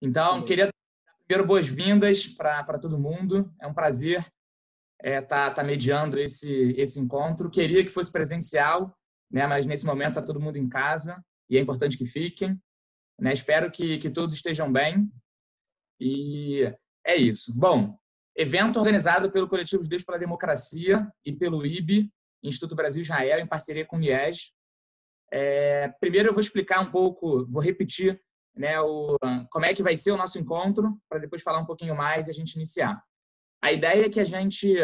Então, queria dar primeiro boas-vindas para todo mundo. É um prazer estar é, tá, tá mediando esse, esse encontro. Queria que fosse presencial, né? mas nesse momento está todo mundo em casa e é importante que fiquem. Né? Espero que, que todos estejam bem. E é isso. Bom, evento organizado pelo Coletivo de Deus pela Democracia e pelo IB, Instituto Brasil Israel, em parceria com o IES. É, primeiro eu vou explicar um pouco, vou repetir né, o, como é que vai ser o nosso encontro, para depois falar um pouquinho mais e a gente iniciar. A ideia é que a gente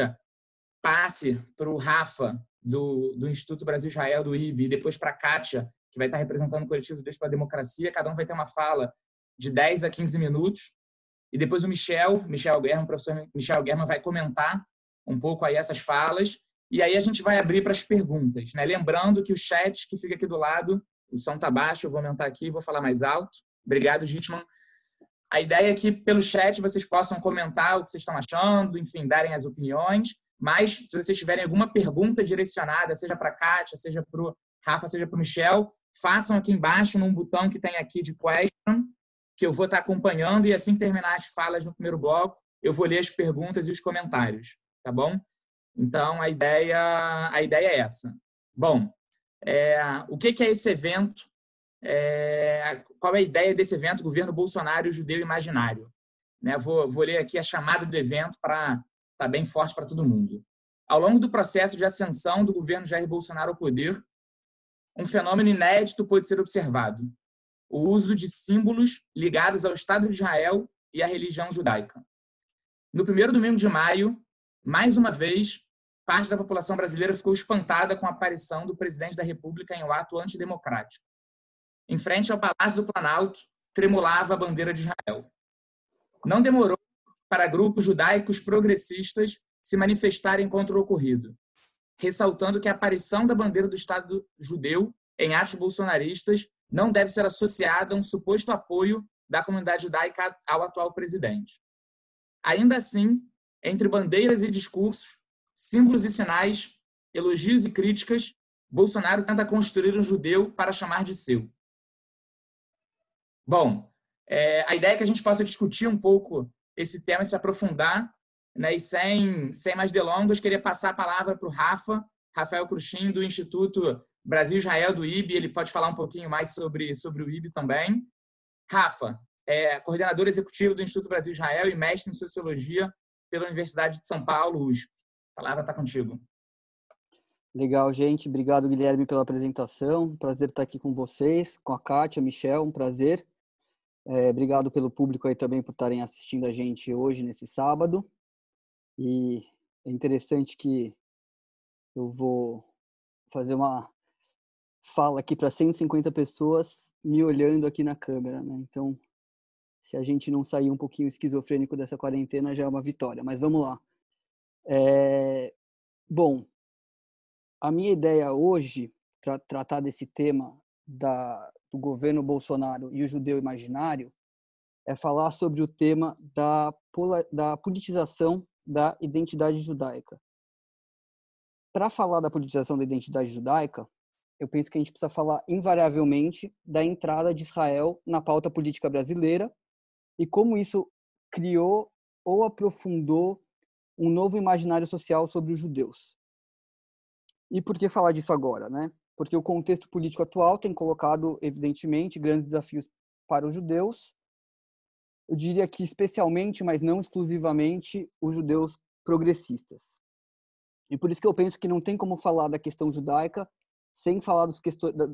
passe para o Rafa, do, do Instituto Brasil-Israel, do IB, e depois para a Kátia, que vai estar representando o coletivo Deus para a Democracia. Cada um vai ter uma fala de 10 a 15 minutos. E depois o Michel, Michel Guerra, o professor Michel Guerra vai comentar um pouco aí essas falas. E aí a gente vai abrir para as perguntas. Né? Lembrando que o chat que fica aqui do lado, o som está baixo, eu vou aumentar aqui e vou falar mais alto. Obrigado, Gitman. A ideia é que pelo chat vocês possam comentar o que vocês estão achando, enfim, darem as opiniões. Mas se vocês tiverem alguma pergunta direcionada, seja para a Kátia, seja para o Rafa, seja para o Michel, façam aqui embaixo num botão que tem aqui de question, que eu vou estar acompanhando e assim que terminar as falas no primeiro bloco, eu vou ler as perguntas e os comentários, tá bom? Então a ideia, a ideia é essa. Bom, é, o que, que é esse evento é, qual é a ideia desse evento Governo Bolsonaro Judeu Imaginário. Né? Vou, vou ler aqui a chamada do evento para estar tá bem forte para todo mundo. Ao longo do processo de ascensão do governo Jair Bolsonaro ao poder, um fenômeno inédito pôde ser observado: o uso de símbolos ligados ao Estado de Israel e à religião judaica. No primeiro domingo de maio, mais uma vez, parte da população brasileira ficou espantada com a aparição do presidente da República em um ato antidemocrático. Em frente ao Palácio do Planalto, tremulava a bandeira de Israel. Não demorou para grupos judaicos progressistas se manifestarem contra o ocorrido, ressaltando que a aparição da bandeira do Estado judeu em atos bolsonaristas não deve ser associada a um suposto apoio da comunidade judaica ao atual presidente. Ainda assim, entre bandeiras e discursos, símbolos e sinais, elogios e críticas, Bolsonaro tenta construir um judeu para chamar de seu. Bom, é, a ideia é que a gente possa discutir um pouco esse tema se aprofundar, né? E sem, sem mais delongas, queria passar a palavra para o Rafa, Rafael Cruxin, do Instituto Brasil-Israel do IB, ele pode falar um pouquinho mais sobre, sobre o IB também. Rafa, é coordenador executivo do Instituto Brasil-Israel e mestre em Sociologia pela Universidade de São Paulo, USP. A palavra está contigo. Legal, gente. Obrigado, Guilherme, pela apresentação. Prazer estar aqui com vocês, com a Kátia, Michel, um prazer. É, obrigado pelo público aí também por estarem assistindo a gente hoje, nesse sábado. E é interessante que eu vou fazer uma fala aqui para 150 pessoas me olhando aqui na câmera, né? Então, se a gente não sair um pouquinho esquizofrênico dessa quarentena, já é uma vitória. Mas vamos lá. É... Bom, a minha ideia hoje para tratar desse tema da do governo Bolsonaro e o judeu imaginário é falar sobre o tema da, da politização da identidade judaica. Para falar da politização da identidade judaica, eu penso que a gente precisa falar invariavelmente da entrada de Israel na pauta política brasileira e como isso criou ou aprofundou um novo imaginário social sobre os judeus. E por que falar disso agora, né? porque o contexto político atual tem colocado, evidentemente, grandes desafios para os judeus. Eu diria que especialmente, mas não exclusivamente, os judeus progressistas. E por isso que eu penso que não tem como falar da questão judaica sem falar dos,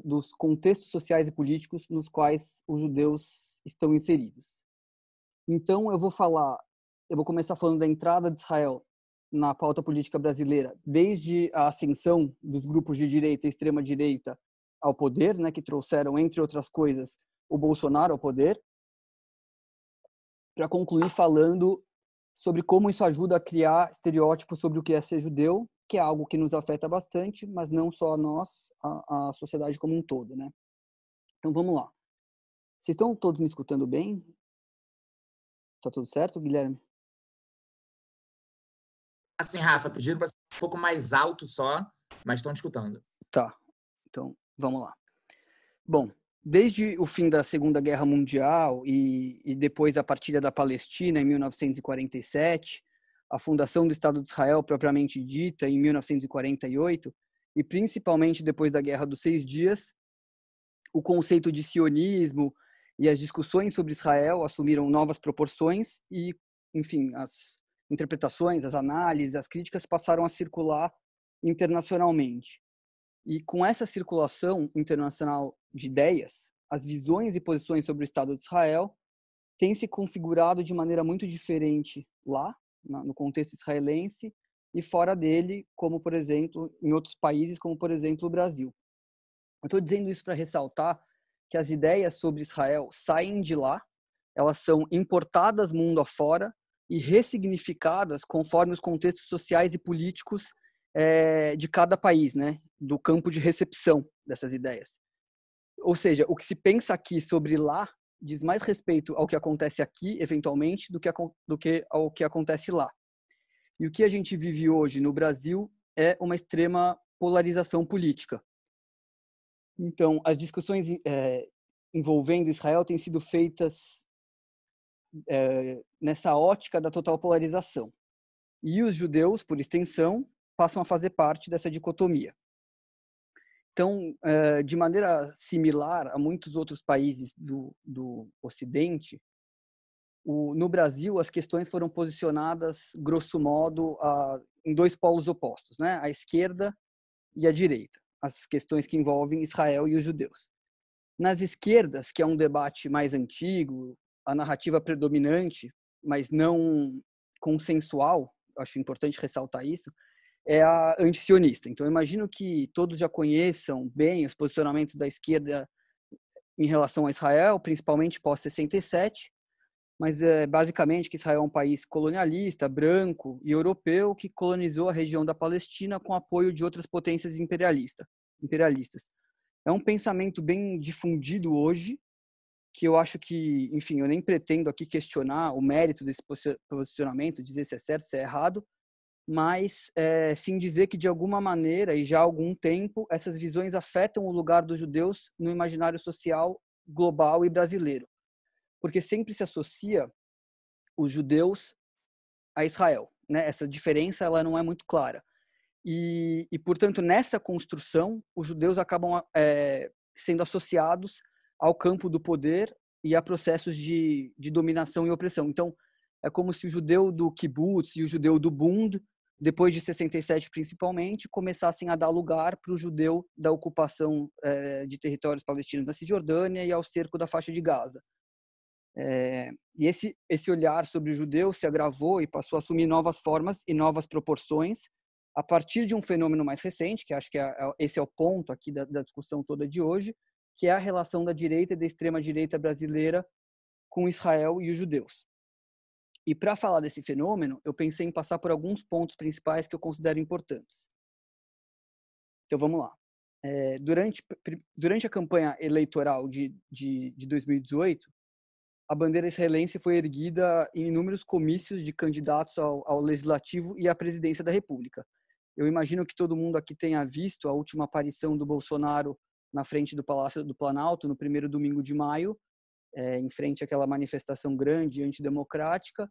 dos contextos sociais e políticos nos quais os judeus estão inseridos. Então, eu vou falar, eu vou começar falando da entrada de Israel na pauta política brasileira, desde a ascensão dos grupos de direita e extrema direita ao poder, né, que trouxeram entre outras coisas o Bolsonaro ao poder, para concluir falando sobre como isso ajuda a criar estereótipos sobre o que é ser judeu, que é algo que nos afeta bastante, mas não só a nós, a, a sociedade como um todo, né? Então vamos lá. Vocês estão todos me escutando bem? Tá tudo certo, Guilherme? Assim, Rafa, pediram para ser um pouco mais alto só, mas estão escutando. Tá, então vamos lá. Bom, desde o fim da Segunda Guerra Mundial e, e depois a partilha da Palestina em 1947, a fundação do Estado de Israel propriamente dita em 1948 e principalmente depois da Guerra dos Seis Dias, o conceito de sionismo e as discussões sobre Israel assumiram novas proporções e, enfim, as interpretações, as análises, as críticas passaram a circular internacionalmente. E com essa circulação internacional de ideias, as visões e posições sobre o Estado de Israel têm se configurado de maneira muito diferente lá, no contexto israelense, e fora dele, como por exemplo, em outros países, como por exemplo o Brasil. Eu estou dizendo isso para ressaltar que as ideias sobre Israel saem de lá, elas são importadas mundo afora e ressignificadas conforme os contextos sociais e políticos é, de cada país, né? do campo de recepção dessas ideias. Ou seja, o que se pensa aqui sobre lá diz mais respeito ao que acontece aqui, eventualmente, do que, a, do que ao que acontece lá. E o que a gente vive hoje no Brasil é uma extrema polarização política. Então, as discussões é, envolvendo Israel têm sido feitas é, nessa ótica da total polarização. E os judeus, por extensão, passam a fazer parte dessa dicotomia. Então, é, de maneira similar a muitos outros países do, do Ocidente, o, no Brasil as questões foram posicionadas, grosso modo, a, em dois polos opostos, né? a esquerda e a direita, as questões que envolvem Israel e os judeus. Nas esquerdas, que é um debate mais antigo, a narrativa predominante, mas não consensual, acho importante ressaltar isso, é a antisionista. Então, imagino que todos já conheçam bem os posicionamentos da esquerda em relação a Israel, principalmente pós-67, mas é basicamente que Israel é um país colonialista, branco e europeu que colonizou a região da Palestina com apoio de outras potências imperialista, imperialistas. É um pensamento bem difundido hoje, que eu acho que, enfim, eu nem pretendo aqui questionar o mérito desse posicionamento, dizer se é certo, se é errado, mas é, sim dizer que de alguma maneira e já há algum tempo essas visões afetam o lugar dos judeus no imaginário social global e brasileiro, porque sempre se associa os judeus a Israel, né? Essa diferença ela não é muito clara e, e portanto nessa construção os judeus acabam é, sendo associados ao campo do poder e a processos de, de dominação e opressão. Então, é como se o judeu do kibbutz e o judeu do Bund, depois de 67 principalmente, começassem a dar lugar para o judeu da ocupação é, de territórios palestinos da Cisjordânia e ao cerco da faixa de Gaza. É, e esse, esse olhar sobre o judeu se agravou e passou a assumir novas formas e novas proporções a partir de um fenômeno mais recente, que acho que é, é esse é o ponto aqui da, da discussão toda de hoje, que é a relação da direita e da extrema-direita brasileira com Israel e os judeus. E para falar desse fenômeno, eu pensei em passar por alguns pontos principais que eu considero importantes. Então vamos lá. É, durante, durante a campanha eleitoral de, de, de 2018, a bandeira israelense foi erguida em inúmeros comícios de candidatos ao, ao, legislativo e à presidência da República. Eu imagino que todo mundo aqui tenha visto a última aparição do Bolsonaro na frente do Palácio do Planalto, no primeiro domingo de maio, é, em frente àquela manifestação grande antidemocrática,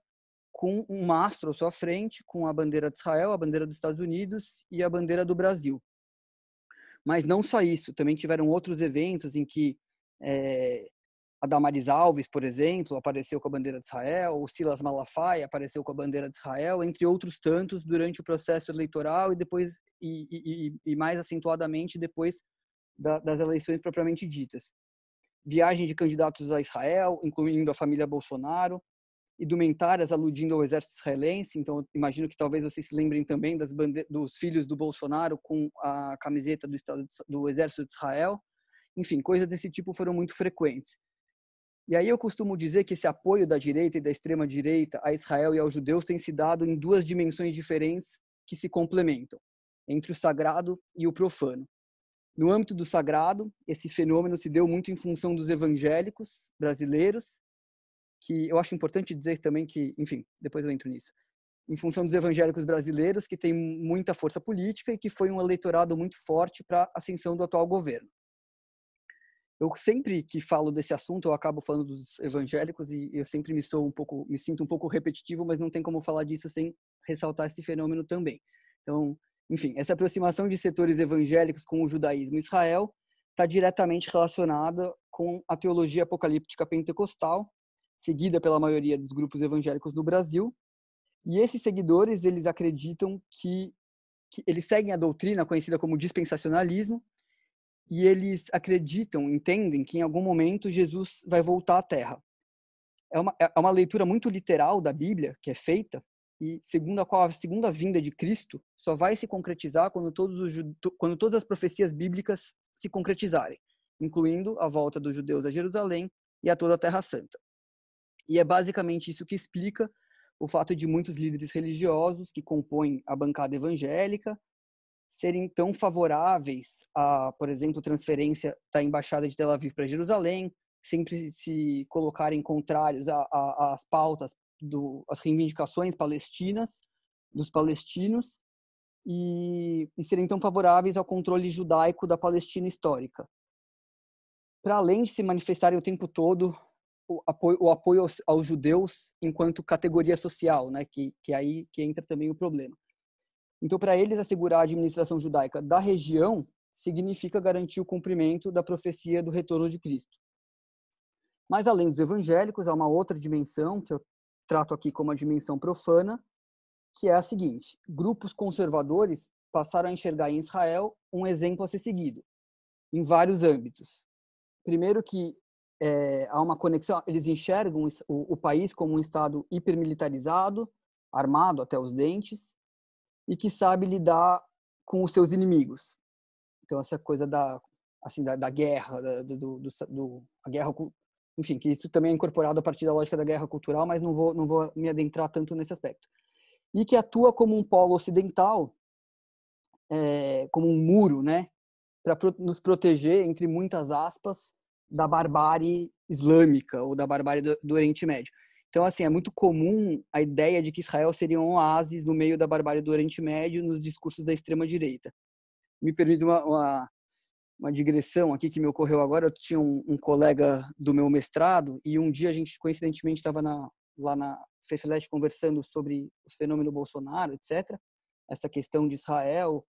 com um mastro à sua frente, com a bandeira de Israel, a bandeira dos Estados Unidos e a bandeira do Brasil. Mas não só isso, também tiveram outros eventos em que é, a Damaris Alves, por exemplo, apareceu com a bandeira de Israel, o Silas Malafaia apareceu com a bandeira de Israel, entre outros tantos durante o processo eleitoral e depois e, e, e mais acentuadamente depois da, das eleições propriamente ditas. Viagem de candidatos a Israel, incluindo a família Bolsonaro, idumentárias aludindo ao exército israelense. Então, imagino que talvez vocês se lembrem também das bande... dos filhos do Bolsonaro com a camiseta do, estado... do exército de Israel. Enfim, coisas desse tipo foram muito frequentes. E aí eu costumo dizer que esse apoio da direita e da extrema direita a Israel e aos judeus tem se dado em duas dimensões diferentes que se complementam, entre o sagrado e o profano. No âmbito do sagrado, esse fenômeno se deu muito em função dos evangélicos brasileiros, que eu acho importante dizer também que, enfim, depois eu entro nisso, em função dos evangélicos brasileiros, que tem muita força política e que foi um eleitorado muito forte para a ascensão do atual governo. Eu sempre que falo desse assunto, eu acabo falando dos evangélicos e eu sempre me sou um pouco, me sinto um pouco repetitivo, mas não tem como falar disso sem ressaltar esse fenômeno também. Então, enfim, essa aproximação de setores evangélicos com o judaísmo e Israel está diretamente relacionada com a teologia apocalíptica pentecostal, seguida pela maioria dos grupos evangélicos no Brasil. E esses seguidores, eles acreditam que, que eles seguem a doutrina conhecida como dispensacionalismo, e eles acreditam, entendem que em algum momento Jesus vai voltar à Terra. É uma, é, é uma leitura muito literal da Bíblia que é feita, e segundo a qual a segunda vinda de Cristo só vai se concretizar quando, todos os, quando todas as profecias bíblicas se concretizarem, incluindo a volta dos judeus a Jerusalém e a toda a Terra Santa. E é basicamente isso que explica o fato de muitos líderes religiosos que compõem a bancada evangélica serem tão favoráveis a, por exemplo, transferência da embaixada de Tel Aviv para Jerusalém, sempre se colocarem contrários às pautas do, as reivindicações palestinas, dos palestinos, e, e serem então favoráveis ao controle judaico da Palestina histórica. Para além de se manifestarem o tempo todo o apoio, o apoio aos, aos, judeus enquanto categoria social, né, que, que é aí que entra também o problema. Então, para eles, assegurar a administração judaica da região significa garantir o cumprimento da profecia do retorno de Cristo. Mas, além dos evangélicos, há uma outra dimensão que eu trato aqui como a dimensão profana, que é a seguinte: grupos conservadores passaram a enxergar em Israel um exemplo a ser seguido em vários âmbitos. Primeiro que é, há uma conexão, eles enxergam o, o país como um estado hipermilitarizado, armado até os dentes, e que sabe lidar com os seus inimigos. Então essa coisa da assim da, da guerra, da, do, do, do, a guerra enfim, que isso também é incorporado a partir da lógica da guerra cultural, mas não vou, não vou me adentrar tanto nesse aspecto. E que atua como um polo ocidental, é, como um muro, né, para nos proteger, entre muitas aspas, da barbárie islâmica ou da barbárie do, do Oriente Médio. Então, assim, é muito comum a ideia de que Israel seria um oásis no meio da barbárie do Oriente Médio nos discursos da extrema-direita. Me permite uma, uma, uma digressão aqui que me ocorreu agora. Eu tinha um, um colega do meu mestrado e um dia a gente coincidentemente estava lá na FEFLESH conversando sobre o fenômeno Bolsonaro, etc. Essa questão de Israel,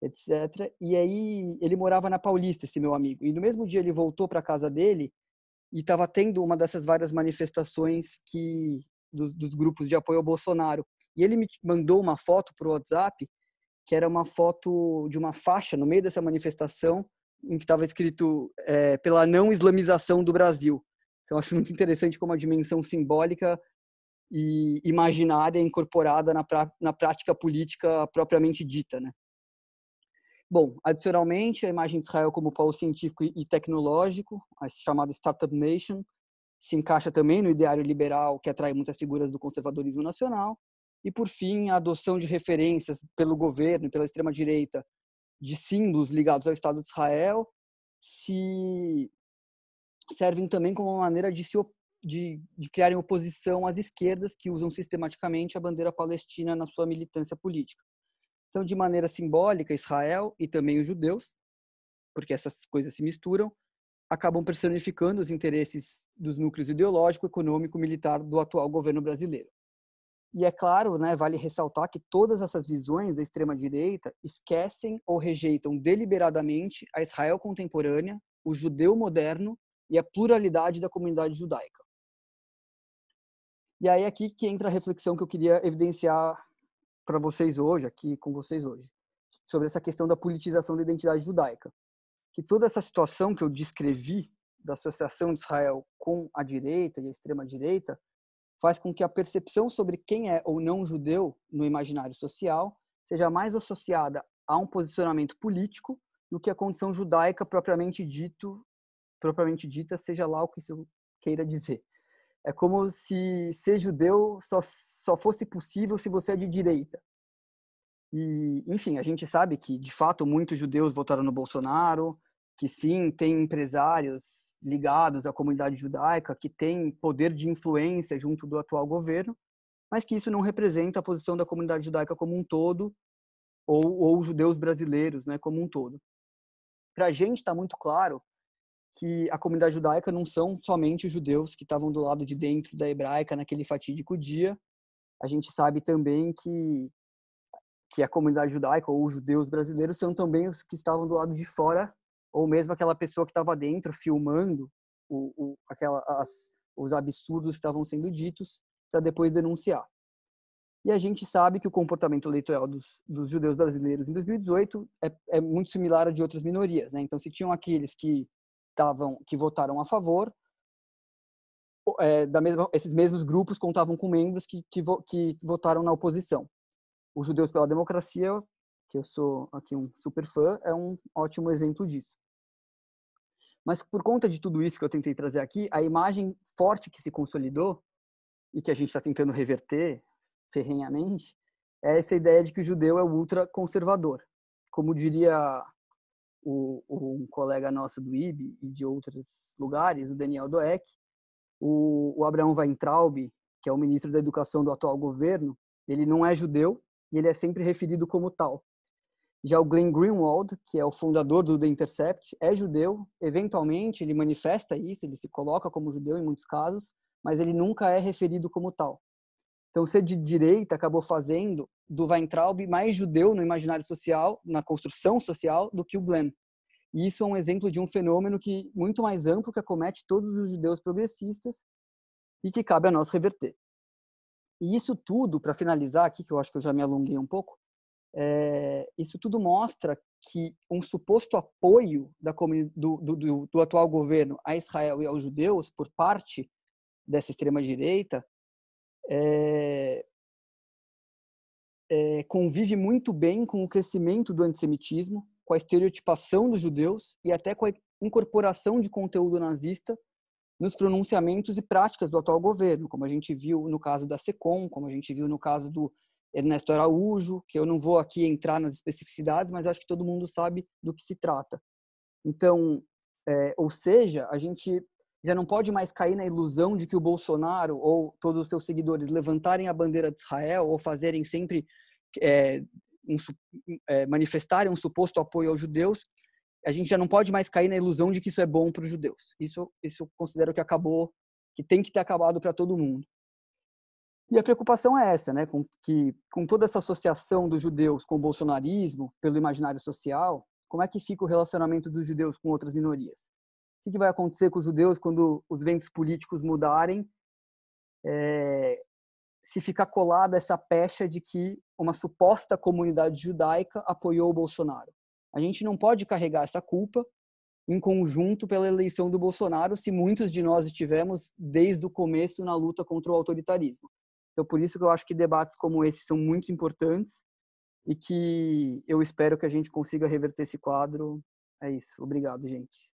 etc. E aí ele morava na Paulista, esse meu amigo. E no mesmo dia ele voltou para casa dele e estava tendo uma dessas várias manifestações que dos, dos grupos de apoio ao Bolsonaro. E ele me mandou uma foto para o WhatsApp que era uma foto de uma faixa no meio dessa manifestação em que estava escrito é, pela não islamização do Brasil. Então acho muito interessante como a dimensão simbólica e imaginária é incorporada na, pra, na prática política propriamente dita, né? Bom, adicionalmente, a imagem de Israel como polo científico e tecnológico, a chamada Startup Nation, se encaixa também no ideário liberal que atrai muitas figuras do conservadorismo nacional. E, por fim, a adoção de referências pelo governo e pela extrema-direita de símbolos ligados ao Estado de Israel se servem também como uma maneira de se de, de criarem oposição às esquerdas que usam sistematicamente a bandeira palestina na sua militância política. Então, de maneira simbólica, Israel e também os judeus, porque essas coisas se misturam, acabam personificando os interesses dos núcleos ideológico, econômico, militar do atual governo brasileiro. E é claro, né, vale ressaltar que todas essas visões da extrema-direita esquecem ou rejeitam deliberadamente a Israel contemporânea, o judeu moderno e a pluralidade da comunidade judaica. E aí aqui que entra a reflexão que eu queria evidenciar para vocês hoje, aqui com vocês hoje, sobre essa questão da politização da identidade judaica. Que toda essa situação que eu descrevi da associação de Israel com a direita e a extrema-direita faz com que a percepção sobre quem é ou não judeu no imaginário social seja mais associada a um posicionamento político do que a condição judaica propriamente dito, propriamente dita, seja lá o que isso queira dizer. É como se ser judeu só, só fosse possível se você é de direita. E, enfim, a gente sabe que, de fato, muitos judeus votaram no Bolsonaro, que sim, tem empresários ligados à comunidade judaica que têm poder de influência junto do atual governo, mas que isso não representa a posição da comunidade judaica como um todo ou, ou judeus brasileiros, né, como um todo. Para a gente está muito claro que a comunidade judaica não são somente os judeus que estavam do lado de dentro da hebraica naquele fatídico dia. A gente sabe também que que a comunidade judaica ou os judeus brasileiros são também os que estavam do lado de fora ou mesmo aquela pessoa que estava dentro filmando o, o, aquela, as, os absurdos que estavam sendo ditos para depois denunciar. E a gente sabe que o comportamento eleitoral dos, dos judeus brasileiros em 2018 é, é, muito similar ao de outras minorias. Né? Então, se tinham aqueles que tavam, que votaram a favor, é, da mesma, esses mesmos grupos contavam com membros que, que, vo, que votaram na oposição. Os Judeus pela Democracia, que eu sou aqui um super fã, é um ótimo exemplo disso. Mas por conta de tudo isso que eu tentei trazer aqui, a imagem forte que se consolidou e que a gente está tentando reverter ferrenhamente é essa ideia de que o judeu é ultraconservador. Como diria o, um colega nosso do IB e de outros lugares, o Daniel Doeck, o, o Abraão Weintraub, que é o ministro da Educação do atual governo, ele não é judeu e ele é sempre referido como tal. Já o Glenn Greenwald, que é o fundador do The Intercept, é judeu. Eventualmente, ele manifesta isso, ele se coloca como judeu em muitos casos, mas ele nunca é referido como tal. Então, ser de direita acabou fazendo do Weintraub mais judeu no imaginário social, na construção social, do que o Glenn. E isso é um exemplo de um fenômeno que muito mais amplo que acomete todos os judeus progressistas e que cabe a nós reverter. E isso tudo, para finalizar aqui, que eu acho que eu já me alonguei um pouco, é, isso tudo mostra que um suposto apoio da, do, do, do, atual governo a Israel e aos judeus por parte dessa extrema-direita é, é, convive muito bem com o crescimento do antissemitismo, com a estereotipação dos judeus e até com a incorporação de conteúdo nazista nos pronunciamentos e práticas do atual governo, como a gente viu no caso da SECOM, como a gente viu no caso do Ernesto Araújo, que eu não vou aqui entrar nas especificidades, mas acho que todo mundo sabe do que se trata. Então, é, ou seja, a gente já não pode mais cair na ilusão de que o Bolsonaro ou todos os seus seguidores levantarem a bandeira de Israel ou fazerem sempre é, um, é, manifestarem um suposto apoio aos judeus. A gente já não pode mais cair na ilusão de que isso é bom para os judeus. Isso, isso eu considero que acabou, que tem que ter acabado para todo mundo. E a preocupação é essa, né, com que com toda essa associação dos judeus com o bolsonarismo, pelo imaginário social, como é que fica o relacionamento dos judeus com outras minorias? O que vai acontecer com os judeus quando os ventos políticos mudarem? É, se ficar colada essa pecha de que uma suposta comunidade judaica apoiou o Bolsonaro. A gente não pode carregar essa culpa em conjunto pela eleição do Bolsonaro, se muitos de nós estivemos desde o começo na luta contra o autoritarismo. Então, por isso que eu acho que debates como esse são muito importantes e que eu espero que a gente consiga reverter esse quadro. É isso. Obrigado, gente.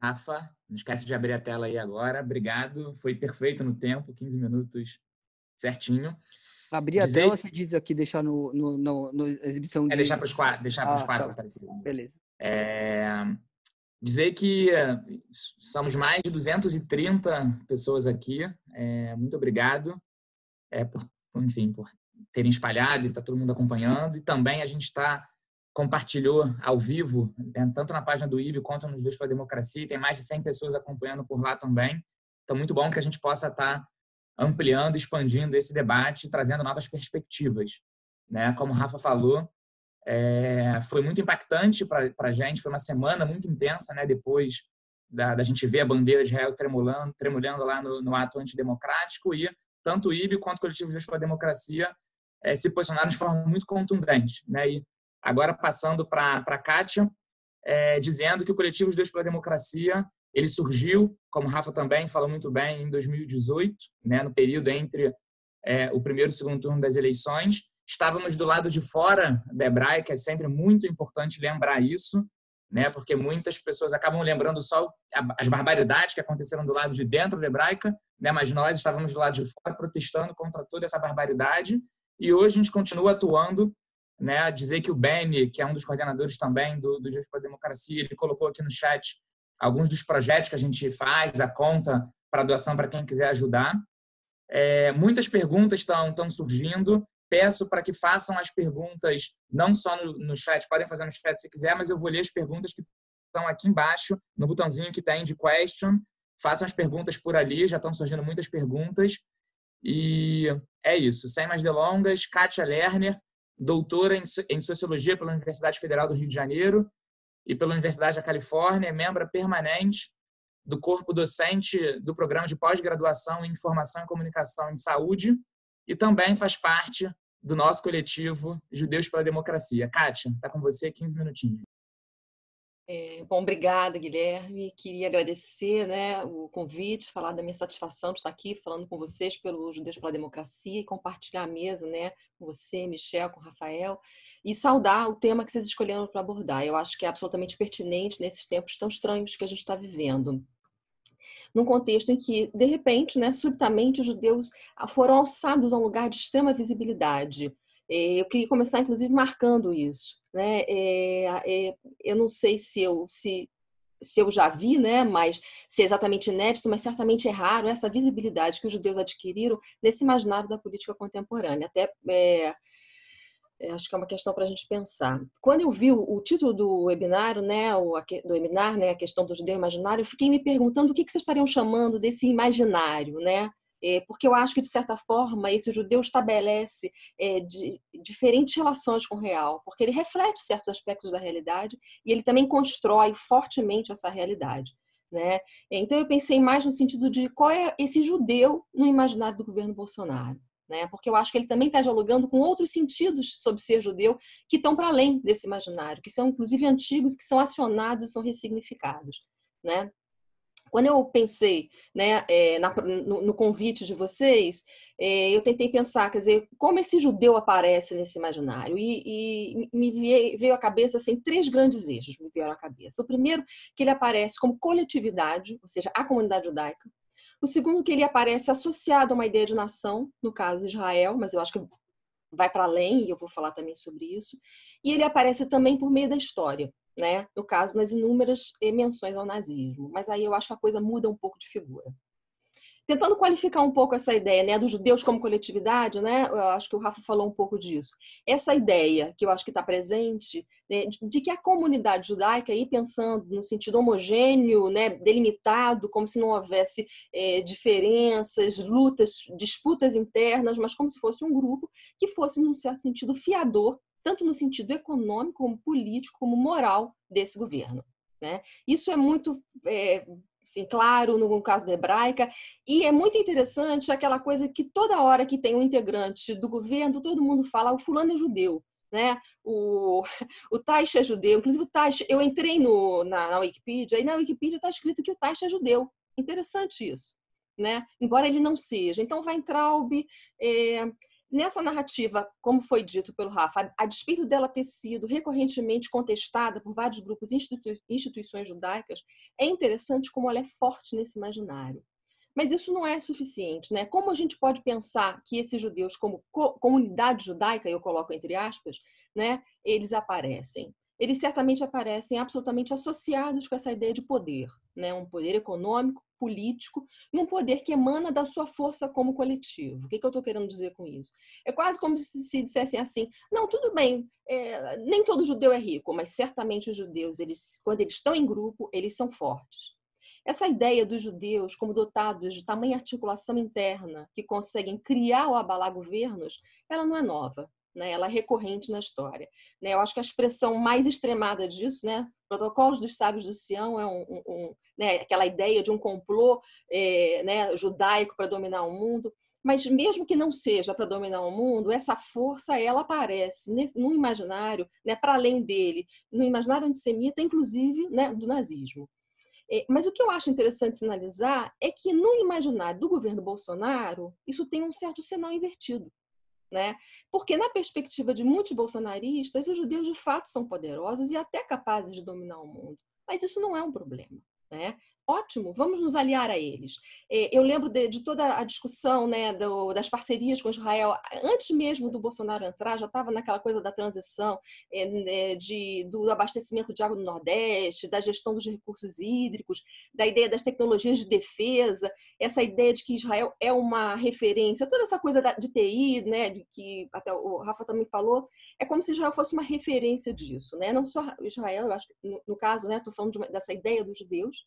Rafa, não esquece de abrir a tela aí agora. Obrigado. Foi perfeito no tempo, 15 minutos certinho. Abrir a tela, você diz aqui, deixar no, no, no, no exibição. É, deixar para os ah, tá. quatro, deixar ah, pros quatro tá. aparecer. Beleza. É... Dizer que é, somos mais de 230 pessoas aqui. É, muito obrigado é, por, enfim, por terem espalhado e está todo mundo acompanhando. E também a gente está compartilhou ao vivo, né, tanto na página do IB quanto nos dois para a democracia. E tem mais de 100 pessoas acompanhando por lá também. Então, muito bom que a gente possa estar tá ampliando, expandindo esse debate, trazendo novas perspectivas. Né? Como o Rafa falou, é, foi muito impactante para a gente, foi uma semana muito intensa, né? Depois da, da, gente ver a bandeira de Israel tremulando, tremulando lá no, no ato antidemocrático e tanto o IB quanto o Coletivo Justo para a Democracia é, se posicionaram de forma muito contundente, né? E agora passando para a Kátia, é, dizendo que o Coletivo Deus pela Democracia ele surgiu, como o Rafa também falou muito bem, em 2018, né, no período entre é, o primeiro e o segundo turno das eleições, Estávamos do lado de fora da hebraica, é sempre muito importante lembrar isso, né? Porque muitas pessoas acabam lembrando só as barbaridades que aconteceram do lado de dentro da hebraica, né? Mas nós estávamos do lado de fora protestando contra toda essa barbaridade e hoje a gente continua atuando, né? Dizer que o Benny, que é um dos coordenadores também do, do Justiça para a Democracia, ele colocou aqui no chat alguns dos projetos que a gente faz, a conta para doação para quem quiser ajudar. É, muitas perguntas estão surgindo peço para que façam as perguntas, não só no, no chat, podem fazer no chat se quiser, mas eu vou ler as perguntas que estão aqui embaixo, no botãozinho que tem de question. Façam as perguntas por ali, já estão surgindo muitas perguntas. E é isso. Sem mais delongas, Kátia Lerner, doutora em Sociologia pela Universidade Federal do Rio de Janeiro e pela Universidade da Califórnia, é membro permanente do corpo docente do programa de pós-graduação em Informação e Comunicação em Saúde e também faz parte do nosso coletivo Judeus para a Democracia. Kátia, está com você 15 minutinhos. É, bom, obrigada, Guilherme. Queria agradecer né, o convite, falar da minha satisfação de estar aqui falando com vocês pelo Judeus a Democracia e compartilhar a mesa né, com você, Michel, com Rafael, e saudar o tema que vocês escolheram para abordar. Eu acho que é absolutamente pertinente nesses tempos tão estranhos que a gente está vivendo num contexto em que, de repente, né, subitamente, os judeus foram alçados a um lugar de extrema visibilidade. É, eu queria começar, inclusive, marcando isso. Né? É, é, eu não sei se eu, se, se eu já vi, né, mas se é exatamente inédito, mas certamente é raro essa visibilidade que os judeus adquiriram nesse imaginário da política contemporânea. Até é, é, acho que é uma questão para a gente pensar. Quando eu vi o, o título do webinário, né, o, do webinar, né, a questão do judeu imaginário, eu fiquei me perguntando o que, que vocês estariam chamando desse imaginário, né? É, porque eu acho que, de certa forma, esse judeu estabelece é, de, diferentes relações com o real, porque ele reflete certos aspectos da realidade e ele também constrói fortemente essa realidade. Né? É, então, eu pensei mais no sentido de qual é esse judeu no imaginário do governo Bolsonaro né? Porque eu acho que ele também está dialogando com outros sentidos sobre ser judeu que estão para além desse imaginário, que são inclusive antigos, que são acionados e são ressignificados, né? Quando eu pensei né, é, na, no, no, convite de vocês, é, eu tentei pensar, quer dizer, como esse judeu aparece nesse imaginário? E, e me veio, veio à cabeça assim, três grandes eixos me vieram à cabeça. O primeiro, que ele aparece como coletividade, ou seja, a comunidade judaica. O segundo, que ele aparece associado a uma ideia de nação, no caso Israel, mas eu acho que vai para além, e eu vou falar também sobre isso. E ele aparece também por meio da história, né? no caso, nas inúmeras menções ao nazismo. Mas aí eu acho que a coisa muda um pouco de figura tentando qualificar um pouco essa ideia né, dos judeus como coletividade, né, eu acho que o Rafa falou um pouco disso. Essa ideia que eu acho que está presente né, de, que a comunidade judaica, aí pensando no sentido homogêneo, né, delimitado, como se não houvesse é, diferenças, lutas, disputas internas, mas como se fosse um grupo que fosse, num certo sentido, fiador, tanto no sentido econômico, como político, como moral desse governo. Né? Isso é muito é, Sim, claro, no caso da hebraica. E é muito interessante aquela coisa que toda hora que tem um integrante do governo, todo mundo fala, o fulano é judeu. Né? O, o Taish é judeu. Inclusive, o Taish, eu entrei no, na, na Wikipedia e na Wikipedia está escrito que o Taish é judeu. Interessante isso, né? Embora ele não seja. Então, Weintraub, é, eh, Nessa narrativa, como foi dito pelo Rafa, a despeito dela ter sido recorrentemente contestada por vários grupos e institui instituições judaicas, é interessante como ela é forte nesse imaginário. Mas isso não é suficiente, né? Como a gente pode pensar que esses judeus, como co comunidade judaica, eu coloco entre aspas, né, eles aparecem? Eles certamente aparecem absolutamente associados com essa ideia de poder, né? Um poder econômico político e um poder que emana da sua força como coletivo. O que, que eu estou querendo dizer com isso? É quase como se, se dissessem assim: não, tudo bem, é, nem todo judeu é rico, mas certamente os judeus, eles, quando eles estão em grupo, eles são fortes. Essa ideia dos judeus como dotados de tamanha articulação interna que conseguem criar ou abalar governos, ela não é nova né? ela é recorrente na história. Né? Eu acho que a expressão mais extremada disso, né? Protocolos dos Sábios do Sião é um, um, um né? aquela ideia de um complô é, né? judaico para dominar o mundo. Mas mesmo que não seja para dominar o mundo, essa força ela aparece no imaginário, né, para além dele, no imaginário antissemita, inclusive né, do nazismo. É, mas o que eu acho interessante sinalizar é que no imaginário do governo Bolsonaro, isso tem um certo sinal invertido. Né? Porque, na perspectiva de muitos bolsonaristas, os judeus de fato são poderosos e até capazes de dominar o mundo. Mas isso não é um problema. Né? ótimo, vamos nos aliar a eles. É, eu lembro de, de toda a discussão né, do, das parcerias com Israel, antes mesmo do Bolsonaro entrar, já estava naquela coisa da transição, é, né, de, do abastecimento de água no Nordeste, da gestão dos recursos hídricos, da ideia das tecnologias de defesa, essa ideia de que Israel é uma referência, toda essa coisa de TI, né, de que até o Rafa também falou, é como se Israel fosse uma referência disso. Né? Não só Israel, eu acho que no, no caso, estou né, falando de uma, dessa ideia dos judeus,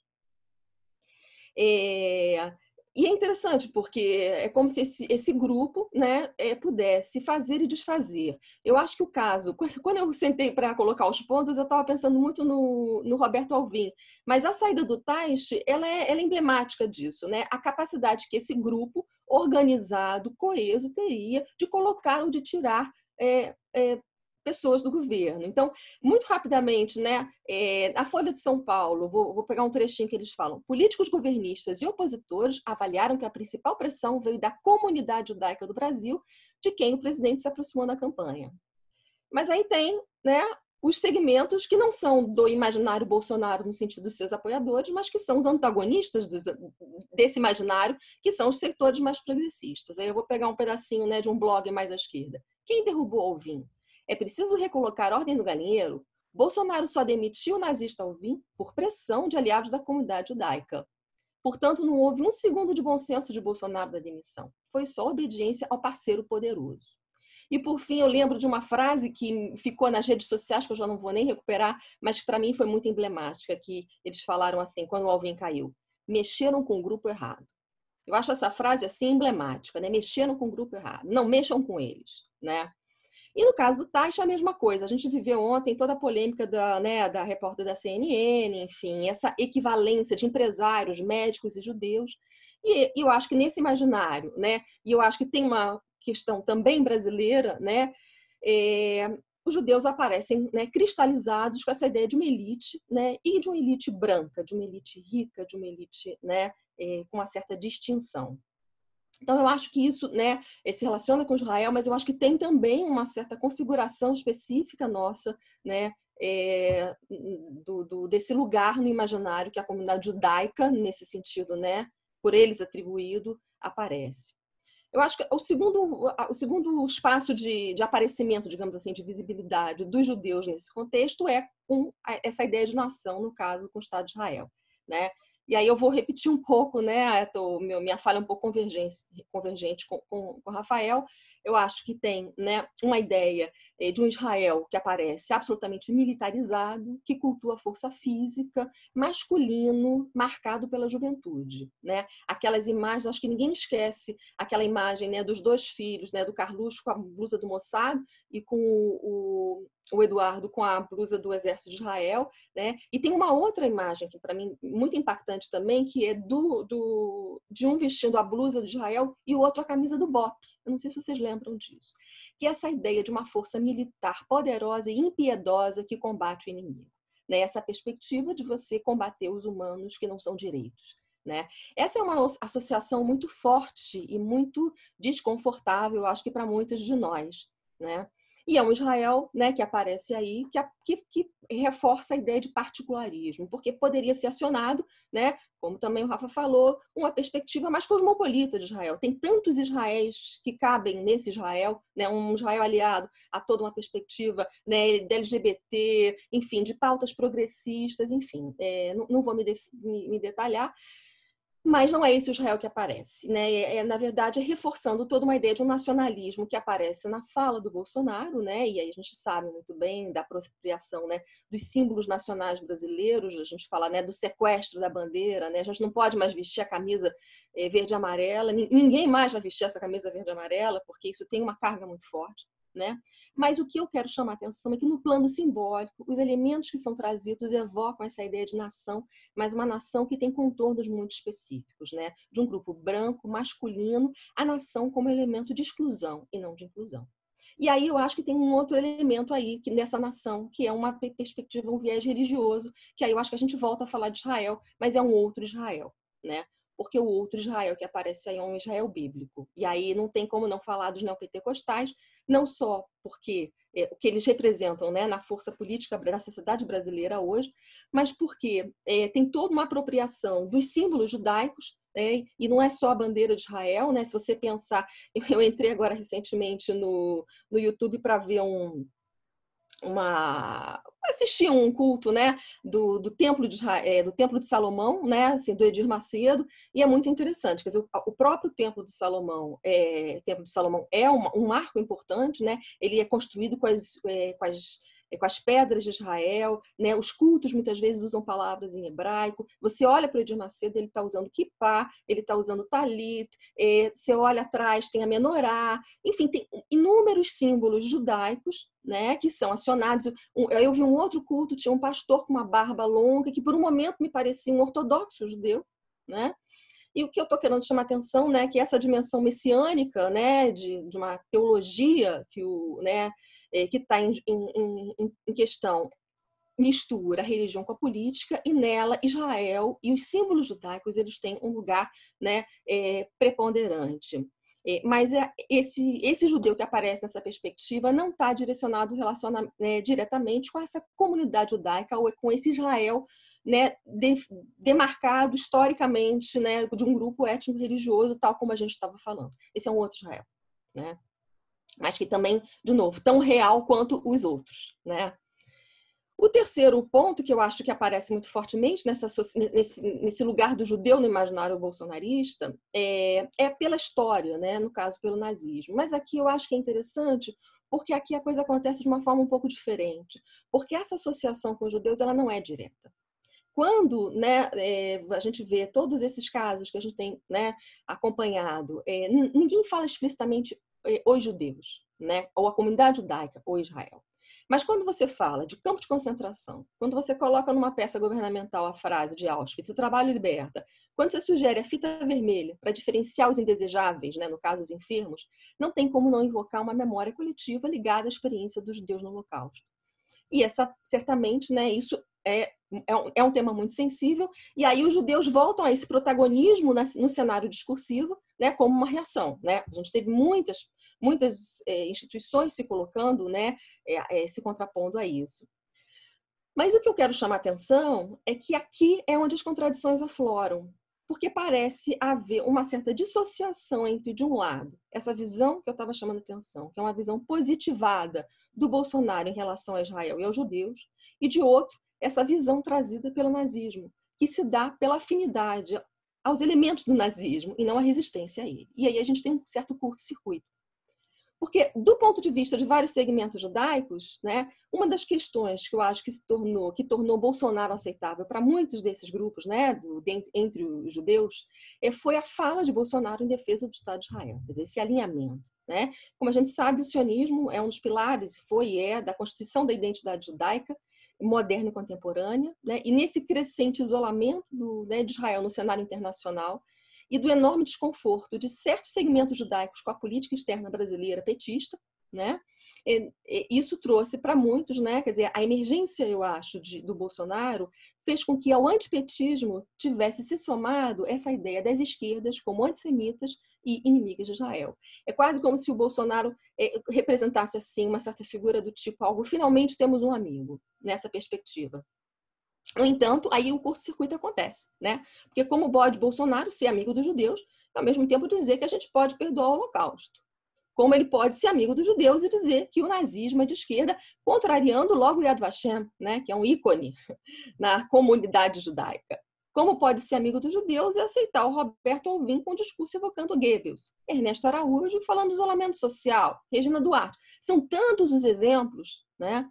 é, e é interessante porque é como se esse, esse grupo né, é, pudesse fazer e desfazer. Eu acho que o caso, quando eu sentei para colocar os pontos, eu estava pensando muito no, no, Roberto Alvim, mas a saída do Taish ela é, ela é emblemática disso, né? a capacidade que esse grupo organizado, coeso, teria de colocar ou de tirar é, é, pessoas do governo. Então, muito rapidamente, né, é, a Folha de São Paulo, vou, vou pegar um trechinho que eles falam: políticos governistas e opositores avaliaram que a principal pressão veio da comunidade judaica do Brasil, de quem o presidente se aproximou na campanha. Mas aí tem né, os segmentos que não são do imaginário Bolsonaro no sentido dos seus apoiadores, mas que são os antagonistas dos, desse imaginário, que são os setores mais progressistas. Aí eu vou pegar um pedacinho né, de um blog mais à esquerda. Quem derrubou Alvim? É preciso recolocar ordem no galinheiro? Bolsonaro só demitiu o nazista Alvim por pressão de aliados da comunidade judaica. Portanto, não houve um segundo de bom senso de Bolsonaro da demissão. Foi só obediência ao parceiro poderoso. E por fim, eu lembro de uma frase que ficou nas redes sociais, que eu já não vou nem recuperar, mas que para mim foi muito emblemática, que eles falaram assim, quando o Alvin caiu, mexeram com o grupo errado. Eu acho essa frase assim emblemática, né? Mexeram com o grupo errado. Não mexam com eles, né? E no caso do é a mesma coisa. A gente viveu ontem toda a polêmica da, né, da repórter da CNN, enfim, essa equivalência de empresários, médicos e judeus. E, e eu acho que nesse imaginário, né, e eu acho que tem uma questão também brasileira, né, é, os judeus aparecem né, cristalizados com essa ideia de uma elite, né, e de uma elite branca, de uma elite rica, de uma elite né, é, com uma certa distinção. Então, eu acho que isso né, se relaciona com Israel, mas eu acho que tem também uma certa configuração específica nossa, né, é, do, do, desse lugar no imaginário que a comunidade judaica, nesse sentido, né, por eles atribuído, aparece. Eu acho que o segundo, o segundo espaço de, de aparecimento, digamos assim, de visibilidade dos judeus nesse contexto é com essa ideia de nação, no caso, com o Estado de Israel. Né? E aí eu vou repetir um pouco, né? Tô, meu, minha fala é um pouco convergente, convergente com, com, com Rafael. Eu acho que tem né, uma ideia eh, de um Israel que aparece absolutamente militarizado, que cultua a força física, masculino, marcado pela juventude. Né? Aquelas imagens, acho que ninguém esquece aquela imagem né, dos dois filhos, né, do Carluxo com a blusa do Mossad e com o, o o Eduardo com a blusa do Exército de Israel, né? E tem uma outra imagem que para mim muito impactante também, que é do, do de um vestindo a blusa de Israel e o outro a camisa do BOP. Eu não sei se vocês lembram disso. Que é essa ideia de uma força militar poderosa e impiedosa que combate o inimigo, né? Essa perspectiva de você combater os humanos que não são direitos. Né? Essa é uma associação muito forte e muito desconfortável, acho que para muitos de nós. Né? E é um Israel né, que aparece aí, que, que, que, reforça a ideia de particularismo, porque poderia ser acionado, né, como também o Rafa falou, uma perspectiva mais cosmopolita de Israel. Tem tantos Israéis que cabem nesse Israel, né, um Israel aliado a toda uma perspectiva né, de LGBT, enfim, de pautas progressistas, enfim. É, não, não, vou me, de, me, me detalhar, mas não é esse o Israel que aparece, né? É, é, na verdade, é reforçando toda uma ideia de um nacionalismo que aparece na fala do Bolsonaro, né? E aí a gente sabe muito bem da apropriação, né, dos símbolos nacionais brasileiros, a gente fala, né, do sequestro da bandeira, né? A gente não pode mais vestir a camisa eh, verde e amarela, ninguém mais vai vestir essa camisa verde e amarela, porque isso tem uma carga muito forte. Né? Mas o que eu quero chamar a atenção é que, no plano simbólico, os elementos que são trazidos evocam essa ideia de nação, mas uma nação que tem contornos muito específicos, né? de um grupo branco, masculino, a nação como elemento de exclusão e não de inclusão. E aí eu acho que tem um outro elemento aí que nessa nação, que é uma perspectiva, um viés religioso, que aí eu acho que a gente volta a falar de Israel, mas é um outro Israel. Né? porque o outro Israel que aparece aí é um Israel bíblico. E aí não tem como não falar dos neopentecostais, não só porque é, o que eles representam né, na força política da sociedade brasileira hoje, mas porque é, tem toda uma apropriação dos símbolos judaicos, né, e não é só a bandeira de Israel, né, se você pensar, eu, entrei agora recentemente no, no YouTube para ver um, uma, assisti um culto né, do, do, templo de, é, do Templo de Salomão, né, assim, do Edir Macedo, e é muito interessante. Quer dizer, o, o próprio Templo de Salomão, é, Templo de Salomão é um, um marco importante, né? ele é construído com as, é, com as é com as pedras de Israel, né? Os cultos muitas vezes usam palavras em hebraico. Você olha para o Edir Macedo, ele está usando kipá, ele está usando talit. Eh, você olha atrás, tem a menorá. Enfim, tem inúmeros símbolos judaicos, né? Que são acionados. Eu vi um outro culto, tinha um pastor com uma barba longa que por um momento me parecia um ortodoxo judeu, né? E o que eu estou querendo chamar atenção, né, que essa dimensão messiânica, né, de, de uma teologia que o, né, é, que está em, em, em, em questão mistura a religião com a política e nela Israel e os símbolos judaicos eles têm um lugar né, é, preponderante. É, mas é, esse, esse judeu que aparece nessa perspectiva não está direcionado relaciona, né, diretamente com essa comunidade judaica ou é com esse Israel né, de, demarcado historicamente né, de um grupo étnico religioso, tal como a gente estava falando. Esse é um outro Israel. Né? mas que também, de novo, tão real quanto os outros, né? O terceiro ponto que eu acho que aparece muito fortemente nessa, nesse, nesse, lugar do judeu no imaginário bolsonarista é, é, pela história, né? no caso pelo nazismo. Mas aqui eu acho que é interessante porque aqui a coisa acontece de uma forma um pouco diferente, porque essa associação com os judeus ela não é direta. Quando né, é, a gente vê todos esses casos que a gente tem né, acompanhado, é, ninguém fala explicitamente eh, os judeus, né? ou a comunidade judaica, ou Israel. Mas quando você fala de campo de concentração, quando você coloca numa peça governamental a frase de Auschwitz, o trabalho liberta, quando você sugere a fita vermelha para diferenciar os indesejáveis, né, no caso os enfermos, não tem como não invocar uma memória coletiva ligada à experiência dos judeus no Holocausto. E essa, certamente, né, isso é, é, um, é um tema muito sensível, e aí os judeus voltam a esse protagonismo no cenário discursivo né, como uma reação. Né? A gente teve muitas muitas é, instituições se colocando, né, é, é, se contrapondo a isso. Mas o que eu quero chamar atenção é que aqui é onde as contradições afloram, porque parece haver uma certa dissociação entre, de um lado, essa visão que eu estava chamando atenção, que é uma visão positivada do Bolsonaro em relação a Israel e aos judeus, e de outro, essa visão trazida pelo nazismo, que se dá pela afinidade aos elementos do nazismo e não à resistência a ele. E aí a gente tem um certo curto-circuito. Porque, do ponto de vista de vários segmentos judaicos, né, uma das questões que eu acho que se tornou, que tornou Bolsonaro aceitável para muitos desses grupos, né, do, dentro, entre os judeus, é, foi a fala de Bolsonaro em defesa do Estado de Israel, quer dizer, esse alinhamento. Né? Como a gente sabe, o sionismo é um dos pilares, foi e é, da constituição da identidade judaica, moderna e contemporânea, né? e nesse crescente isolamento do, né, de Israel no cenário internacional, e do enorme desconforto de certos segmentos judaicos com a política externa brasileira petista, né? isso trouxe para muitos, né? Quer dizer, a emergência, eu acho, de, do Bolsonaro fez com que ao antipetismo tivesse se somado essa ideia das esquerdas como antissemitas e inimigas de Israel. É quase como se o Bolsonaro eh, representasse assim uma certa figura do tipo algo finalmente temos um amigo nessa perspectiva, no entanto, aí o curto-circuito acontece, né? Porque como pode Bolsonaro ser amigo dos judeus e ao mesmo tempo dizer que a gente pode perdoar o holocausto? Como ele pode ser amigo dos judeus e dizer que o nazismo é de esquerda, contrariando logo Yad Vashem, né, que é um ícone na comunidade judaica? Como pode ser amigo dos judeus e aceitar o Roberto Alvim com um discurso evocando Goebbels, Ernesto Araújo falando isolamento social, Regina Duarte? São tantos os exemplos né,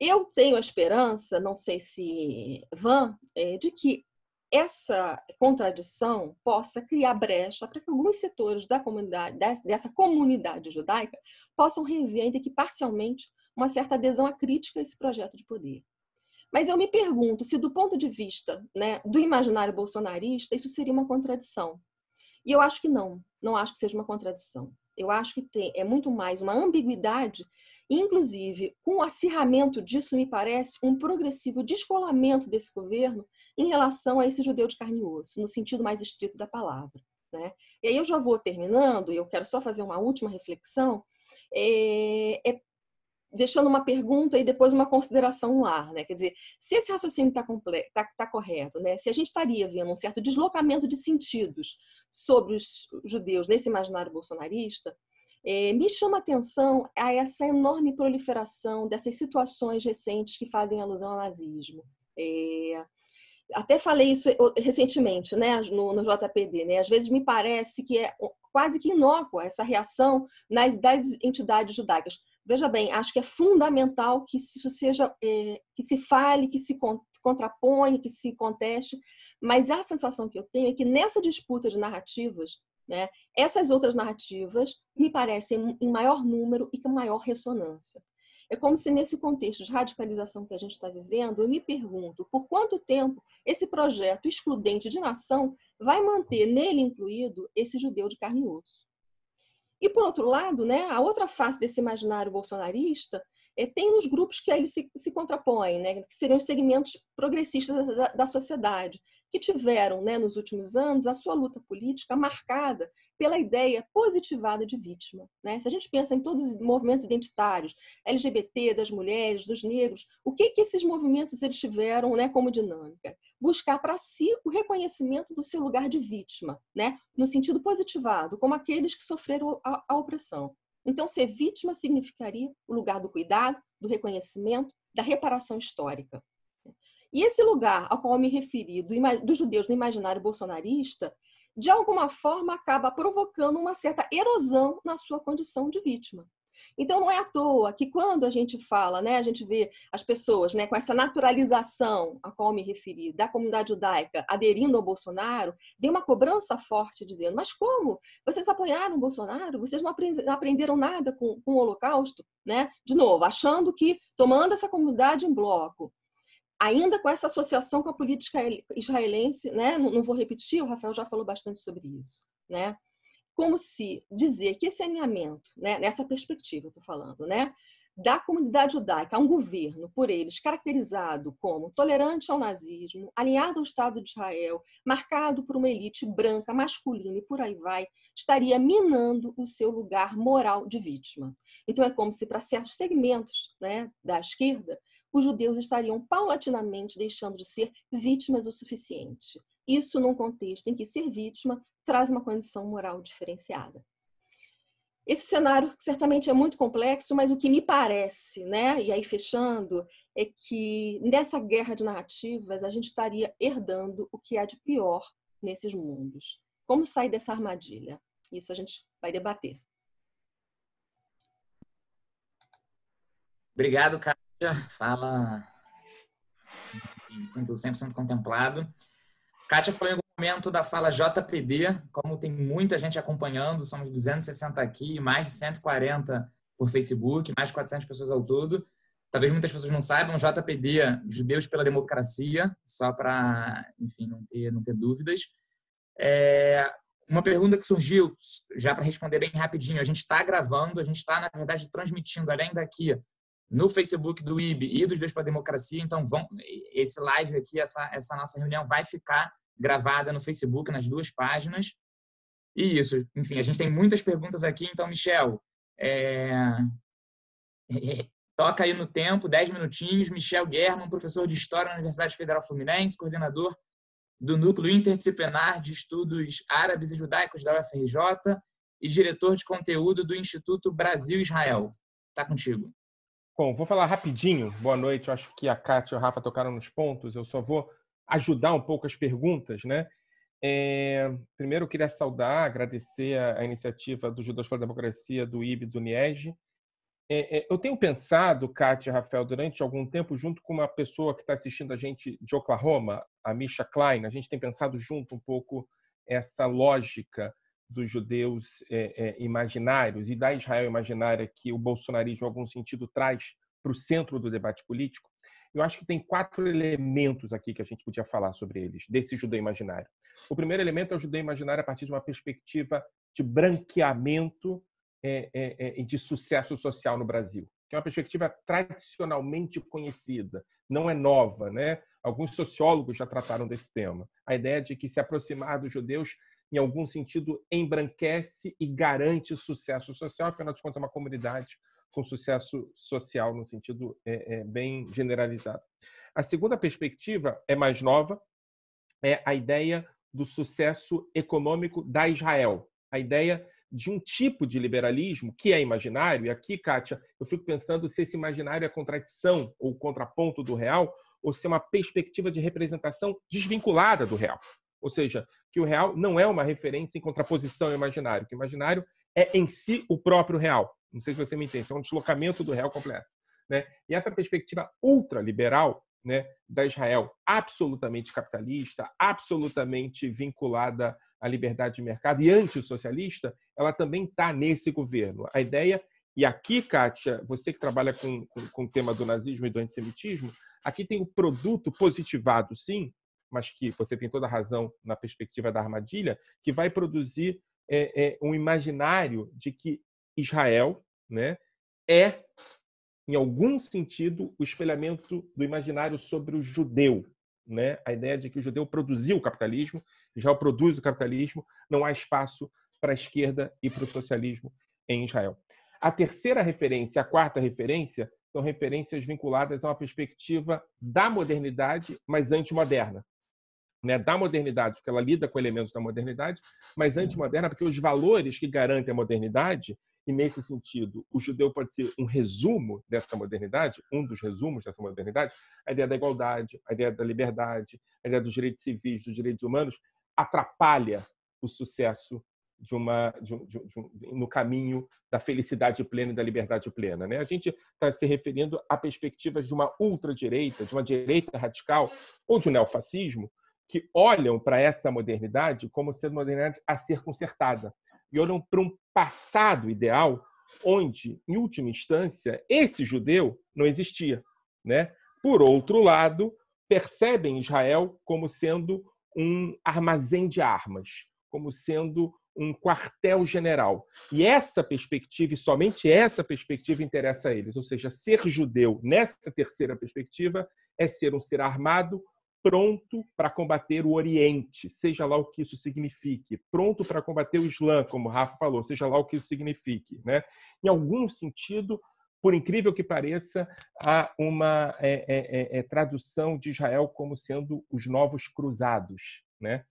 eu tenho a esperança, não sei se Van, eh, de que essa contradição possa criar brecha para que alguns setores da comunidade, dessa comunidade judaica possam rever, ainda que parcialmente, uma certa adesão à crítica a esse projeto de poder. Mas eu me pergunto se, do ponto de vista né, do imaginário bolsonarista, isso seria uma contradição. E eu acho que não, não acho que seja uma contradição. Eu acho que tem, é muito mais uma ambiguidade Inclusive, com o acirramento disso, me parece um progressivo descolamento desse governo em relação a esse judeu de carne e osso, no sentido mais estrito da palavra. Né? E aí eu já vou terminando, e eu quero só fazer uma última reflexão, é, é deixando uma pergunta e depois uma consideração lá, né? Quer dizer, se esse raciocínio está tá, tá correto, né? Se a gente estaria vendo um certo deslocamento de sentidos sobre os judeus nesse imaginário bolsonarista, é, me chama atenção a essa enorme proliferação dessas situações recentes que fazem alusão ao nazismo. É, até falei isso recentemente, né, no, no, JPD, né? Às vezes me parece que é quase que inócua essa reação nas, das entidades judaicas. Veja bem, acho que é fundamental que isso seja, é, que se fale, que se contraponha, que se conteste, mas a sensação que eu tenho é que nessa disputa de narrativas né? Essas outras narrativas me parecem em maior número e com maior ressonância. É como se nesse contexto de radicalização que a gente está vivendo, eu me pergunto por quanto tempo esse projeto excludente de nação vai manter nele incluído esse judeu de carne e osso. E por outro lado, né, a outra face desse imaginário bolsonarista é, tem nos grupos que ele se, se contrapõem, né, que seriam os segmentos progressistas da, da sociedade, que tiveram, né, nos últimos anos, a sua luta política marcada pela ideia positivada de vítima. Né? Se a gente pensa em todos os movimentos identitários, LGBT, das mulheres, dos negros, o que, que esses movimentos eles tiveram né, como dinâmica? Buscar para si o reconhecimento do seu lugar de vítima, né? no sentido positivado, como aqueles que sofreram a, a opressão. Então, ser vítima significaria o lugar do cuidado, do reconhecimento, da reparação histórica. E esse lugar ao qual me referi, do, dos judeus no imaginário bolsonarista, de alguma forma acaba provocando uma certa erosão na sua condição de vítima. Então não é à toa que quando a gente fala, né, a gente vê as pessoas, né, com essa naturalização a qual me referi, da comunidade judaica aderindo ao Bolsonaro, deu uma cobrança forte dizendo: "Mas como? Vocês apoiaram o Bolsonaro? Vocês não aprenderam nada com, com o Holocausto?", né? De novo, achando que tomando essa comunidade em bloco ainda com essa associação com a política israelense, né? não, não vou repetir, o Rafael já falou bastante sobre isso, né? como se dizer que esse alinhamento, né, nessa perspectiva, estou falando, né, da comunidade judaica a um governo por eles caracterizado como tolerante ao nazismo, alinhado ao Estado de Israel, marcado por uma elite branca, masculina e por aí vai, estaria minando o seu lugar moral de vítima. Então é como se para certos segmentos né, da esquerda os judeus estariam paulatinamente deixando de ser vítimas o suficiente. Isso num contexto em que ser vítima traz uma condição moral diferenciada. Esse cenário certamente é muito complexo, mas o que me parece, né, e aí fechando, é que nessa guerra de narrativas a gente estaria herdando o que há de pior nesses mundos. Como sair dessa armadilha? Isso a gente vai debater. Obrigado, Carlos fala sinto 100% contemplado. Kátia foi em momento da fala JPD, como tem muita gente acompanhando, somos 260 aqui, mais de 140 por Facebook, mais de 400 pessoas ao todo. Talvez muitas pessoas não saibam, JPD, Judeus pela Democracia, só para, enfim, não ter, não ter dúvidas. É, uma pergunta que surgiu, já para responder bem rapidinho, a gente está gravando, a gente está, na verdade, transmitindo, além daqui, no Facebook do IB e dos Dois para a Democracia. Então, vão, esse live aqui, essa, essa nossa reunião vai ficar gravada no Facebook, nas duas páginas. E isso, enfim, a gente tem muitas perguntas aqui. Então, Michel, é... toca aí no tempo, 10 minutinhos. Michel Guerman, professor de História na Universidade Federal Fluminense, coordenador do Núcleo Interdisciplinar de Estudos Árabes e Judaicos da UFRJ e diretor de conteúdo do Instituto Brasil-Israel. Está contigo. Bom, vou falar rapidinho. Boa noite. Eu acho que a Kátia e o Rafa tocaram nos pontos. Eu só vou ajudar um pouco as perguntas, né? É, primeiro, eu queria saudar, agradecer a, a iniciativa do Judas a Democracia, do IB, do NIEG. É, é, eu tenho pensado, Kátia e Rafael, durante algum tempo, junto com uma pessoa que está assistindo a gente de Oklahoma, a Misha Klein, a gente tem pensado junto um pouco essa lógica dos judeus é, é, imaginários e da Israel imaginária que o bolsonarismo, em algum sentido, traz para o centro do debate político, eu acho que tem quatro elementos aqui que a gente podia falar sobre eles, desse judeu imaginário. O primeiro elemento é o judeu imaginário a partir de uma perspectiva de branqueamento é, é, é, e de sucesso social no Brasil, que é uma perspectiva tradicionalmente conhecida, não é nova. Né? Alguns sociólogos já trataram desse tema. A ideia de que se aproximar dos judeus em algum sentido, embranquece e garante sucesso social. Afinal de contas, é uma comunidade com sucesso social, no sentido é, é, bem generalizado. A segunda perspectiva é mais nova, é a ideia do sucesso econômico da Israel. A ideia de um tipo de liberalismo que é imaginário, e aqui, Kátia, eu fico pensando se esse imaginário é contradição ou contraponto do real, ou se é uma perspectiva de representação desvinculada do real. Ou seja, que o real não é uma referência em contraposição ao imaginário, que o imaginário é em si o próprio real. Não sei se você me entende, é um deslocamento do real completo. Né? E essa perspectiva ultraliberal né, da Israel, absolutamente capitalista, absolutamente vinculada à liberdade de mercado e antissocialista, ela também está nesse governo. A ideia, e aqui, Kátia, você que trabalha com, com, com o tema do nazismo e do antissemitismo, aqui tem o produto positivado, sim, mas que você tem toda a razão na perspectiva da armadilha, que vai produzir é, é, um imaginário de que Israel né, é, em algum sentido, o espelhamento do imaginário sobre o judeu. Né? A ideia de que o judeu produziu o capitalismo, Israel produz o capitalismo, não há espaço para a esquerda e para o socialismo em Israel. A terceira referência, a quarta referência, são referências vinculadas a uma perspectiva da modernidade, mas antimoderna né, da modernidade, porque ela lida com elementos da modernidade, mas é. antimoderna, porque os valores que garantem a modernidade, e nesse sentido, o judeu pode ser um resumo dessa modernidade, um dos resumos dessa modernidade, a ideia da igualdade, a ideia da liberdade, a ideia dos direitos civis, dos direitos humanos, atrapalha o sucesso de uma de um, de um, de um, no caminho da felicidade plena e da liberdade plena. Né? A gente está se referindo a perspectivas de uma ultradireita, de uma direita radical ou de um neofascismo, que olham para essa modernidade como sendo uma modernidade a ser consertada e olham para um passado ideal onde, em última instância, esse judeu não existia. Né? Por outro lado, percebem Israel como sendo um armazém de armas, como sendo um quartel-general. E essa perspectiva, e somente essa perspectiva, interessa a eles. Ou seja, ser judeu nessa terceira perspectiva é ser um ser armado, pronto para combater o Oriente, seja lá o que isso signifique, pronto para combater o Islã, como o Rafa falou, seja lá o que isso signifique. Né? Em algum sentido, por incrível que pareça, há uma é, é, é, é, tradução de Israel como sendo os novos cruzados. Né?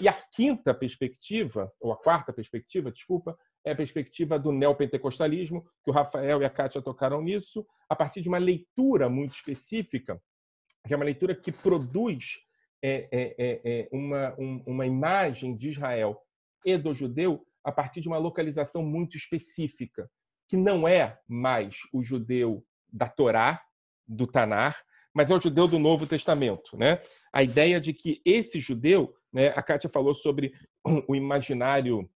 E a quinta perspectiva, ou a quarta perspectiva, desculpa, é a perspectiva do neopentecostalismo, que o Rafael e a Kátia tocaram nisso, a partir de uma leitura muito específica que é uma leitura que produz é é, é, é, uma, um, uma imagem de Israel e do judeu a partir de uma localização muito específica, que não é mais o judeu da Torá, do Tanar, mas é o judeu do Novo Testamento. Né? A ideia de que esse judeu, né, a Kátia falou sobre o imaginário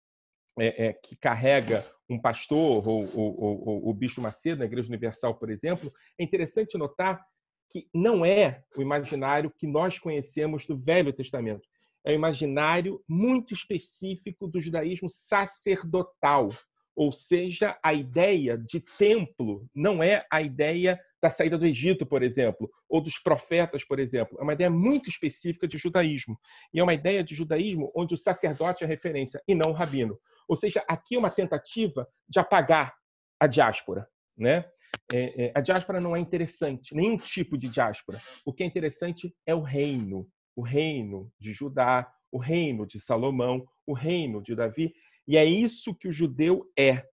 é, é, que carrega um pastor ou, ou, ou, ou o bicho macedo na Igreja Universal, por exemplo, é interessante notar que não é o imaginário que nós conhecemos do Velho Testamento. É um imaginário muito específico do judaísmo sacerdotal, ou seja, a ideia de templo não é a ideia da saída do Egito, por exemplo, ou dos profetas, por exemplo. É uma ideia muito específica de judaísmo. E é uma ideia de judaísmo onde o sacerdote é referência e não o rabino. Ou seja, aqui é uma tentativa de apagar a diáspora, né? É, é, a diáspora não é interessante, nenhum tipo de diáspora. O que é interessante é o reino, o reino de Judá, o reino de Salomão, o reino de Davi. E é isso que o judeu é.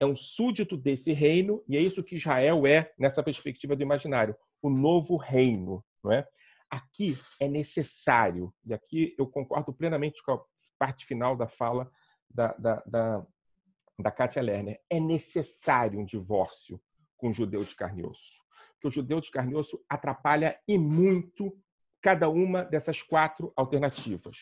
É um súdito desse reino, e é isso que Israel é nessa perspectiva do imaginário, o novo reino. Não é? Aqui é necessário, e aqui eu concordo plenamente com a parte final da fala da, da, da, da Katia Lerner, é necessário um divórcio com o judeu de carne e osso. Porque o judeu de carne e osso atrapalha e muito cada uma dessas quatro alternativas.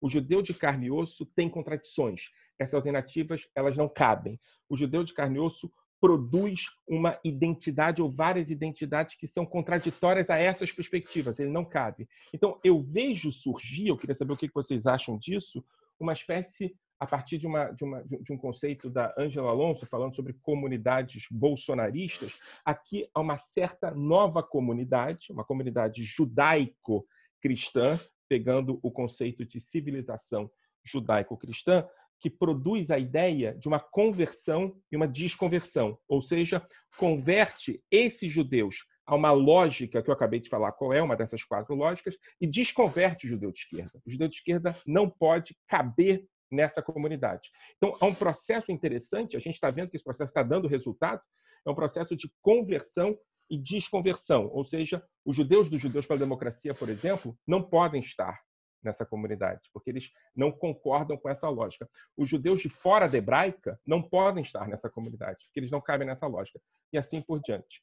O judeu de carne e osso tem contradições. Essas alternativas elas não cabem. O judeu de carne e osso produz uma identidade ou várias identidades que são contraditórias a essas perspectivas. Ele não cabe. Então, eu vejo surgir, eu queria saber o que vocês acham disso, uma espécie a partir de, uma, de, uma, de, um conceito da Ângela Alonso, falando sobre comunidades bolsonaristas, aqui há uma certa nova comunidade, uma comunidade judaico-cristã, pegando o conceito de civilização judaico-cristã, que produz a ideia de uma conversão e uma desconversão, ou seja, converte esses judeus a uma lógica que eu acabei de falar, qual é uma dessas quatro lógicas, e desconverte o judeu de esquerda. O judeu de esquerda não pode caber nessa comunidade. Então, há é um processo interessante, a gente está vendo que esse processo está dando resultado, é um processo de conversão e desconversão, ou seja, os judeus dos Judeus pela Democracia, por exemplo, não podem estar nessa comunidade, porque eles não concordam com essa lógica. Os judeus de fora da hebraica não podem estar nessa comunidade, porque eles não cabem nessa lógica, e assim por diante.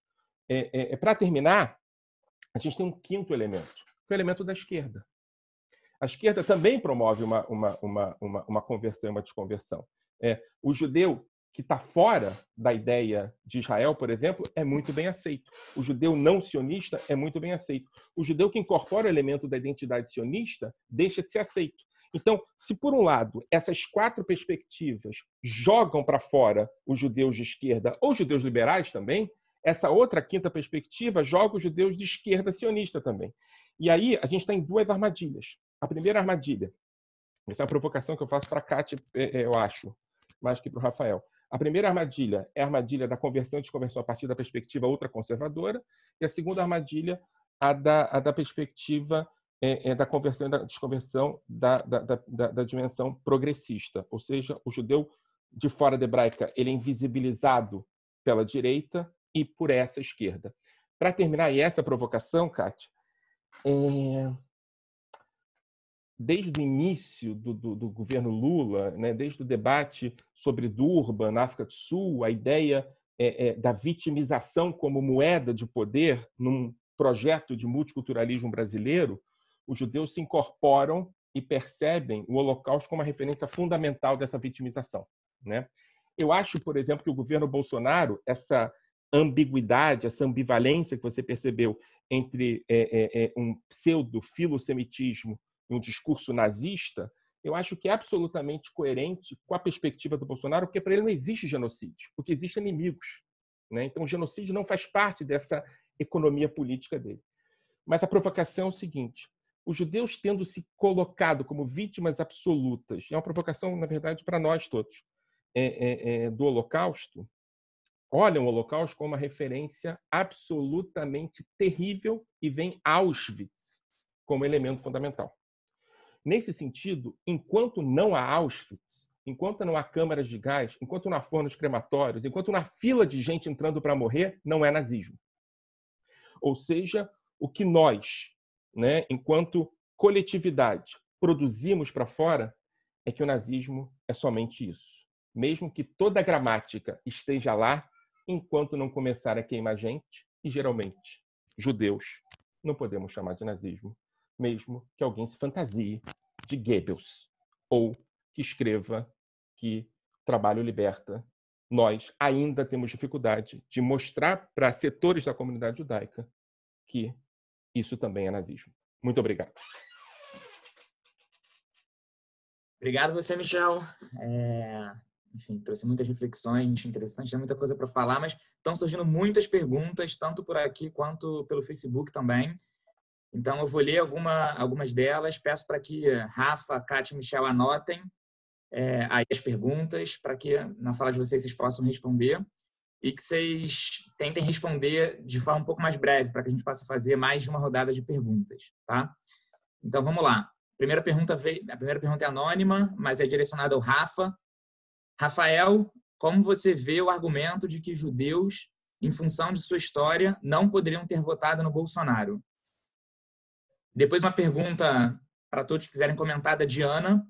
É, é, é Para terminar, a gente tem um quinto elemento, que é o elemento da esquerda. A esquerda também promove uma, uma, uma, uma, uma conversão e uma desconversão. É, o judeu que está fora da ideia de Israel, por exemplo, é muito bem aceito. O judeu não sionista é muito bem aceito. O judeu que incorpora o elemento da identidade sionista deixa de ser aceito. Então, se por um lado essas quatro perspectivas jogam para fora os judeus de esquerda ou judeus liberais também, essa outra quinta perspectiva joga os judeus de esquerda sionista também. E aí a gente está em duas armadilhas. A primeira armadilha, essa é uma provocação que eu faço para a Kátia, é, é, eu acho, mais que para o Rafael. A primeira armadilha é a armadilha da conversão e desconversão a partir da perspectiva ultraconservadora, e a segunda armadilha, a da, a da perspectiva é, é da conversão e da desconversão da, da, da, da, dimensão progressista, ou seja, o judeu de fora da hebraica ele é invisibilizado pela direita e por essa esquerda. Para terminar, e essa provocação, Kátia, é desde o início do, do, do governo Lula, né, desde o debate sobre Durban, na África do Sul, a ideia é, é, da vitimização como moeda de poder num projeto de multiculturalismo brasileiro, os judeus se incorporam e percebem o Holocausto como uma referência fundamental dessa vitimização. Né? Eu acho, por exemplo, que o governo Bolsonaro, essa ambiguidade, essa ambivalência que você percebeu entre é, é, é um pseudo-filosemitismo um discurso nazista, eu acho que é absolutamente coerente com a perspectiva do Bolsonaro, porque para ele não existe genocídio, porque existem inimigos. Né? Então, o genocídio não faz parte dessa economia política dele. Mas a provocação é o seguinte: os judeus tendo se colocado como vítimas absolutas, é uma provocação, na verdade, para nós todos, é, é, é, do Holocausto, olham o Holocausto como uma referência absolutamente terrível e vem Auschwitz como elemento fundamental. Nesse sentido, enquanto não há Auschwitz, enquanto não há câmaras de gás, enquanto não há fornos crematórios, enquanto não há fila de gente entrando para morrer, não é nazismo. Ou seja, o que nós, né, enquanto coletividade, produzimos para fora é que o nazismo é somente isso. Mesmo que toda a gramática esteja lá, enquanto não começar a queimar gente, e geralmente judeus, não podemos chamar de nazismo mesmo que alguém se fantasie de Goebbels ou que escreva que trabalho liberta. Nós ainda temos dificuldade de mostrar para setores da comunidade judaica que isso também é nazismo. Muito obrigado. Obrigado você, Michel. É... Enfim, trouxe muitas reflexões interessantes, tem muita coisa para falar, mas estão surgindo muitas perguntas, tanto por aqui quanto pelo Facebook também. Então, eu vou ler alguma, algumas delas. Peço para que Rafa, Kátia e Michel anotem é, aí as perguntas, para que na fala de vocês vocês possam responder e que vocês tentem responder de forma um pouco mais breve, para que a gente possa fazer mais de uma rodada de perguntas, tá? Então, vamos lá. Primeira pergunta veio, a primeira pergunta é anônima, mas é direcionada ao Rafa. Rafael, como você vê o argumento de que judeus, em função de sua história, não poderiam ter votado no Bolsonaro? Depois, uma pergunta para todos que quiserem comentar da Diana.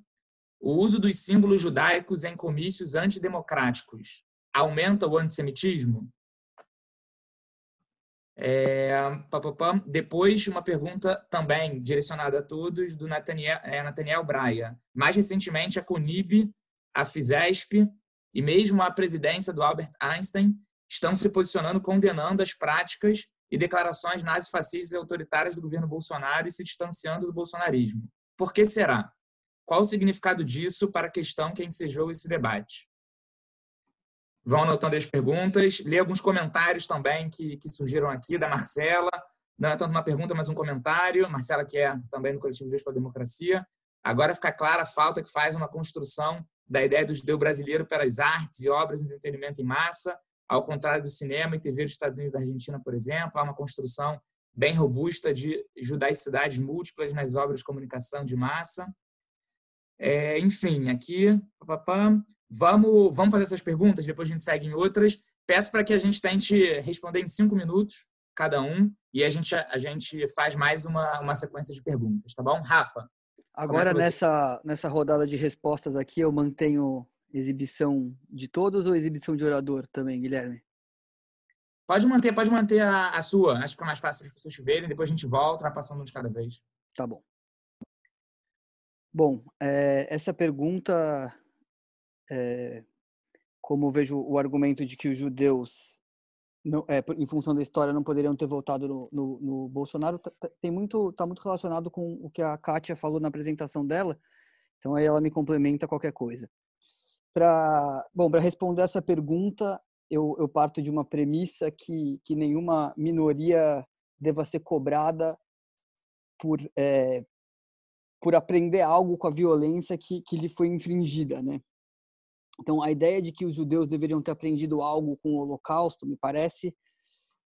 O uso dos símbolos judaicos em comícios antidemocráticos aumenta o antissemitismo? É, Depois, uma pergunta também direcionada a todos, do Nathaniel, é, Nathaniel Braia. Mais recentemente, a CONIB, a FISESP e mesmo a presidência do Albert Einstein estão se posicionando condenando as práticas e declarações nazifascistas e autoritárias do governo Bolsonaro e se distanciando do bolsonarismo. Por que será? Qual o significado disso para a questão que ensejou esse debate? Vão anotando as perguntas, lê alguns comentários também que, que surgiram aqui, da Marcela. Não é tanto uma pergunta, mas um comentário. Marcela, que é também do Coletivo Deus para a Democracia. Agora fica clara a falta que faz uma construção da ideia do judeu brasileiro pelas artes e obras de entretenimento em massa, ao contrário do cinema e TV dos Estados Unidos e da Argentina, por exemplo, há uma construção bem robusta de judaicidades múltiplas nas obras de comunicação de massa. É, enfim, aqui, papapá, vamos, vamos fazer essas perguntas, depois a gente segue em outras. Peço para que a gente tente responder em cinco minutos cada um e a gente, a gente faz mais uma, uma sequência de perguntas, tá bom? Rafa. Agora nessa, nessa rodada de respostas aqui eu mantenho Exibição de todos ou exibição de orador também, Guilherme? Pode manter, pode manter a, a sua. Acho que fica mais fácil para as pessoas verem. Depois a gente volta, vai passando um de cada vez. Tá bom. Bom, é, essa pergunta, é, como vejo o argumento de que os judeus, não, é, em função da história, não poderiam ter votado no, no, no Bolsonaro, tá, tá, tem muito, está muito relacionado com o que a Kátia falou na apresentação dela. Então aí ela me complementa qualquer coisa. Para bom, para responder essa pergunta, eu, eu parto de uma premissa que que nenhuma minoria deva ser cobrada por é, por aprender algo com a violência que que lhe foi infringida, né? Então, a ideia de que os judeus deveriam ter aprendido algo com o Holocausto, me parece,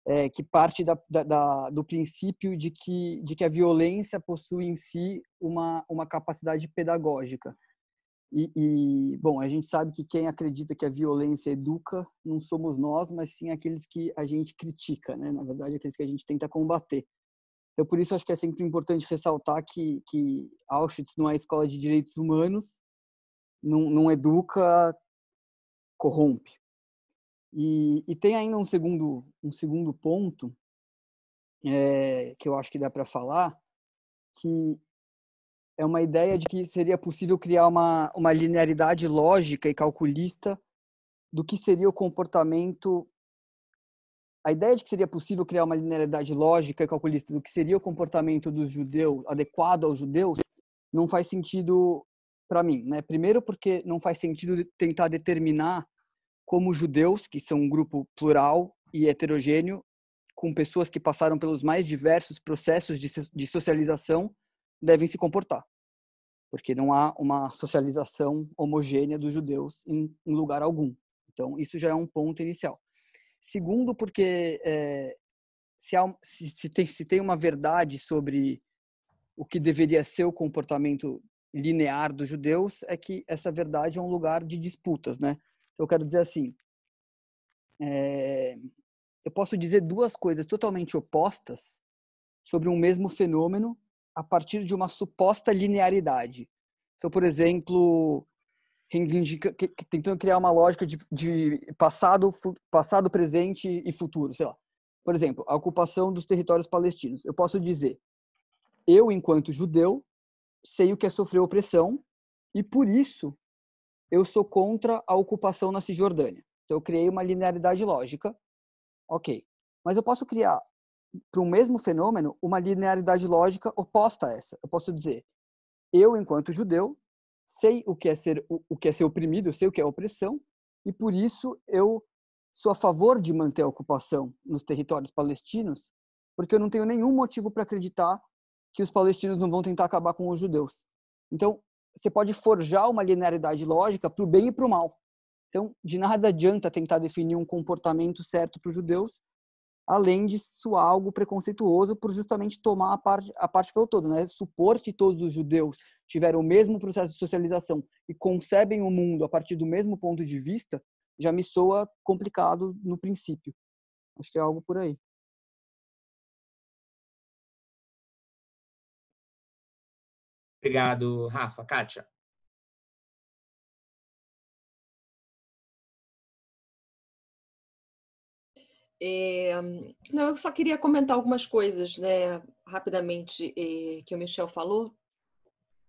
é, que parte da, da, do princípio de que, de que a violência possui em si uma, uma capacidade pedagógica. E, e, bom, a gente sabe que quem acredita que a violência educa não somos nós, mas sim aqueles que a gente critica, né? Na verdade, aqueles que a gente tenta combater. Então, por isso, acho que é sempre importante ressaltar que, que Auschwitz não é escola de direitos humanos, não, não educa, corrompe. E, e, tem ainda um segundo, um segundo ponto é, que eu acho que dá para falar, que é uma ideia de que seria possível criar uma, uma linearidade lógica e calculista do que seria o comportamento. A ideia de que seria possível criar uma linearidade lógica e calculista do que seria o comportamento dos judeus, adequado aos judeus, não faz sentido para mim. Né? Primeiro, porque não faz sentido tentar determinar como judeus, que são um grupo plural e heterogêneo, com pessoas que passaram pelos mais diversos processos de socialização, devem se comportar porque não há uma socialização homogênea dos judeus em, em lugar algum. Então, isso já é um ponto inicial. Segundo, porque é, se, há, se, se, tem, se tem uma verdade sobre o que deveria ser o comportamento linear dos judeus, é que essa verdade é um lugar de disputas, né? Eu quero dizer assim, é, eu posso dizer duas coisas totalmente opostas sobre um mesmo fenômeno a partir de uma suposta linearidade. Então, por exemplo, tentando criar uma lógica de, de passado, passado, presente e futuro, sei lá. Por exemplo, a ocupação dos territórios palestinos. Eu posso dizer, eu, enquanto judeu, sei o que é sofrer opressão e, por isso, eu sou contra a ocupação na Cisjordânia. Então, eu criei uma linearidade lógica. Ok. Mas eu posso criar para o mesmo fenômeno uma linearidade lógica oposta a essa. Eu posso dizer, eu, enquanto judeu, sei o que é ser, o, o que é ser oprimido, eu sei o que é opressão, e por isso eu sou a favor de manter a ocupação nos territórios palestinos, porque eu não tenho nenhum motivo para acreditar que os palestinos não vão tentar acabar com os judeus. Então, você pode forjar uma linearidade lógica para o bem e para o mal. Então, de nada adianta tentar definir um comportamento certo para os judeus além de soar algo preconceituoso por justamente tomar a parte, a parte pelo todo, né? Supor que todos os judeus tiveram o mesmo processo de socialização e concebem o mundo a partir do mesmo ponto de vista, já me soa complicado no princípio. Acho que é algo por aí. Obrigado, Rafa. Kátia? É, não, eu só queria comentar algumas coisas, né, rapidamente, é, que o Michel falou.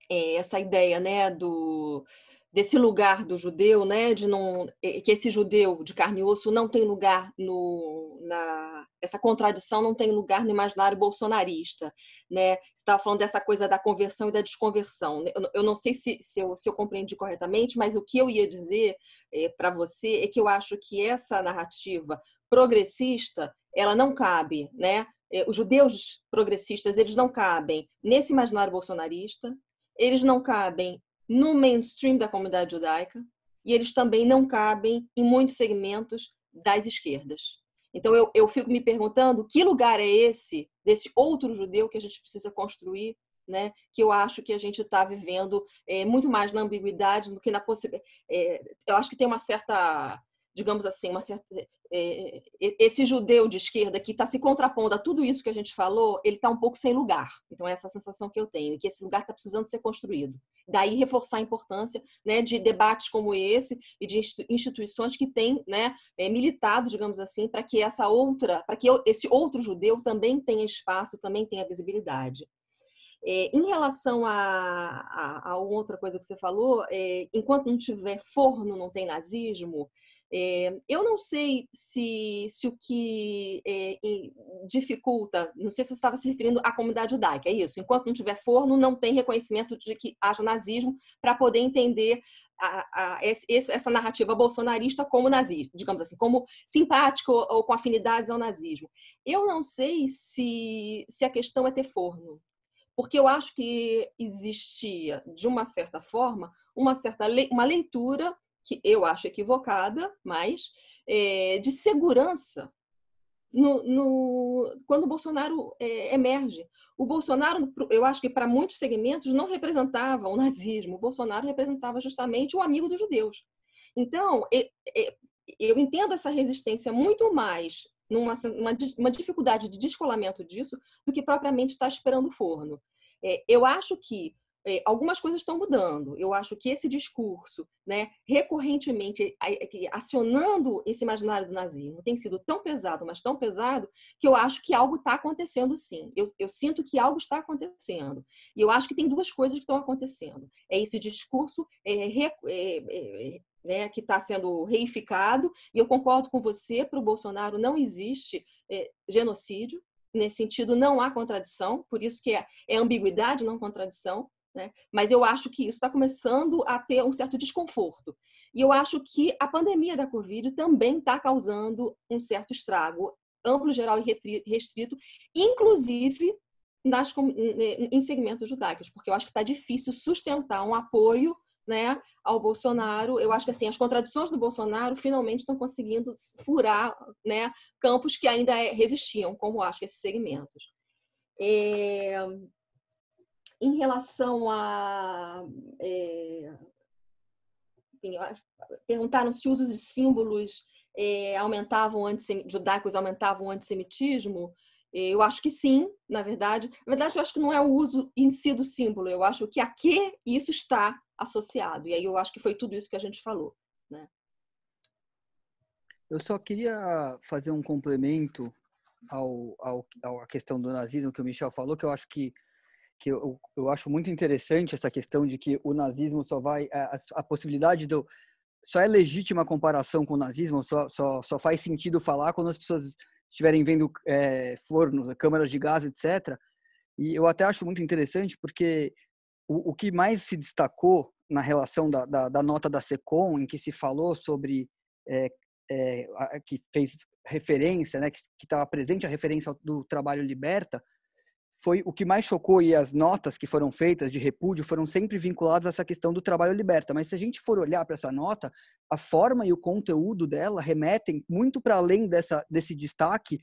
É, essa ideia, né, do desse lugar do judeu, né, de não que esse judeu de carne e osso não tem lugar no na essa contradição não tem lugar no imaginário bolsonarista, né? Você estava falando dessa coisa da conversão e da desconversão. Eu, eu não sei se, se, eu, se eu compreendi corretamente, mas o que eu ia dizer é, para você é que eu acho que essa narrativa progressista ela não cabe, né? É, os judeus progressistas eles não cabem nesse imaginário bolsonarista, eles não cabem no mainstream da comunidade judaica e eles também não cabem em muitos segmentos das esquerdas. Então eu, eu fico me perguntando que lugar é esse desse outro judeu que a gente precisa construir, né? Que eu acho que a gente está vivendo é, muito mais na ambiguidade do que na possibilidade. Eh, é, eu acho que tem uma certa digamos assim, uma certa, é, esse judeu de esquerda que está se contrapondo a tudo isso que a gente falou, ele está um pouco sem lugar. Então, é essa sensação que eu tenho, que esse lugar está precisando ser construído. Daí reforçar a importância né, de debates como esse e de instituições que têm né, militado, digamos assim, para que essa outra, para que esse outro judeu também tenha espaço, também tenha visibilidade. É, em relação a, a, a, outra coisa que você falou, é, enquanto não tiver forno, não tem nazismo, é, eu não sei se, se o que é, dificulta, não sei se você estava se referindo à comunidade judaica, é isso. Enquanto não tiver forno, não tem reconhecimento de que haja nazismo para poder entender a, a, essa narrativa bolsonarista como nazismo, digamos assim, como simpático ou com afinidades ao nazismo. Eu não sei se, se a questão é ter forno, porque eu acho que existia, de uma certa forma, uma certa le, uma leitura que eu acho equivocada, mas é, de segurança no, no, quando o Bolsonaro é, emerge. O Bolsonaro, eu acho que para muitos segmentos, não representava o nazismo, o Bolsonaro representava justamente o amigo dos judeus. Então, eu, eu entendo essa resistência muito mais numa uma, uma dificuldade de descolamento disso do que propriamente estar tá esperando o forno. É, eu acho que eh, algumas coisas estão mudando. Eu acho que esse discurso, né, recorrentemente eh, acionando esse imaginário do nazismo, tem sido tão pesado, mas tão pesado, que eu acho que algo está acontecendo sim. Eu, eu, sinto que algo está acontecendo. E eu acho que tem duas coisas que estão acontecendo. É esse discurso é, é, é, né, que está sendo reificado, e eu concordo com você, para o Bolsonaro não existe eh, genocídio, nesse sentido não há contradição, por isso que é, é ambiguidade, não contradição. Né? Mas eu acho que isso está começando a ter um certo desconforto. E eu acho que a pandemia da Covid também está causando um certo estrago amplo, geral e restrito, inclusive nas, em segmentos judaicos, porque eu acho que está difícil sustentar um apoio né, ao Bolsonaro. Eu acho que assim, as contradições do Bolsonaro finalmente estão conseguindo furar né, campos que ainda é, resistiam, como acho que esses segmentos. É em relação a. É, enfim, perguntaram se usos de símbolos é, aumentavam antissem, judaicos aumentavam o antissemitismo. Eh, eu acho que sim, na verdade. Na verdade, eu acho que não é o uso em si do símbolo, eu acho que a que isso está associado. E aí eu acho que foi tudo isso que a gente falou. Né? Eu só queria fazer um complemento ao, ao, à questão do nazismo que o Michel falou, que eu acho que que eu, eu acho muito interessante essa questão de que o nazismo só vai. A, a possibilidade do. Só é legítima a comparação com o nazismo, só, só, só faz sentido falar quando as pessoas estiverem vendo é, fornos, câmaras de gás, etc. E eu até acho muito interessante porque o, o que mais se destacou na relação da, da, da nota da SECOM, em que se falou sobre. É, é, que fez referência, né, que estava presente a referência do trabalho liberta, foi o que mais chocou e as notas que foram feitas de repúdio foram sempre vinculadas a essa questão do trabalho liberta. Mas se a gente for olhar para essa nota, a forma e o conteúdo dela remetem muito para além dessa, desse destaque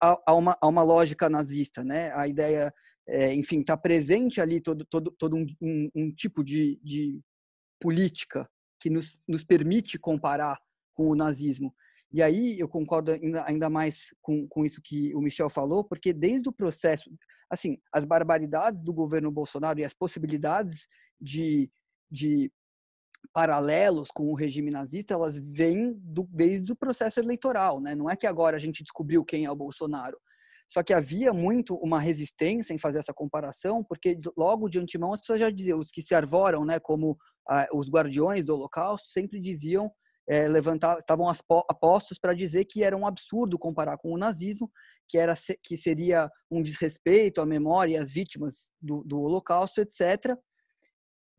a, a, uma, a uma lógica nazista, né? A ideia, é, enfim, está presente ali todo, todo, todo um, um, um tipo de, de política que nos, nos permite comparar com o nazismo. E aí eu concordo ainda, ainda mais com, com isso que o Michel falou, porque desde o processo, assim, as barbaridades do governo Bolsonaro e as possibilidades de, de paralelos com o regime nazista, elas vêm do, desde o processo eleitoral, né? Não é que agora a gente descobriu quem é o Bolsonaro. Só que havia muito uma resistência em fazer essa comparação, porque logo de antemão as pessoas já diziam, os que se arvoram, né, como ah, os guardiões do Holocausto, sempre diziam é, levantar, estavam apostos para dizer que era um absurdo comparar com o nazismo, que, era, que seria um desrespeito à memória e às vítimas do, do Holocausto, etc.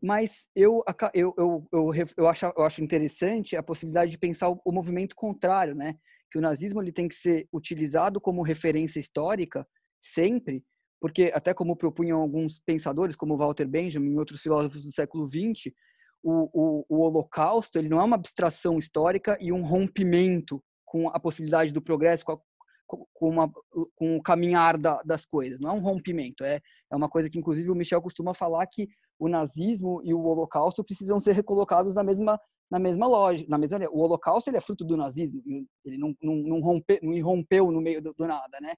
Mas eu, eu, eu, eu, eu, acho, eu acho interessante a possibilidade de pensar o, o movimento contrário, né? que o nazismo ele tem que ser utilizado como referência histórica sempre, porque até como propunham alguns pensadores, como Walter Benjamin e outros filósofos do século XX, o, o, o Holocausto ele não é uma abstração histórica e um rompimento com a possibilidade do progresso, com, a, com, uma, com o caminhar da, das coisas. Não é um rompimento. É, é uma coisa que, inclusive, o Michel costuma falar que o nazismo e o Holocausto precisam ser recolocados na mesma na mesma lógica na mesma o Holocausto ele é fruto do nazismo, ele não, não, não, rompe, não irrompeu no meio do, do nada, né?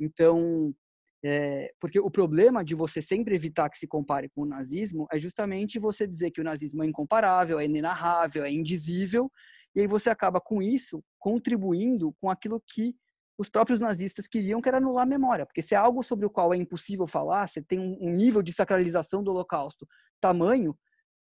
Então é, porque o problema de você sempre evitar que se compare com o nazismo é justamente você dizer que o nazismo é incomparável, é inenarrável, é indizível, e aí você acaba com isso contribuindo com aquilo que os próprios nazistas queriam, que era anular a memória. Porque se é algo sobre o qual é impossível falar, você tem um nível de sacralização do Holocausto tamanho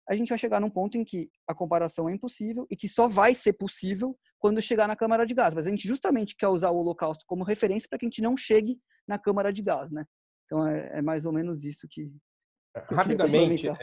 a gente vai chegar num ponto em que a comparação é impossível e que só vai ser possível quando chegar na Câmara de Gás. Mas a gente justamente quer usar o Holocausto como referência para que a gente não chegue na Câmara de Gás, né? Então é, é mais ou menos isso que. É, rapidamente, é,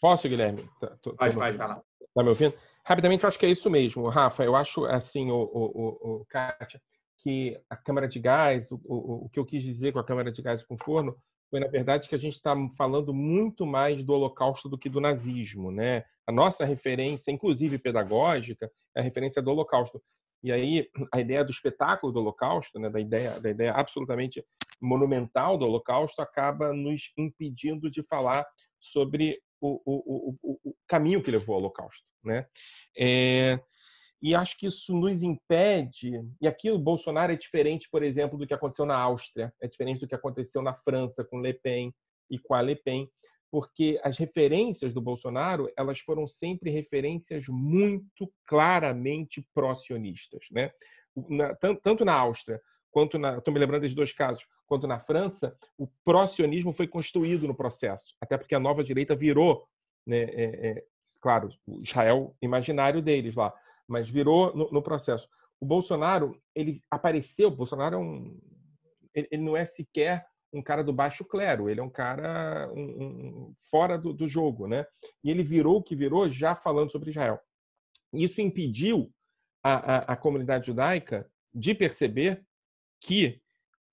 posso, Guilherme? Tá, pode, pode, lá. Tá me ouvindo? Rapidamente, eu acho que é isso mesmo, Rafa. Eu acho assim, o, o, o, Kátia, que a Câmara de Gás, o, o, o que eu quis dizer com a Câmara de Gás com forno, foi, na verdade, que a gente está falando muito mais do Holocausto do que do nazismo. Né? A nossa referência, inclusive pedagógica, é a referência do Holocausto. E aí a ideia do espetáculo do Holocausto, né, da ideia da ideia absolutamente monumental do Holocausto, acaba nos impedindo de falar sobre o, o, o, o caminho que levou ao Holocausto, né? É, e acho que isso nos impede. E aqui o Bolsonaro é diferente, por exemplo, do que aconteceu na Áustria, é diferente do que aconteceu na França com Le Pen e com a Le Pen, porque as referências do Bolsonaro elas foram sempre referências muito claramente pró-sionistas, né? tanto, tanto na Áustria quanto na, estou me lembrando desses dois casos, quanto na França, o pró-sionismo foi construído no processo, até porque a nova direita virou, né? É, é, claro, o Israel imaginário deles lá mas virou no, no processo. O Bolsonaro, ele apareceu, o Bolsonaro é um, ele, ele, não é sequer um cara do baixo clero, ele é um cara um, um, fora do, do jogo, né? E ele virou o que virou já falando sobre Israel. Isso impediu a, a, a, comunidade judaica de perceber que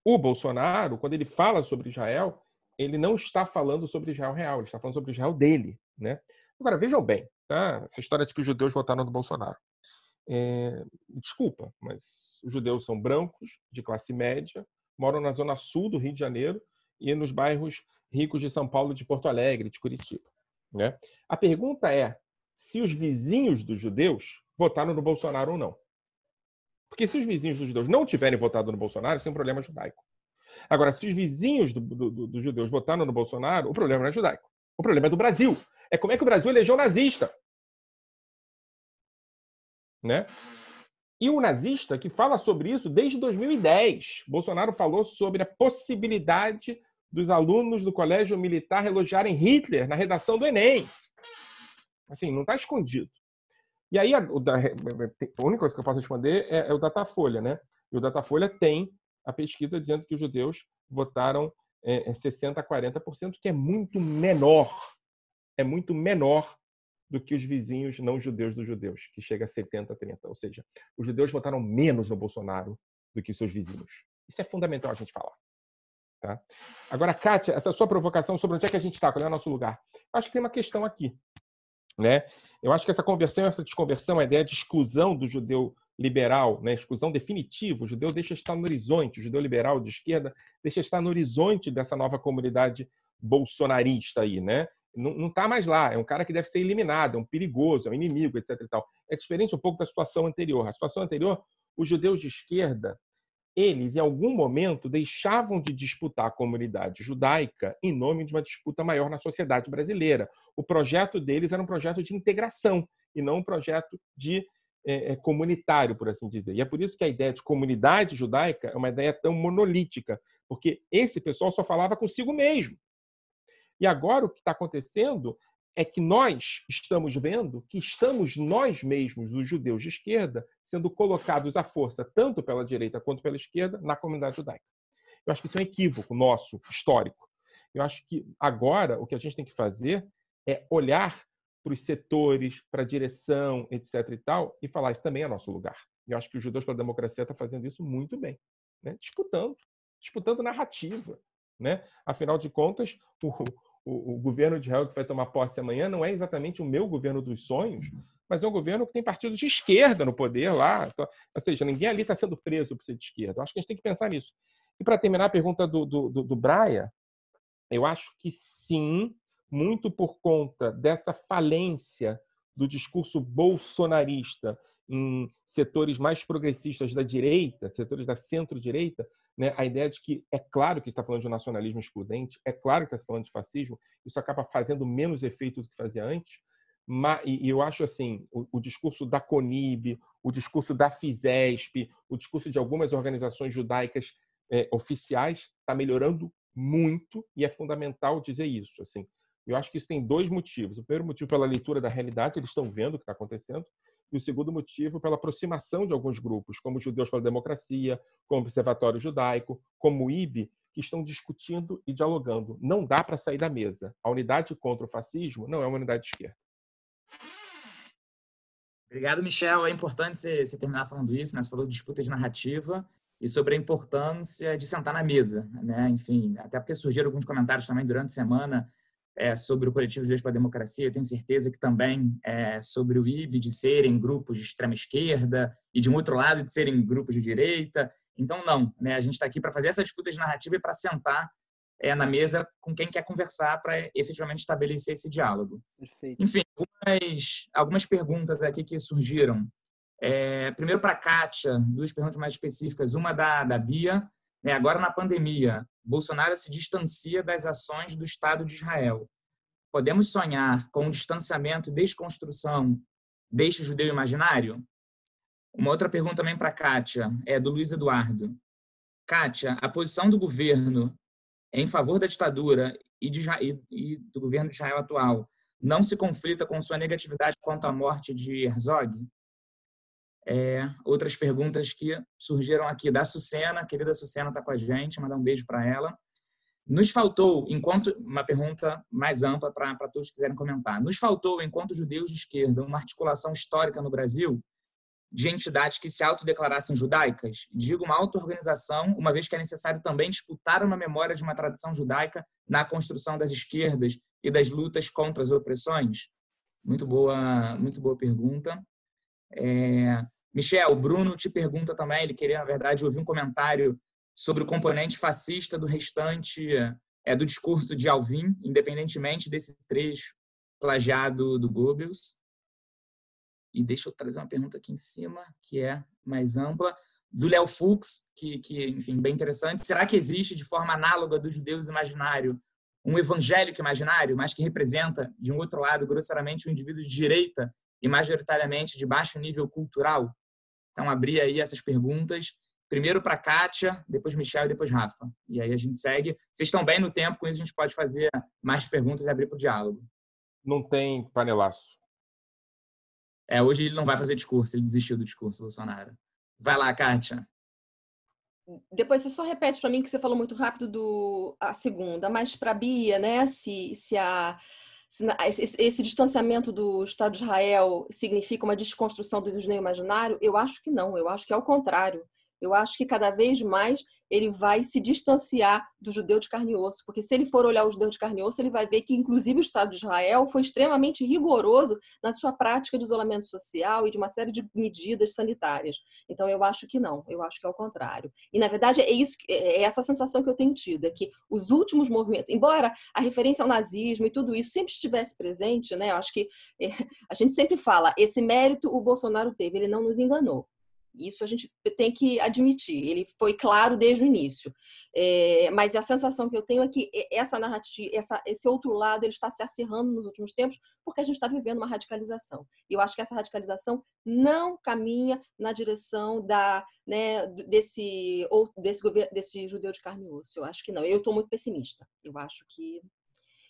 o Bolsonaro, quando ele fala sobre Israel, ele não está falando sobre Israel real, ele está falando sobre Israel dele. Né? Agora, vejam bem, tá? essa história de que os judeus votaram no Bolsonaro. É, desculpa, mas os judeus são brancos, de classe média, moram na zona sul do Rio de Janeiro e nos bairros ricos de São Paulo, de Porto Alegre, de Curitiba. Né? A pergunta é se os vizinhos dos judeus votaram no Bolsonaro ou não. Porque se os vizinhos dos judeus não tiverem votado no Bolsonaro, tem é um problema judaico. Agora, se os vizinhos dos do, do, do judeus votaram no Bolsonaro, o problema não é judaico. O problema é do Brasil. É como é que o Brasil elegeu nazista né? E o nazista que fala sobre isso desde 2010. Bolsonaro falou sobre a possibilidade dos alunos do colégio militar elogiarem Hitler na redação do Enem. Assim, não está escondido. E aí, a, a, única coisa que eu posso responder é, é o Datafolha, né? E o Datafolha tem a pesquisa dizendo que os judeus votaram é, 60% é a 40%, que é muito menor. É muito menor do que os vizinhos não judeus dos judeus, que chega a 70 a 30. Ou seja, os judeus votaram menos no Bolsonaro do que os seus vizinhos. Isso é fundamental a gente falar. Tá? Agora, Kátia, essa sua provocação sobre onde é que a gente está, qual é o nosso lugar. Acho que tem uma questão aqui. Né? Eu acho que essa conversão, essa desconversão, a ideia de exclusão do judeu liberal, né? exclusão definitiva, o judeu deixa estar no horizonte, o judeu liberal de esquerda deixa estar no horizonte dessa nova comunidade bolsonarista aí, né? não está mais lá, é um cara que deve ser eliminado, é um perigoso, é um inimigo, etc. E tal. É diferente um pouco da situação anterior. A situação anterior, os judeus de esquerda, eles, em algum momento, deixavam de disputar a comunidade judaica em nome de uma disputa maior na sociedade brasileira. O projeto deles era um projeto de integração e não um projeto de é, é comunitário, por assim dizer. E é por isso que a ideia de comunidade judaica é uma ideia tão monolítica, porque esse pessoal só falava consigo mesmo. E agora o que está acontecendo é que nós estamos vendo que estamos nós mesmos, os judeus de esquerda, sendo colocados à força, tanto pela direita quanto pela esquerda, na comunidade judaica. Eu acho que isso é um equívoco nosso, histórico. Eu acho que agora o que a gente tem que fazer é olhar para os setores, para a direção, etc. e tal, e falar: isso também é nosso lugar. Eu acho que os Judeus para a Democracia está fazendo isso muito bem, né? disputando, disputando narrativa. Né? Afinal de contas, o, o, o, governo de Israel que vai tomar posse amanhã não é exatamente o meu governo dos sonhos, mas é um governo que tem partidos de esquerda no poder lá. Tá? ou seja, ninguém ali está sendo preso por ser de esquerda. acho que a gente tem que pensar nisso. E para terminar a pergunta do, do, do, do Braia, eu acho que sim, muito por conta dessa falência do discurso bolsonarista em setores mais progressistas da direita, setores da centro-direita, né? A ideia de que é claro que está falando de um nacionalismo excludente, é claro que está falando de fascismo, isso acaba fazendo menos efeito do que fazia antes. Mas, e eu acho assim, o, o discurso da CONIB, o discurso da FISESP, o discurso de algumas organizações judaicas é, oficiais está melhorando muito e é fundamental dizer isso. Assim, eu acho que isso tem dois motivos. O primeiro motivo pela leitura da realidade, eles estão vendo o que está acontecendo e o segundo motivo pela aproximação de alguns grupos, como Judeus pela Democracia, como Observatório Judaico, como o IB, que estão discutindo e dialogando. Não dá para sair da mesa. A unidade contra o fascismo não é uma unidade de esquerda. Obrigado, Michel. É importante você terminar falando isso, né? Você falou de disputa de narrativa e sobre a importância de sentar na mesa, né? Enfim, até porque surgiram alguns comentários também durante a semana é, sobre o Coletivo de leis para a Democracia, eu tenho certeza que também é, sobre o IB de serem grupos de extrema esquerda e, de um outro lado, de serem grupos de direita. Então, não, né? a gente está aqui para fazer essa disputa de narrativa e para sentar é, na mesa com quem quer conversar para efetivamente estabelecer esse diálogo. Perfeito. Enfim, algumas, algumas perguntas aqui que surgiram. É, primeiro para a Kátia, duas perguntas mais específicas. Uma da, da Bia, é, agora, na pandemia, Bolsonaro se distancia das ações do Estado de Israel. Podemos sonhar com o um distanciamento e desconstrução deste judeu imaginário? Uma outra pergunta também para Kátia, é do Luiz Eduardo. Kátia, a posição do governo em favor da ditadura e, de, e do governo de Israel atual não se conflita com sua negatividade quanto à morte de Herzog? é, outras perguntas que surgiram aqui da Sucena, querida Sucena está com a gente, mandar um beijo para ela. Nos faltou, enquanto uma pergunta mais ampla para todos que quiserem comentar. Nos faltou, enquanto judeus de esquerda, uma articulação histórica no Brasil de entidades que se autodeclarassem judaicas? Digo uma auto-organização, uma vez que é necessário também disputar uma memória de uma tradição judaica na construção das esquerdas e das lutas contra as opressões? Muito boa, muito boa pergunta. É... Michel, o Bruno te pergunta também, ele queria, na verdade, ouvir um comentário sobre o componente fascista do restante é, do discurso de Alvin, independentemente desse trecho plagiado do Goebbels. E deixa eu trazer uma pergunta aqui em cima, que é mais ampla, do Léo Fuchs, que, que, enfim, bem interessante. Será que existe, de forma análoga do judeus imaginário, um evangélico imaginário, mas que representa, de um outro lado, grosseiramente, um indivíduo de direita e majoritariamente de baixo nível cultural? Então, abrir aí essas perguntas. Primeiro para Kátia, depois Michel e depois Rafa. E aí a gente segue. Vocês estão bem no tempo, com isso a gente pode fazer mais perguntas e abrir para o diálogo. Não tem panelaço. É, hoje ele não vai fazer discurso, ele desistiu do discurso, Bolsonaro. Vai lá, Kátia. Depois você só repete para mim que você falou muito rápido do a segunda, mas para Bia, né? Se, se a esse, distanciamento do Estado de Israel significa uma desconstrução do Disney imaginário? Eu acho que não, eu acho que é o contrário. Eu acho que cada vez mais ele vai se distanciar do judeu de carne e osso, porque se ele for olhar o judeu de carne e osso, ele vai ver que, inclusive, o Estado de Israel foi extremamente rigoroso na sua prática de isolamento social e de uma série de medidas sanitárias. Então, eu acho que não, eu acho que é o contrário. E, na verdade, é, isso, é, é essa sensação que eu tenho tido, é que os últimos movimentos, embora a referência ao nazismo e tudo isso sempre estivesse presente, né, eu acho que é, a gente sempre fala, esse mérito o Bolsonaro teve, ele não nos enganou isso a gente tem que admitir. Ele foi claro desde o início. É, mas a sensação que eu tenho é que essa narrativa, essa, esse outro lado, ele está se acirrando nos últimos tempos, porque a gente está vivendo uma radicalização. E eu acho que essa radicalização não caminha na direção da, né, desse ou desse governo, desse judeu de carne e osso. Eu acho que não. Eu estou muito pessimista. Eu acho que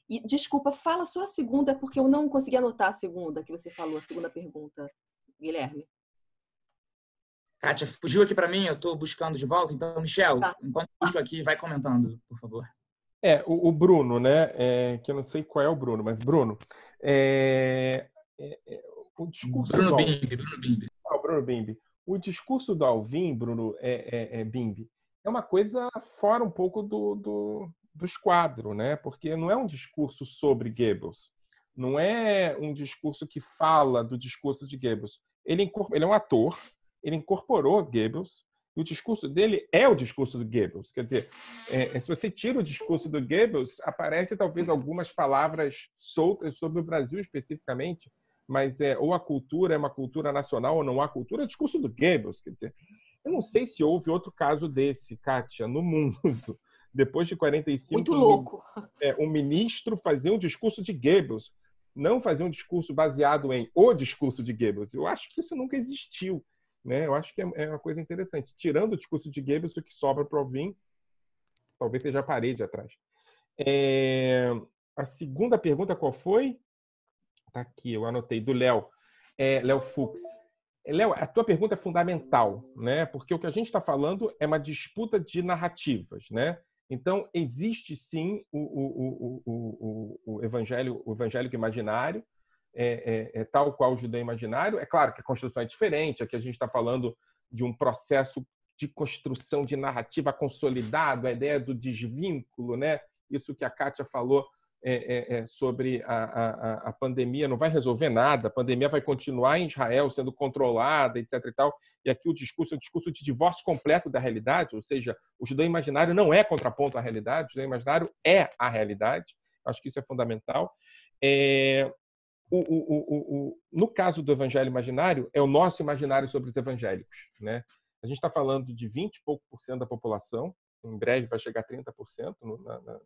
e desculpa, fala só a segunda, porque eu não consegui anotar a segunda que você falou, a segunda pergunta, Guilherme. Kátia, fugiu aqui para mim, eu estou buscando de volta. Então, Michel, tá. enquanto eu busco aqui, vai comentando, por favor. É, o, o Bruno, né? É, que eu não sei qual é o Bruno, mas Bruno. É, é, é o discurso Bruno do Alvin, Bruno Bimbi. Ah, Bruno Bimbi. O discurso do Alvin, Bruno é, é, é, Bimbi, é uma coisa fora um pouco do, do, do esquadro, né? Porque não é um discurso sobre Goebbels. Não é um discurso que fala do discurso de Goebbels. Ele, ele é um ator, ele incorporou Goebbels, e o discurso dele é o discurso do Goebbels. Quer dizer, é, é, se você tira o discurso do Goebbels, aparece talvez algumas palavras soltas sobre o Brasil especificamente, mas é, ou a cultura é uma cultura nacional ou não há cultura, é o discurso do Goebbels. Quer dizer, eu não sei se houve outro caso desse, Kátia, no mundo. Depois de 45 Muito louco. É, um ministro fazer um discurso de Goebbels, não fazer um discurso baseado em o discurso de Goebbels. Eu acho que isso nunca existiu. Né? Eu acho que é, é, uma coisa interessante. Tirando o discurso de Goebbels, o que sobra para o Alvin talvez seja a parede atrás. É, a segunda pergunta qual foi? Está aqui, eu anotei, do Léo. É, Léo Fux. Léo, a tua pergunta é fundamental, né? Porque o que a gente está falando é uma disputa de narrativas, né? Então, existe sim o, o, o, o evangélico, evangélico imaginário, é, é, é, tal qual o judeu imaginário. É claro que a construção é diferente, aqui a gente está falando de um processo de construção de narrativa consolidado, a ideia do desvínculo, né? isso que a Kátia falou é, é, é sobre a, a, a, pandemia, não vai resolver nada, a pandemia vai continuar em Israel sendo controlada, etc. E, tal. e aqui o discurso é um discurso de divórcio completo da realidade, ou seja, o judeu imaginário não é contraponto à realidade, o judeu imaginário é a realidade. Acho que isso é fundamental. É, o, o, o, no caso do evangelho imaginário, é o nosso imaginário sobre os evangélicos. Né? A gente está falando de 20 e pouco por cento da população, em breve vai chegar a 30% no, na, na,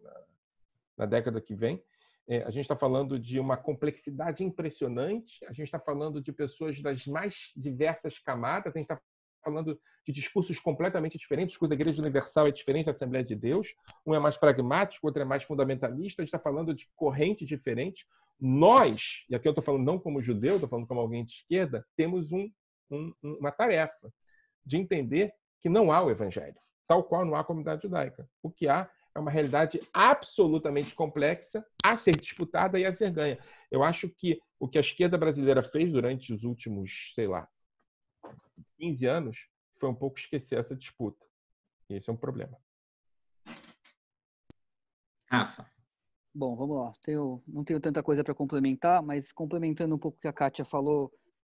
na, década que vem. É, a gente está falando de uma complexidade impressionante, a gente está falando de pessoas das mais diversas camadas, a gente está falando de discursos completamente diferentes. O discurso da Igreja Universal é diferente da Assembleia de Deus. Um é mais pragmático, outro é mais fundamentalista. A gente está falando de correntes diferentes. Nós, e aqui eu estou falando não como judeu, estou falando como alguém de esquerda, temos um, um, uma tarefa de entender que não há o Evangelho, tal qual não há a comunidade judaica. O que há é uma realidade absolutamente complexa a ser disputada e a ser ganha. Eu acho que o que a esquerda brasileira fez durante os últimos, sei lá, 15 anos foi um pouco esquecer essa disputa. E esse é um problema. Rafa. Bom, vamos lá. Tenho, não tenho tanta coisa para complementar, mas complementando um pouco o que a Kátia falou,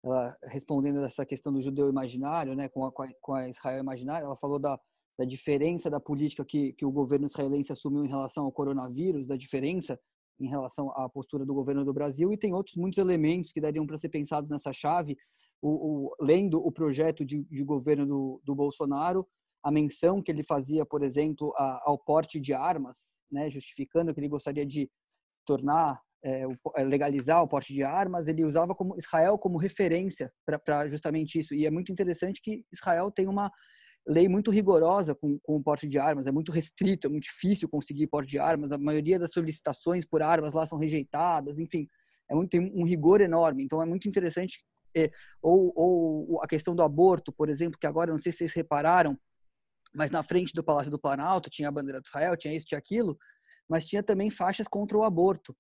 ela respondendo essa questão do judeu imaginário, né, com a, com a Israel imaginária, ela falou da, da diferença da política que, que o governo israelense assumiu em relação ao coronavírus, da diferença em relação à postura do governo do Brasil, e tem outros muitos elementos que dariam para ser pensados nessa chave. O, o lendo o projeto de, de governo do, do, Bolsonaro, a menção que ele fazia, por exemplo, a, ao porte de armas, né, justificando que ele gostaria de tornar é, é legalizar o porte de armas, ele usava como Israel como referência para justamente isso. E é muito interessante que Israel tem uma lei muito rigorosa com, com o porte de armas, é muito restrito, é muito difícil conseguir porte de armas, a maioria das solicitações por armas lá são rejeitadas, enfim, é muito, tem um rigor enorme. Então é muito interessante, é, ou, ou a questão do aborto, por exemplo, que agora, não sei se vocês repararam, mas na frente do Palácio do Planalto tinha a bandeira de Israel, tinha isso, tinha aquilo, mas tinha também faixas contra o aborto.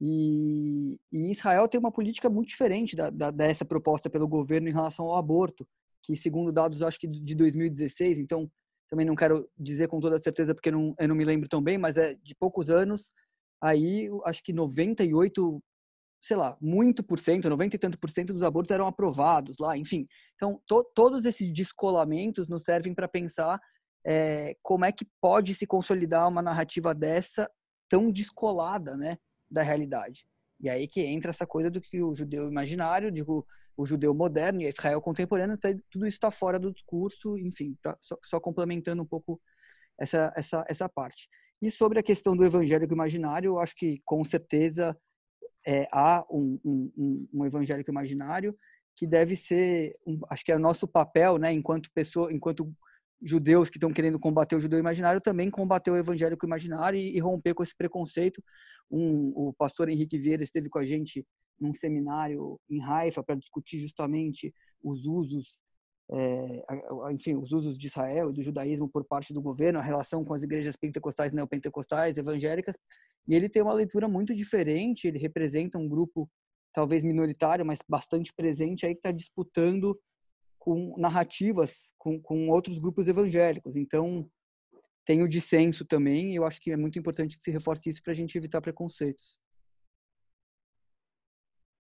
E, e Israel tem uma política muito diferente da, da, dessa proposta pelo governo em relação ao aborto que segundo dados acho que de 2016, então também não quero dizer com toda certeza porque não, eu não me lembro tão bem, mas é de poucos anos, aí acho que 98, sei lá, muito por cento, 90 e tanto por cento dos abortos eram aprovados lá, enfim. Então, to, todos esses descolamentos nos servem para pensar é, como é que pode se consolidar uma narrativa dessa tão descolada, né, da realidade. E aí que entra essa coisa do que o judeu imaginário, digo, o judeu moderno e a Israel contemporânea, tá tudo isso está fora do discurso, enfim, pra, tá só, só, complementando um pouco essa, essa, essa parte. E sobre a questão do evangélico imaginário, eu acho que com certeza é, há um, um, um evangélico imaginário que deve ser, um, acho que é o nosso papel, né, enquanto pessoa, enquanto judeus que estão querendo combater o judeu imaginário também combater o evangélico imaginário e, e romper com esse preconceito. Um, o pastor Henrique Vieira esteve com a gente num seminário em Haifa para discutir justamente os usos, é, enfim, os usos de Israel e do judaísmo por parte do governo, a relação com as igrejas pentecostais, neopentecostais, evangélicas. E ele tem uma leitura muito diferente. Ele representa um grupo talvez minoritário, mas bastante presente aí que está disputando com narrativas com, com outros grupos evangélicos. Então, tem o dissenso também, e eu acho que é muito importante que se reforce isso para a gente evitar preconceitos.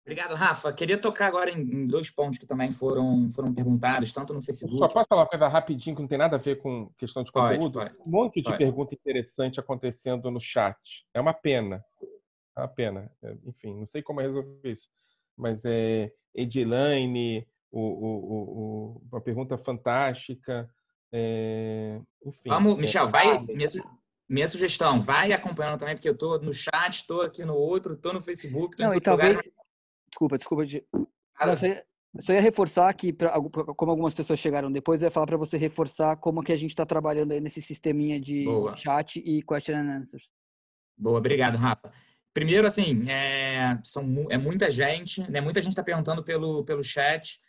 Obrigado, Rafa. Queria tocar agora em dois pontos que também foram, foram perguntados, tanto no Facebook. Só posso falar uma coisa rapidinho que não tem nada a ver com questão de conteúdo? Pode, pode. Um monte de pode. pergunta interessante acontecendo no chat. É uma pena. É uma pena. É, enfim, não sei como resolver isso. Mas é Edilaine, o, o, o, pergunta fantástica. É, enfim, Vamos, eh, Michel, vai. Minha, minha, sugestão, vai acompanhando também, porque eu estou no chat, estou aqui no outro, estou no Facebook, estou em todo talvez... lugar. Desculpa, desculpa. De... Não, só, ia, só ia reforçar que, pra, como algumas pessoas chegaram depois, eu ia falar para você reforçar como que a gente está trabalhando aí nesse sisteminha de Boa. chat e question and answers. Boa, obrigado, Rafa. Primeiro, assim, é, são, é muita gente, né? Muita gente está perguntando pelo, pelo chat.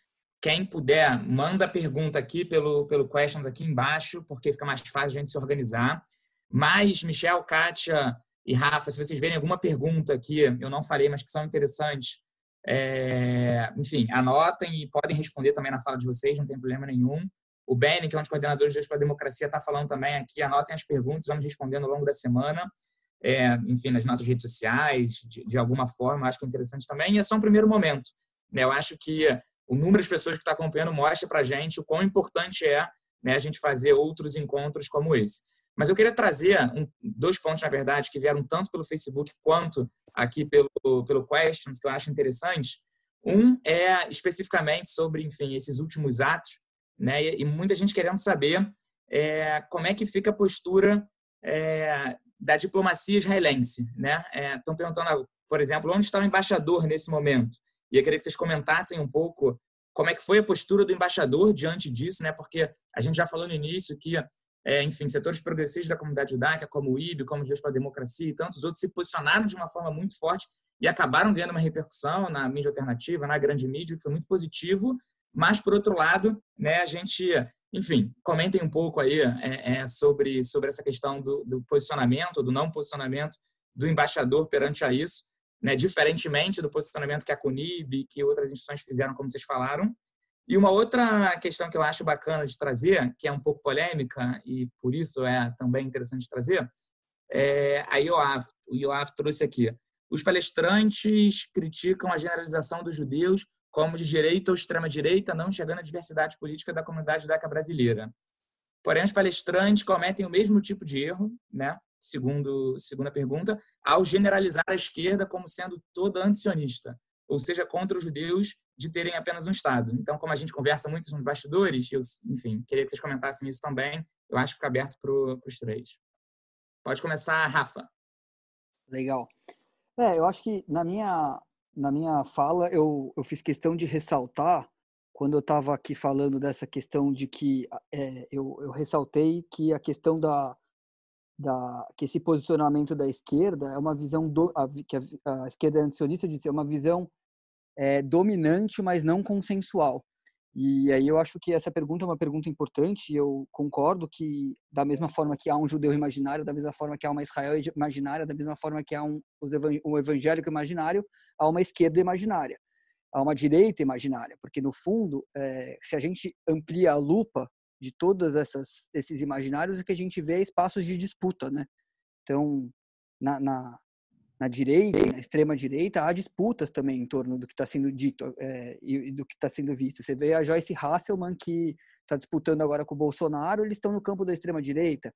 Quem puder, manda pergunta aqui pelo, pelo questions aqui embaixo, porque fica mais fácil a gente se organizar. Mas, Michel, Kátia e Rafa, se vocês verem alguma pergunta aqui, eu não falei, mas que são interessantes, é... enfim, anotem e podem responder também na fala de vocês, não tem problema nenhum. O Ben, que é um dos coordenadores de Deus para a Democracia, está falando também aqui. Anotem as perguntas, vamos respondendo ao longo da semana. É, enfim, nas nossas redes sociais, de, de, alguma forma, acho que é interessante também. E é só um primeiro momento. Né? Eu acho que o número de pessoas que está acompanhando mostra para a gente o quão importante é né, a gente fazer outros encontros como esse. Mas eu queria trazer um, dois pontos, na verdade, que vieram tanto pelo Facebook quanto aqui pelo, pelo Questions, que eu acho interessante. Um é especificamente sobre, enfim, esses últimos atos, né? E, muita gente querendo saber é, como é que fica a postura é, da diplomacia israelense, né? Estão é, perguntando, por exemplo, onde está o embaixador nesse momento? E eu queria que vocês comentassem um pouco como é que foi a postura do embaixador diante disso, né? Porque a gente já falou no início que, é, enfim, setores progressistas da comunidade judaica, como o IB, como o Deus para a Democracia e tantos outros, se posicionaram de uma forma muito forte e acabaram ganhando uma repercussão na mídia alternativa, na grande mídia, que foi muito positivo. Mas, por outro lado, né, a gente, enfim, comentem um pouco aí é, é, sobre, sobre essa questão do, do posicionamento, do não posicionamento do embaixador perante a isso né? diferentemente do posicionamento que a CUNIB, que outras instituições fizeram, como vocês falaram. E uma outra questão que eu acho bacana de trazer, que é um pouco polêmica e por isso é também interessante trazer, é a IOAF. O IOAF trouxe aqui. Os palestrantes criticam a generalização dos judeus como de direita ou extrema-direita, não chegando à diversidade política da comunidade judaica brasileira. Porém, os palestrantes cometem o mesmo tipo de erro, né? segundo, segunda pergunta, ao generalizar a esquerda como sendo toda antisionista, ou seja, contra os judeus de terem apenas um Estado. Então, como a gente conversa muito nos bastidores, eu, enfim, queria que vocês comentassem isso também, eu acho que fica aberto para os três. Pode começar, Rafa. Legal. É, eu acho que na minha, na minha fala eu, eu fiz questão de ressaltar, quando eu estava aqui falando dessa questão de que é, eu, eu ressaltei que a questão da, da, que esse posicionamento da esquerda é uma visão do, a, que a, a esquerda antisionista disse, é uma visão é, dominante, mas não consensual. E aí eu acho que essa pergunta é uma pergunta importante, e eu concordo que da mesma forma que há um judeu imaginário, da mesma forma que há uma Israel imaginária, da mesma forma que há um, um evangélico imaginário, há uma esquerda imaginária, há uma direita imaginária, porque no fundo, é, se a gente amplia a lupa, de todos esses imaginários o que a gente vê é espaços de disputa, né? Então, na, na, na direita, na extrema direita, há disputas também em torno do que está sendo dito é, e do que está sendo visto. Você vê a Joyce Hasselman, que está disputando agora com o Bolsonaro, eles estão no campo da extrema direita,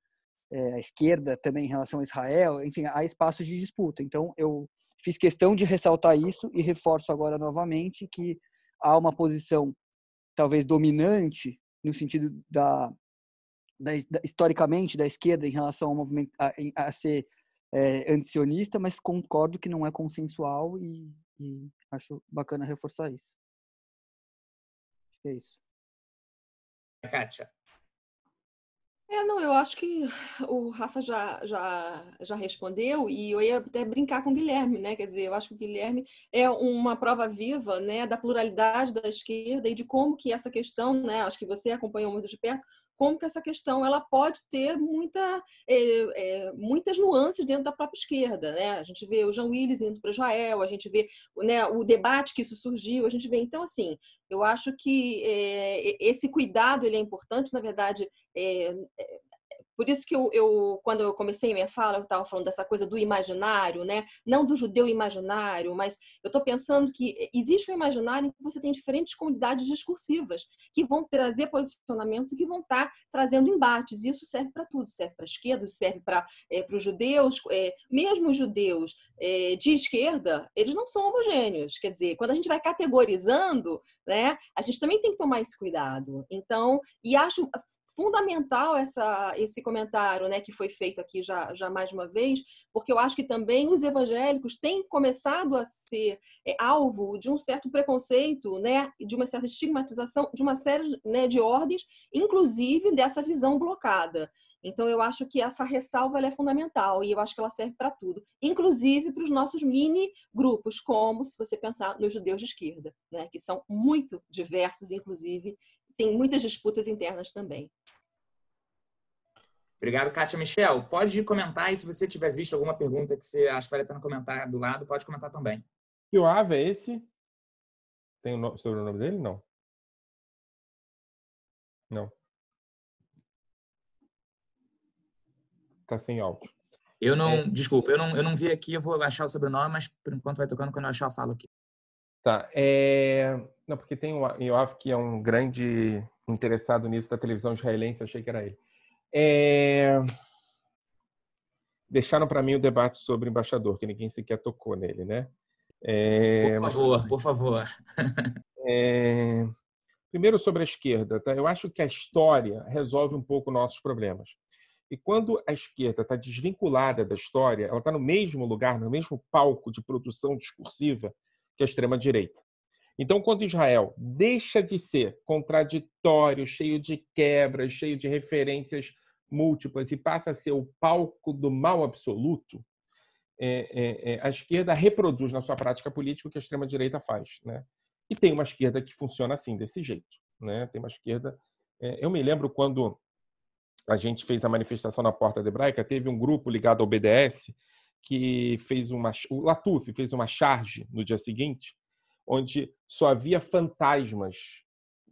é, a esquerda também em relação a Israel, enfim, há espaços de disputa. Então, eu fiz questão de ressaltar isso e reforço agora novamente que há uma posição talvez dominante no sentido da, da, da historicamente da esquerda em relação ao movimento a, a ser é, antisionista, mas concordo que não é consensual e, e acho bacana reforçar isso. Acho que é isso. Kátia. É, não, eu acho que o Rafa já, já, já respondeu e eu ia até brincar com o Guilherme, né? Quer dizer, eu acho que o Guilherme é uma prova viva né, da pluralidade da esquerda e de como que essa questão, né? Acho que você acompanhou muito de perto, como que essa questão ela pode ter muita, é, é, muitas nuances dentro da própria esquerda. Né? A gente vê o Jean Willis indo para Israel, a gente vê né, o debate que isso surgiu, a gente vê. Então, assim, eu acho que é, esse cuidado ele é importante, na verdade, é, é, por isso que eu, eu quando eu comecei minha fala, eu estava falando dessa coisa do imaginário, né? Não do judeu imaginário, mas eu estou pensando que existe um imaginário em que você tem diferentes comunidades discursivas que vão trazer posicionamentos e que vão estar tá trazendo embates. Isso serve para tudo, serve para a esquerda, serve para é, os judeus, é, mesmo os judeus é, de esquerda, eles não são homogêneos. Quer dizer, quando a gente vai categorizando, né? A gente também tem que tomar esse cuidado. Então, e acho fundamental essa, esse comentário né, que foi feito aqui já, já mais uma vez, porque eu acho que também os evangélicos têm começado a ser é, alvo de um certo preconceito, né, de uma certa estigmatização, de uma série né, de ordens, inclusive dessa visão blocada. Então, eu acho que essa ressalva é fundamental e eu acho que ela serve para tudo, inclusive para os nossos mini grupos, como se você pensar nos judeus de esquerda, né, que são muito diversos, inclusive, tem muitas disputas internas também. Obrigado, Kátia. Michel, pode comentar e se você tiver visto alguma pergunta que você acha que vale a pena comentar do lado, pode comentar também. E o Ave é esse? Tem o sobrenome dele? Não. Não. Tá sem áudio. Eu não, é. desculpa, eu não, eu não vi aqui, eu vou achar o sobrenome, mas por enquanto vai tocando quando eu achar eu falo aqui. Tá. É... Não, porque tem o Yoav que é um grande interessado nisso da televisão israelense, achei que era ele. É... Deixaram para mim o debate sobre embaixador, que ninguém sequer tocou nele, né? É... Por favor, Mas... por favor. É... Primeiro sobre a esquerda, tá? Eu acho que a história resolve um pouco nossos problemas. E quando a esquerda está desvinculada da história, ela está no mesmo lugar, no mesmo palco de produção discursiva que é a extrema-direita. Então, quando Israel deixa de ser contraditório, cheio de quebras, cheio de referências múltiplas e passa a ser o palco do mal absoluto, é, é, é, a esquerda reproduz na sua prática política o que a extrema-direita faz. Né? E tem uma esquerda que funciona assim, desse jeito. Né? Tem uma esquerda. É, eu me lembro quando a gente fez a manifestação na Porta de Hebraica, teve um grupo ligado ao BDS que fez uma. O Latuf fez uma charge no dia seguinte, onde só havia fantasmas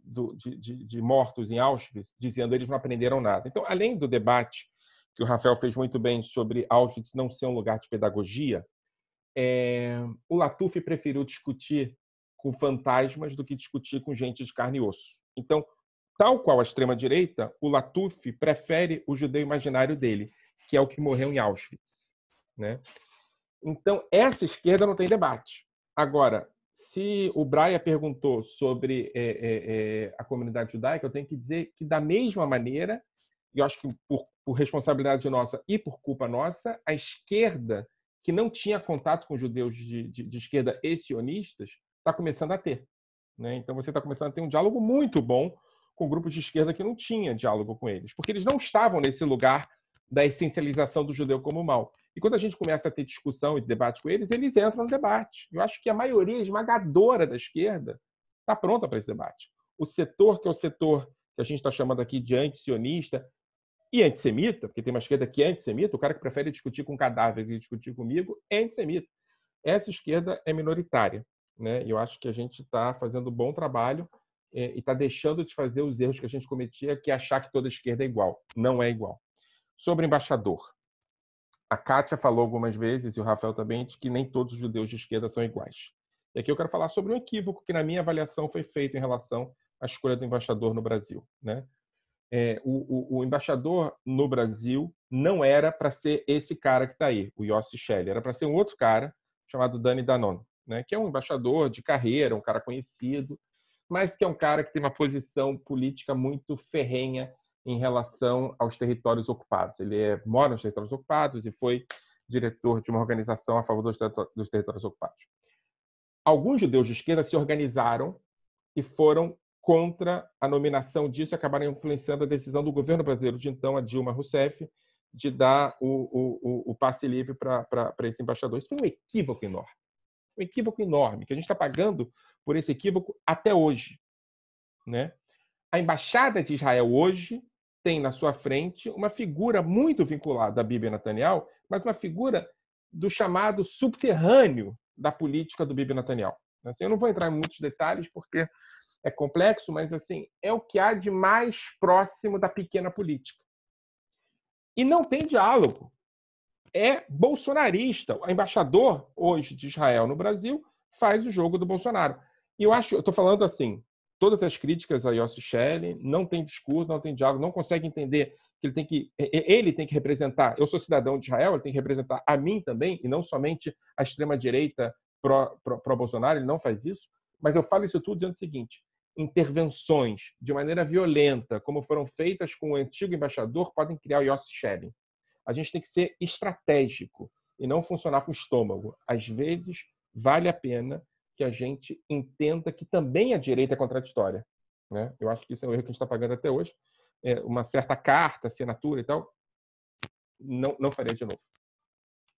do, de, de, de mortos em Auschwitz, dizendo que eles não aprenderam nada. Então, além do debate que o Rafael fez muito bem sobre Auschwitz não ser um lugar de pedagogia, é, o Latuf preferiu discutir com fantasmas do que discutir com gente de carne e osso. Então, tal qual a extrema-direita, o Latuf prefere o judeu imaginário dele, que é o que morreu em Auschwitz. Né? Então, essa esquerda não tem debate. Agora, se o Braia perguntou sobre é, é, é, a comunidade judaica, eu tenho que dizer que, da mesma maneira, e acho que por, por responsabilidade nossa e por culpa nossa, a esquerda, que não tinha contato com judeus de, de, de esquerda e sionistas, está começando a ter. Né? Então, você está começando a ter um diálogo muito bom com grupos de esquerda que não tinha diálogo com eles, porque eles não estavam nesse lugar da essencialização do judeu como mal. E quando a gente começa a ter discussão e debate com eles, eles entram no debate. Eu acho que a maioria esmagadora da esquerda está pronta para esse debate. O setor que é o setor que a gente está chamando aqui de antisionista e antissemita, porque tem uma esquerda que é antissemita, o cara que prefere discutir com um cadáver que discutir comigo é antissemita. Essa esquerda é minoritária. Né? E eu acho que a gente está fazendo um bom trabalho é, e está deixando de fazer os erros que a gente cometia, que é achar que toda esquerda é igual. Não é igual. Sobre embaixador a Kátia falou algumas vezes, e o Rafael também, de que nem todos os judeus de esquerda são iguais. E aqui eu quero falar sobre um equívoco que, na minha avaliação, foi feito em relação à escolha do embaixador no Brasil. Né? É, o, o, o, embaixador no Brasil não era para ser esse cara que está aí, o Yossi Shelley, era para ser um outro cara chamado Dani Danone, né? que é um embaixador de carreira, um cara conhecido, mas que é um cara que tem uma posição política muito ferrenha em relação aos territórios ocupados. Ele é, mora nos territórios ocupados e foi diretor de uma organização a favor dos, dos territórios ocupados. Alguns judeus de esquerda se organizaram e foram contra a nominação disso e acabaram influenciando a decisão do governo brasileiro de então, a Dilma Rousseff, de dar o, o, o passe livre para esse embaixador. Isso foi um equívoco enorme. Um equívoco enorme, que a gente está pagando por esse equívoco até hoje. Né? A embaixada de Israel hoje tem na sua frente uma figura muito vinculada à Bíblia Nathaniel, mas uma figura do chamado subterrâneo da política do Bíblia Nathaniel. Assim, eu não vou entrar em muitos detalhes porque é complexo, mas assim é o que há de mais próximo da pequena política. E não tem diálogo. É bolsonarista. O embaixador hoje de Israel no Brasil faz o jogo do Bolsonaro. E eu acho, eu estou falando assim, todas as críticas a Yossi Schelling, não tem discurso, não tem diálogo, não consegue entender que ele tem que ele tem que representar, eu sou cidadão de Israel, ele tem que representar a mim também e não somente a extrema direita pró Bolsonaro, ele não faz isso, mas eu falo isso tudo dizendo o seguinte: intervenções de maneira violenta, como foram feitas com o antigo embaixador, podem criar o Yossi Schelling. A gente tem que ser estratégico e não funcionar com o estômago. Às vezes vale a pena que a gente entenda que também a direita é contraditória. Né? Eu acho que isso é um erro que a gente está pagando até hoje. É uma certa carta, assinatura e tal, não, não faria de novo.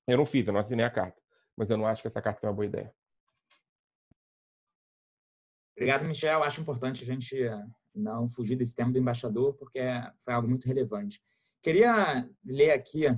Eu não fiz, eu não assinei a carta, mas eu não acho que essa carta é uma boa ideia. Obrigado, Michel. Acho importante a gente eh, não fugir desse tema do embaixador, porque foi algo muito relevante. Queria ler aqui é,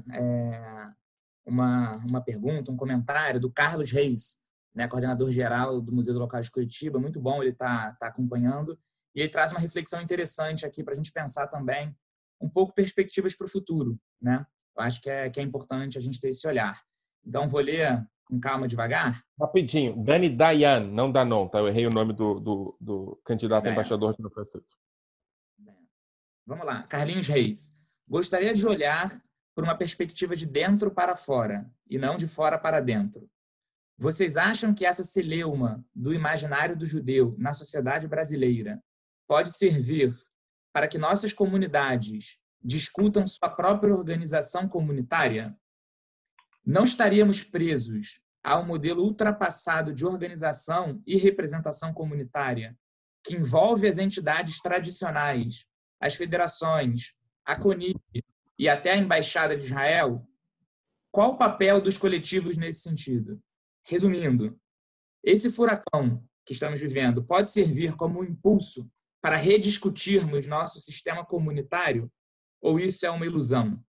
uma, uma pergunta, um comentário do Carlos Reis né, coordenador geral do Museu do Local de Curitiba, muito bom ele está tá acompanhando. E ele traz uma reflexão interessante aqui para a gente pensar também um pouco perspectivas para o futuro. Né? Eu acho que é, que é importante a gente ter esse olhar. Então, vou ler com calma, devagar. Rapidinho, Dani Dayan, não Danon, tá? Eu errei o nome do, do, do candidato embaixador que não foi Vamos lá, Carlinhos Reis. Gostaria de olhar por uma perspectiva de dentro para fora e não de fora para dentro vocês acham que essa celeuma do imaginário do judeu na sociedade brasileira pode servir para que nossas comunidades discutam sua própria organização comunitária? Não estaríamos presos a um modelo ultrapassado de organização e representação comunitária que envolve as entidades tradicionais, as federações, a CONI e até a Embaixada de Israel? Qual o papel dos coletivos nesse sentido? Resumindo, esse furacão que estamos vivendo pode servir como um impulso para rediscutirmos nosso sistema comunitário ou isso é uma ilusão?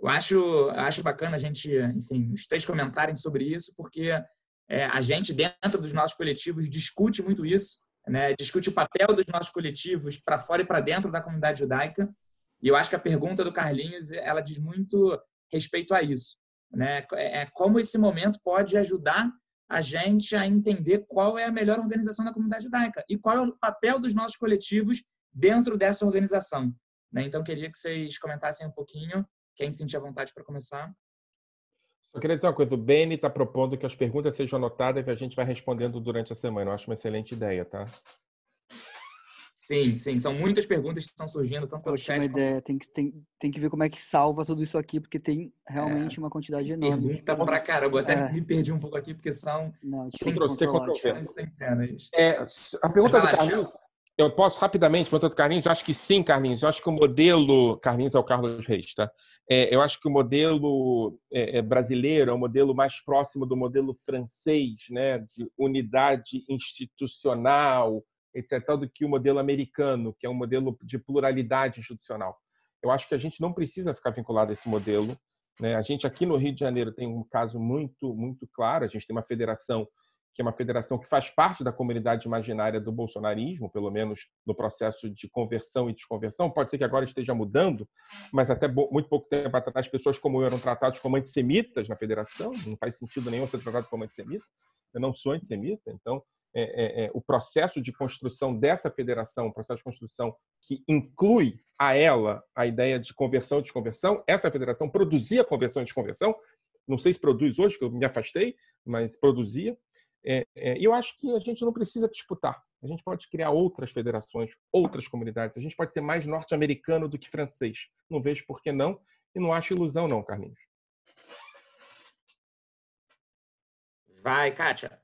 Eu acho, acho bacana a gente, enfim, os três comentarem sobre isso, porque é, a gente, dentro dos nossos coletivos, discute muito isso, né? discute o papel dos nossos coletivos para fora e para dentro da comunidade judaica. E eu acho que a pergunta do Carlinhos, ela diz muito respeito a isso. Né? É, é como esse momento pode ajudar a gente a entender qual é a melhor organização da comunidade judaica e qual é o papel dos nossos coletivos dentro dessa organização. Né? Então, queria que vocês comentassem um pouquinho, quem sentir a vontade para começar. Só queria dizer uma coisa, o Beni está propondo que as perguntas sejam anotadas e a gente vai respondendo durante a semana. Eu acho uma excelente ideia, tá? Sim, sim. São muitas perguntas que estão surgindo, tanto pelo chat. Ideia. Como... É, tem, que, tem, tem que ver como é que salva tudo isso aqui, porque tem realmente é. uma quantidade enorme. Pergunta pra caramba. até é. me perdi um pouco aqui, porque são Não, centenas e centenas. É, a pergunta Mas, do Carlinhos, eu posso rapidamente, pergunta do Carlinhos, eu acho que sim, Carlinhos. Eu acho que o modelo. Carlinhos é o Carlos Reis, tá? É, eu acho que o modelo é, é brasileiro é o modelo mais próximo do modelo francês, né? De unidade institucional etc., do que o modelo americano, que é um modelo de pluralidade institucional. Eu acho que a gente não precisa ficar vinculado a esse modelo. Né? A gente aqui no Rio de Janeiro tem um caso muito, muito claro. A gente tem uma federação que é uma federação que faz parte da comunidade imaginária do bolsonarismo, pelo menos no processo de conversão e desconversão. Pode ser que agora esteja mudando, mas até muito pouco tempo atrás, pessoas como eu eram tratadas como antissemitas na federação. Não faz sentido nenhum ser tratado como antissemita. Eu não sou antissemita, então é, é, é, o processo de construção dessa federação, o processo de construção que inclui a ela a ideia de conversão e desconversão, essa federação produzia conversão e desconversão, não sei se produz hoje, porque eu me afastei, mas produzia. É, é, e é, eu acho que a gente não precisa disputar. A gente pode criar outras federações, outras comunidades. A gente pode ser mais norte-americano do que francês. Não vejo por que não. E não acho ilusão, não, Carlinhos. Vai, Kátia.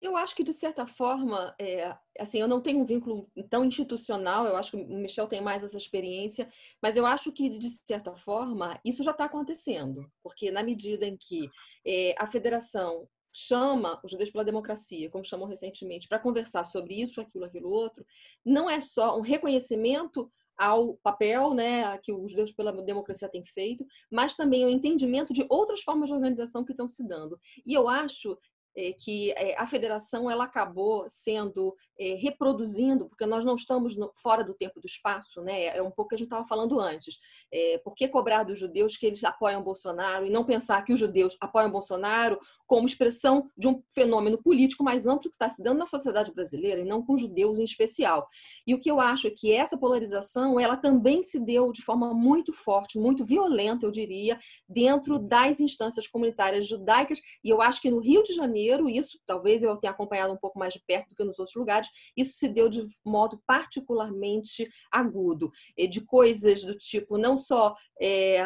Eu acho que, de certa forma, é, assim, eu não tenho um vínculo tão institucional, eu acho que o Michel tem mais essa experiência, mas eu acho que, de certa forma, isso já está acontecendo, porque na medida em que é, a federação chama os Judeus pela Democracia, como chamou recentemente, para conversar sobre isso, aquilo, aquilo outro, não é só um reconhecimento ao papel né, que os Judeus pela Democracia têm feito, mas também o entendimento de outras formas de organização que estão se dando. E eu acho é, que é, a federação ela acabou sendo é, reproduzindo, porque nós não estamos no, fora do tempo do espaço, né? É um pouco que a gente estava falando antes. É, por que cobrar dos judeus que eles apoiam Bolsonaro e não pensar que os judeus apoiam Bolsonaro como expressão de um fenômeno político mais amplo que está se dando na sociedade brasileira e não com judeus em especial? E o que eu acho é que essa polarização ela também se deu de forma muito forte, muito violenta, eu diria, dentro das instâncias comunitárias judaicas. E eu acho que no Rio de Janeiro inteiro, isso talvez eu tenha acompanhado um pouco mais de perto do que nos outros lugares, isso se deu de modo particularmente agudo, eh, de coisas do tipo, não só é,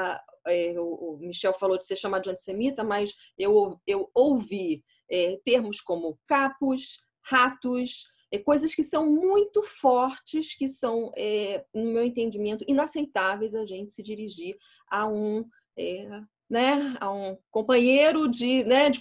é, o Michel falou de ser chamado de antissemita, mas eu, eu ouvi é, termos como capos, ratos, é, coisas que são muito fortes, que são, no meu entendimento, inaceitáveis a gente se dirigir a um né, a um companheiro de, né, de,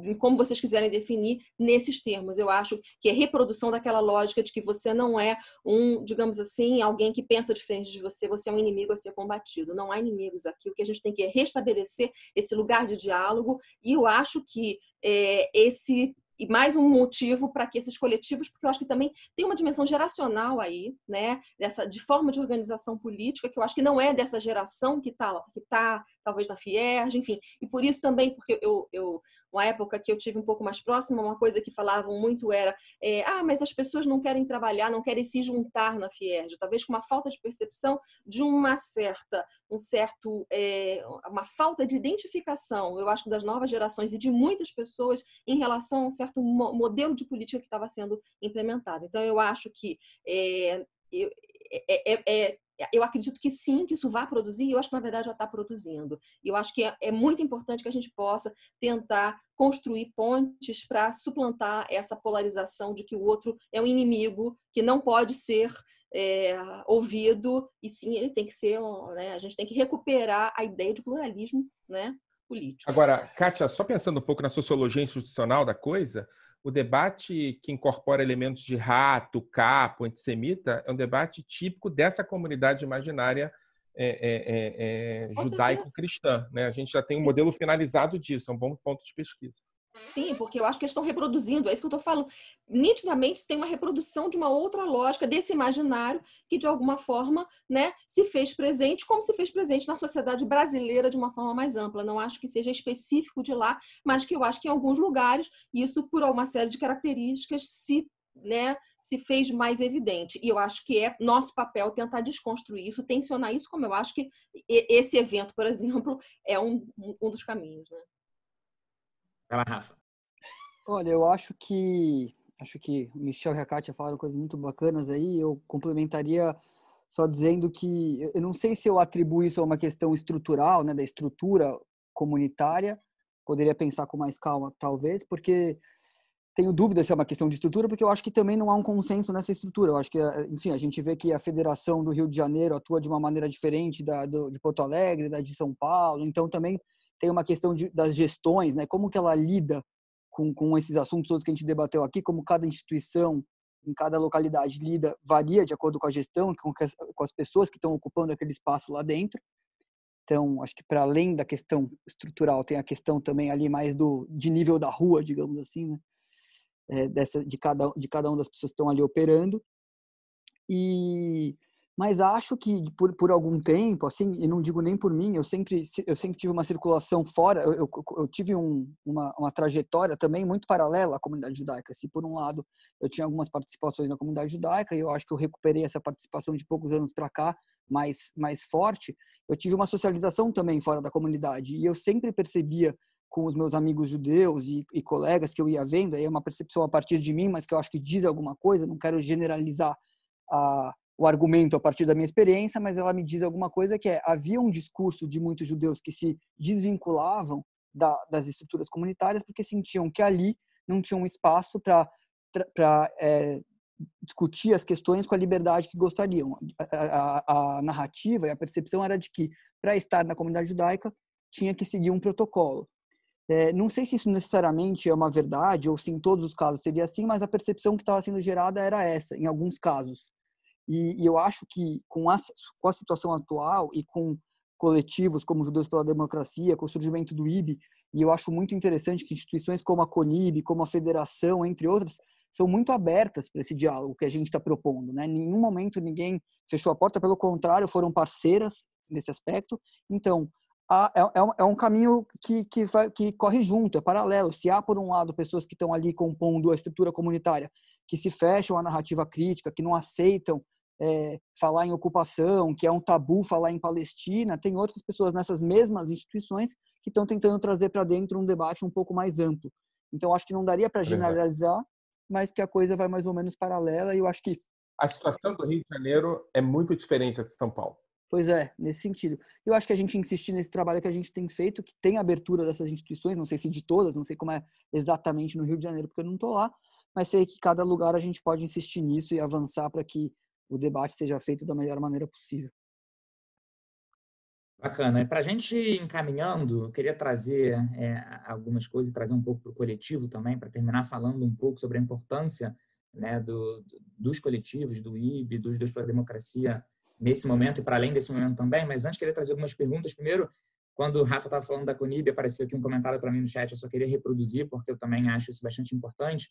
de, como vocês quiserem definir nesses termos. Eu acho que é reprodução daquela lógica de que você não é um, digamos assim, alguém que pensa diferente de você, você é um inimigo a ser combatido. Não há inimigos aqui. O que a gente tem que é restabelecer esse lugar de diálogo e eu acho que é, esse e mais um motivo para que esses coletivos, porque eu acho que também tem uma dimensão geracional aí, né, dessa de forma de organização política que eu acho que não é dessa geração que está que tá talvez na Fierge, enfim, e por isso também porque eu, eu uma época que eu tive um pouco mais próxima, uma coisa que falavam muito era é, ah, mas as pessoas não querem trabalhar, não querem se juntar na Fierge, talvez com uma falta de percepção de uma certa um certo é, uma falta de identificação, eu acho das novas gerações e de muitas pessoas em relação a um certo certo modelo de política que estava sendo implementado. Então, eu acho que é, eu, é, é, é, eu acredito que sim, que isso vai produzir, e eu acho que na verdade já está produzindo. E eu acho que é, é, muito importante que a gente possa tentar construir pontes para suplantar essa polarização de que o outro é um inimigo que não pode ser é, ouvido, e sim, ele tem que ser, né, a gente tem que recuperar a ideia de pluralismo né, Agora, Kátia, só pensando um pouco na sociologia institucional da coisa, o debate que incorpora elementos de rato, capo, antissemita, é um debate típico dessa comunidade imaginária é, é, é, é judaico-cristã. Né? A gente já tem um modelo finalizado disso, é um bom ponto de pesquisa. Sim, porque eu acho que eles estão reproduzindo, é isso que eu estou falando. Nitidamente tem uma reprodução de uma outra lógica, desse imaginário que, de alguma forma, né, se fez presente, como se fez presente na sociedade brasileira de uma forma mais ampla. Não acho que seja específico de lá, mas que eu acho que em alguns lugares isso, por uma série de características, se né, se fez mais evidente. E eu acho que é nosso papel tentar desconstruir isso, tensionar isso, como eu acho que esse evento, por exemplo, é um, um dos caminhos. Né? Vai lá, Rafa. Olha, eu acho que acho que o Michel e a Kátia falaram coisas muito bacanas aí. Eu complementaria só dizendo que eu não sei se eu atribuo isso a uma questão estrutural, né, da estrutura comunitária. Poderia pensar com mais calma, talvez, porque tenho dúvida se é uma questão de estrutura, porque eu acho que também não há um consenso nessa estrutura. Eu acho que, eh, enfim, a gente vê que a Federação do Rio de Janeiro atua de uma maneira diferente da do, de Porto Alegre, da de São Paulo. Então, também tem uma questão de, das gestões, né? Como que ela lida com, com esses assuntos todos que a gente debateu aqui, como cada instituição em cada localidade lida varia de acordo com a gestão, com, as, com as pessoas que estão ocupando aquele espaço lá dentro. Então, acho que para além da questão estrutural, tem a questão também ali mais do de nível da rua, digamos assim, né? É, dessa de cada de cada uma das pessoas que estão ali operando. E mas acho que por, por algum tempo, assim, e não digo nem por mim, eu sempre, eu sempre tive uma circulação fora, eu, eu, eu tive um, uma, uma trajetória também muito paralela à comunidade judaica. Se por um lado eu tinha algumas participações na comunidade judaica, e eu acho que eu recuperei essa participação de poucos anos para cá, mais, mais forte, eu tive uma socialização também fora da comunidade, e eu sempre percebia com os meus amigos judeus e, e colegas que eu ia vendo, aí é uma percepção a partir de mim, mas que eu acho que diz alguma coisa, não quero generalizar a o argumento a partir da minha experiência, mas ela me diz alguma coisa que é: havia um discurso de muitos judeus que se desvinculavam da, das estruturas comunitárias porque sentiam que ali não tinha um espaço para é, discutir as questões com a liberdade que gostariam. A, a, a narrativa e a percepção era de que, para estar na comunidade judaica, tinha que seguir um protocolo. É, não sei se isso necessariamente é uma verdade ou se em todos os casos seria assim, mas a percepção que estava sendo gerada era essa, em alguns casos. E, e eu acho que com a, com a situação atual e com coletivos como Judeus pela Democracia, com o surgimento do IB, e eu acho muito interessante que instituições como a CONIB, como a Federação, entre outras, são muito abertas para esse diálogo que a gente está propondo. Né? Em nenhum momento ninguém fechou a porta, pelo contrário, foram parceiras nesse aspecto. Então, há, é, é, é, um caminho que, que, vai, que corre junto, é paralelo. Se há, por um lado, pessoas que estão ali compondo a estrutura comunitária, que se fecham à narrativa crítica, que não aceitam é, falar em ocupação, que é um tabu falar em Palestina, tem outras pessoas nessas mesmas instituições que estão tentando trazer para dentro um debate um pouco mais amplo. Então, acho que não daria para generalizar, mas que a coisa vai mais ou menos paralela e eu acho que... A situação do Rio de Janeiro é muito diferente da de São Paulo. Pois é, nesse sentido. Eu acho que a gente insistir nesse trabalho que a gente tem feito, que tem abertura dessas instituições, não sei se de todas, não sei como é exatamente no Rio de Janeiro, porque eu não estou lá, mas sei que cada lugar a gente pode insistir nisso e avançar para que o debate seja feito da melhor maneira possível. Bacana. para a gente encaminhando, eu queria trazer é, algumas coisas e trazer um pouco para o coletivo também, para terminar falando um pouco sobre a importância né, do, dos coletivos, do IB, dos dois para a democracia nesse momento e para além desse momento também. Mas antes, queria trazer algumas perguntas. Primeiro, quando o Rafa estava falando da Conib, apareceu aqui um comentário para mim no chat, eu só queria reproduzir, porque eu também acho isso bastante importante.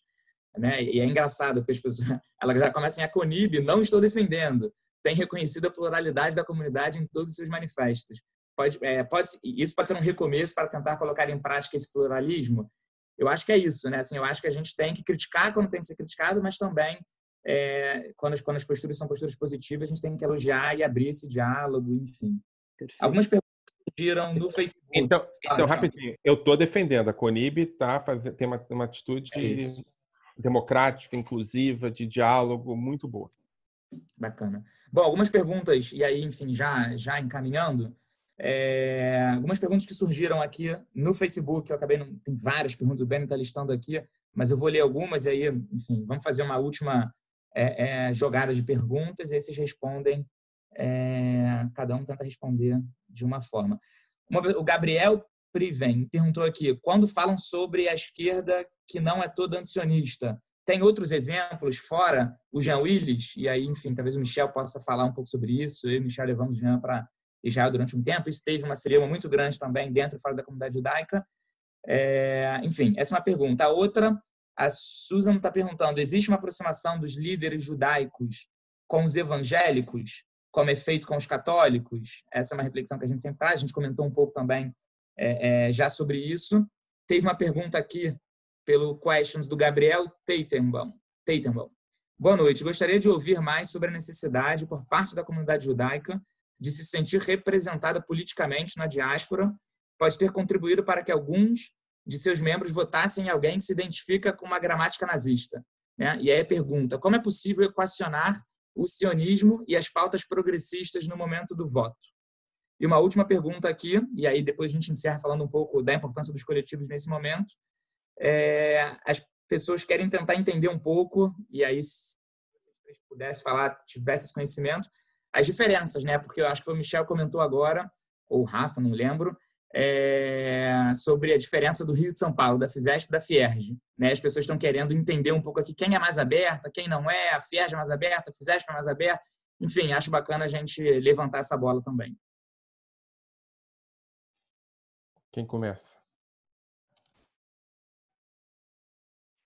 Né? E é engraçado, porque as pessoas ela já começam a conib, não estou defendendo. Tem reconhecido a pluralidade da comunidade em todos os seus manifestos. Pode, é, pode, isso pode ser um recomeço para tentar colocar em prática esse pluralismo. Eu acho que é isso, né? Assim, eu acho que a gente tem que criticar quando tem que ser criticado, mas também é, quando, as, quando as posturas são posturas positivas, a gente tem que elogiar e abrir esse diálogo, enfim. Perfeito. Algumas perguntas surgiram no Facebook. Então, então rapidinho, eu estou defendendo. A Conib tá fazendo, tem uma, uma atitude é democrática, inclusiva, de diálogo, muito boa. Bacana. Bom, algumas perguntas, e aí, enfim, já, já encaminhando, é, algumas perguntas que surgiram aqui no Facebook, eu acabei, não, tem várias perguntas, o Ben está listando aqui, mas eu vou ler algumas e aí, enfim, vamos fazer uma última é, é, jogada de perguntas, e aí vocês respondem, é, cada um tenta responder de uma forma. Uma, o Gabriel Priven perguntou aqui: quando falam sobre a esquerda que não é toda antisionista, tem outros exemplos fora o Jean Willis? E aí, enfim, talvez o Michel possa falar um pouco sobre isso. Eu e o Michel levamos o Jean para Israel durante um tempo. Isso teve uma celeuma muito grande também dentro e fora da comunidade judaica. É, enfim, essa é uma pergunta. A outra, a Susan está perguntando: existe uma aproximação dos líderes judaicos com os evangélicos, como é feito com os católicos? Essa é uma reflexão que a gente sempre traz. A gente comentou um pouco também é, é, já sobre isso. Teve uma pergunta aqui pelo Questions do Gabriel Teitenbaum. Boa noite. Gostaria de ouvir mais sobre a necessidade por parte da comunidade judaica de se sentir representada politicamente na diáspora pode ter contribuído para que alguns de seus membros votassem em alguém que se identifica com uma gramática nazista. Né? E aí a pergunta: como é possível equacionar o sionismo e as pautas progressistas no momento do voto? E uma última pergunta aqui, e aí depois a gente encerra falando um pouco da importância dos coletivos nesse momento. É, as pessoas querem tentar entender um pouco, e aí se pudesse falar, tivesse esse conhecimento, as diferenças, né? Porque eu acho que o Michel comentou agora, ou o Rafa, não lembro, é, sobre a diferença do Rio de São Paulo, da Fizesp e da Fierge. Né? As pessoas estão querendo entender um pouco aqui quem é mais aberta, quem não é, a Fierge é mais aberta, a Fizesp é mais aberta. Enfim, acho bacana a gente levantar essa bola também. Quem começa?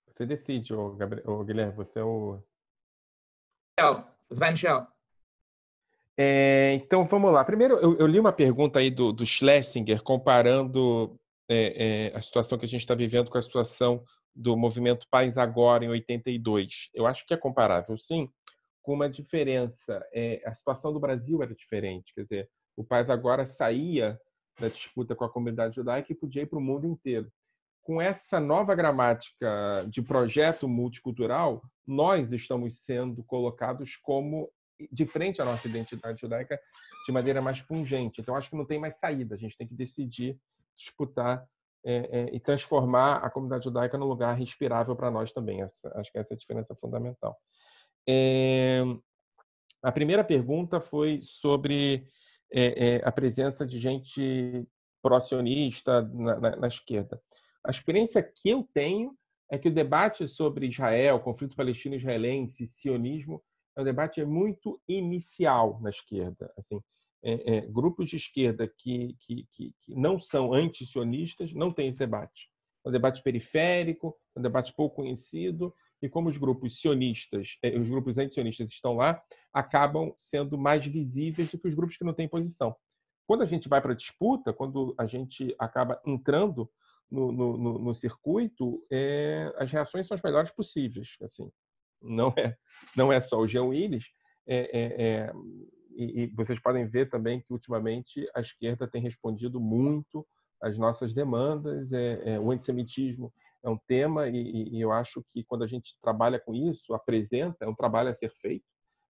Você decide, ô, Gabriel, ô Guilherme, você é o. Vai, Michel. É, então vamos lá. Primeiro, eu, eu, li uma pergunta aí do, do Schlesinger comparando é, é, a situação que a gente está vivendo com a situação do movimento Paz Agora em 82. Eu acho que é comparável, sim, com uma diferença. É, a situação do Brasil era diferente, quer dizer, o Paz Agora saía da disputa com a comunidade judaica e podia ir para o mundo inteiro. Com essa nova gramática de projeto multicultural, nós estamos sendo colocados como de frente à nossa identidade judaica de maneira mais pungente. Então, acho que não tem mais saída. A gente tem que decidir disputar é, é, e transformar a comunidade judaica num lugar respirável para nós também. Essa, acho que essa é a diferença fundamental. É, a primeira pergunta foi sobre é, é, a presença de gente pró-sionista na, na, na esquerda. A experiência que eu tenho é que o debate sobre Israel, conflito palestino-israelense, sionismo, é um debate muito inicial na esquerda. Assim, é, é, grupos de esquerda que, que, que, que não são anti-sionistas não têm esse debate. É um debate periférico, é um debate pouco conhecido, e como os grupos sionistas, eh, os grupos anti-sionistas estão lá, acabam sendo mais visíveis do que os grupos que não têm posição. Quando a gente vai para a disputa, quando a gente acaba entrando no, no, no circuito, é, as reações são as melhores possíveis. Assim, não é, não é só o Jean Willis. É, é, é e, e vocês podem ver também que ultimamente a esquerda tem respondido muito às nossas demandas. É, é, o antissemitismo é um tema e, e eu acho que quando a gente trabalha com isso, apresenta, é um trabalho a ser feito.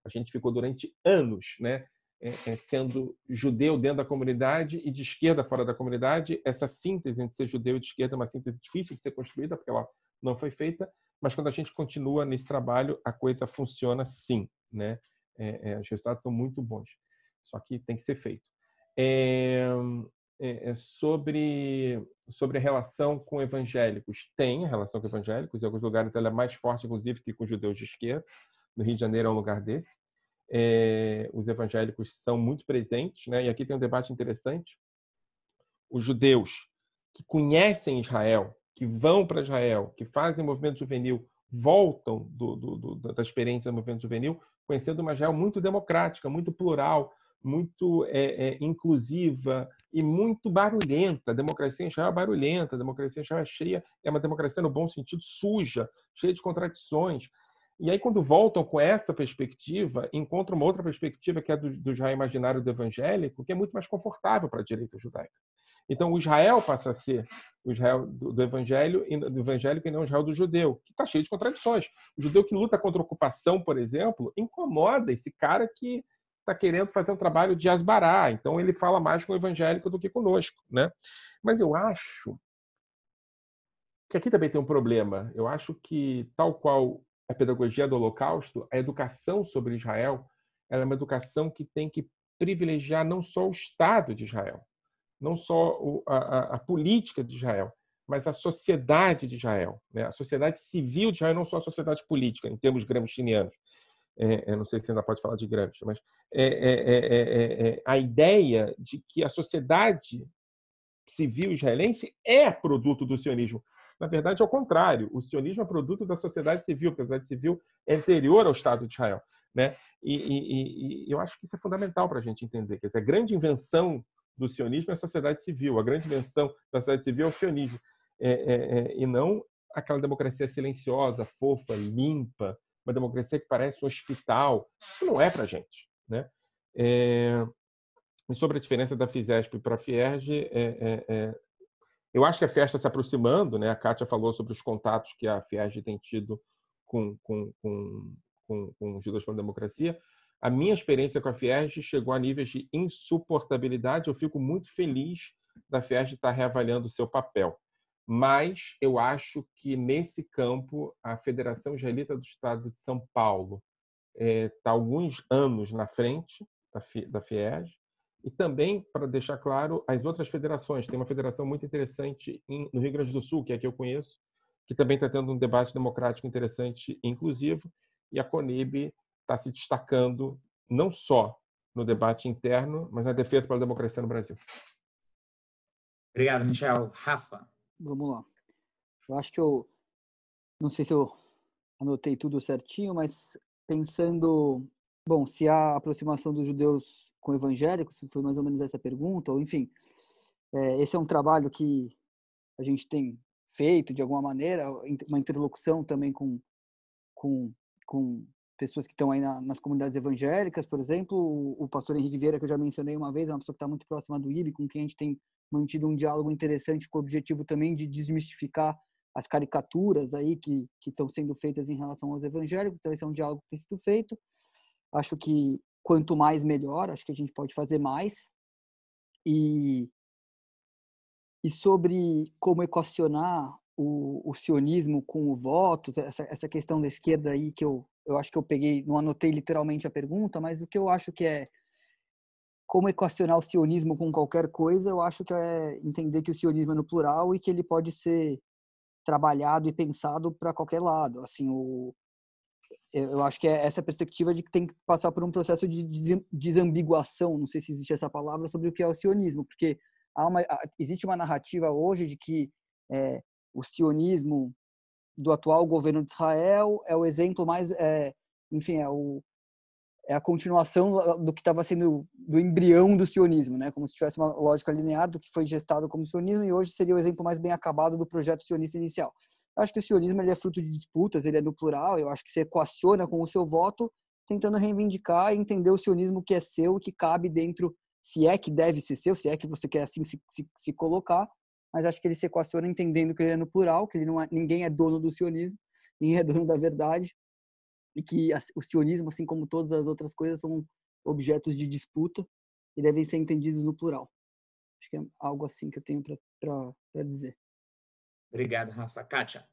A gente ficou durante anos, né, é, é, sendo judeu dentro da comunidade e de esquerda fora da comunidade. Essa síntese entre ser judeu e de esquerda é uma síntese difícil de ser construída, porque ela não foi feita, mas quando a gente continua nesse trabalho, a coisa funciona sim, né? É, é, os resultados são muito bons, só que tem que ser feito. É, é, é sobre, sobre a relação com evangélicos. Tem a relação com evangélicos, em alguns lugares ela é mais forte, inclusive, que com judeus de esquerda. No Rio de Janeiro é um lugar desse. É, os evangélicos são muito presentes, né? e aqui tem um debate interessante. Os judeus que conhecem Israel, que vão para Israel, que fazem movimento juvenil, voltam do, do, do, da experiência do movimento juvenil, conhecendo uma Israel muito democrática, muito plural, muito é, é, inclusiva, e muito barulhenta. A democracia em Israel é barulhenta, a democracia em Israel é cheia, é uma democracia no bom sentido suja, cheia de contradições. E aí, quando voltam com essa perspectiva, encontram uma outra perspectiva, que é do, do Israel imaginário do evangélico, que é muito mais confortável para a direita judaica. Então, o Israel passa a ser o Israel do, do evangelho, do evangélico e não o Israel do judeu, que está cheio de contradições. O judeu que luta contra a ocupação, por exemplo, incomoda esse cara que está querendo fazer um trabalho de asbará, então ele fala mais com o evangélico do que conosco, né? Mas eu acho que aqui também tem um problema. Eu acho que, tal qual a pedagogia do Holocausto, a educação sobre Israel é uma educação que tem que privilegiar não só o Estado de Israel, não só a, a, a política de Israel, mas a sociedade de Israel, né? a sociedade civil de Israel, não só a sociedade política, em termos gramscianos, é, eu é, não sei se ainda pode falar de Gramsci, mas é é, é, é, a ideia de que a sociedade civil israelense é produto do sionismo. Na verdade, é o contrário. O sionismo é produto da sociedade civil, porque a sociedade civil é anterior ao Estado de Israel. Né? E, e, e eu acho que isso é fundamental para a gente entender. Quer dizer, a grande invenção do sionismo é a sociedade civil. A grande invenção da sociedade civil é o sionismo. e não aquela democracia silenciosa, fofa, limpa, uma democracia que parece um hospital. Isso não é para a gente. Né? É... E sobre a diferença da FISESP para a Fierj, é, é, é, eu acho que a festa está se aproximando. Né? A Kátia falou sobre os contatos que a Fierj tem tido com, com, com, com, com os judeus a democracia. A minha experiência com a Fierj chegou a níveis de insuportabilidade. Eu fico muito feliz da Fierj estar tá reavaliando o seu papel mas eu acho que nesse campo a Federação Israelita do Estado de São Paulo está eh, é, alguns anos na frente da, da FIES, e também, para deixar claro, as outras federações. Tem uma federação muito interessante em, no Rio Grande do Sul, que é a que eu conheço, que também está tendo um debate democrático interessante e inclusivo, e a CONIB está se destacando não só no debate interno, mas na defesa pela democracia no Brasil. Obrigado, Michel. Rafa. Vamos lá. Eu acho que eu. Não sei se eu anotei tudo certinho, mas pensando. Bom, se a aproximação dos judeus com evangélicos, foi mais ou menos essa pergunta, ou enfim. É, esse é um trabalho que a gente tem feito de alguma maneira, uma interlocução também com, com, com pessoas que estão aí na, nas comunidades evangélicas, por exemplo, o, o, pastor Henrique Vieira, que eu já mencionei uma vez, é uma pessoa que está muito próxima do IB, com quem a gente tem mantido um diálogo interessante com o objetivo também de desmistificar as caricaturas aí que, que estão sendo feitas em relação aos evangélicos, então esse é um diálogo que tem sido feito. Acho que quanto mais melhor, acho que a gente pode fazer mais. E, e sobre como equacionar o, o sionismo com o voto, essa, essa questão da esquerda aí que eu, eu acho que eu peguei, não anotei literalmente a pergunta, mas o que eu acho que é como equacionar o sionismo com qualquer coisa, eu acho que é entender que o sionismo é no plural e que ele pode ser trabalhado e pensado para qualquer lado. Assim, o, eu acho que é essa perspectiva de que tem que passar por um processo de desambiguação, não sei se existe essa palavra, sobre o que é o sionismo, porque uma, existe uma narrativa hoje de que é, o sionismo do atual governo de Israel é o exemplo mais, é, enfim, é o, é a continuação do que estava sendo do embrião do sionismo, né? Como se tivesse uma lógica linear do que foi gestado como sionismo e hoje seria o exemplo mais bem acabado do projeto sionista inicial. Eu acho que o sionismo ele é fruto de disputas, ele é no plural, eu acho que se equaciona com o seu voto, tentando reivindicar e entender o sionismo que é seu, que cabe dentro, se é que deve ser seu, se é que você quer assim se, se, se colocar, mas acho que ele se equaciona entendendo que ele é no plural, que ele não é, ninguém é dono do sionismo, ninguém é dono da verdade, e que o sionismo, assim como todas as outras coisas, são objetos de disputa e devem ser entendidos no plural. Acho que é algo assim que eu tenho para dizer. Obrigado, Rafa. Kátia?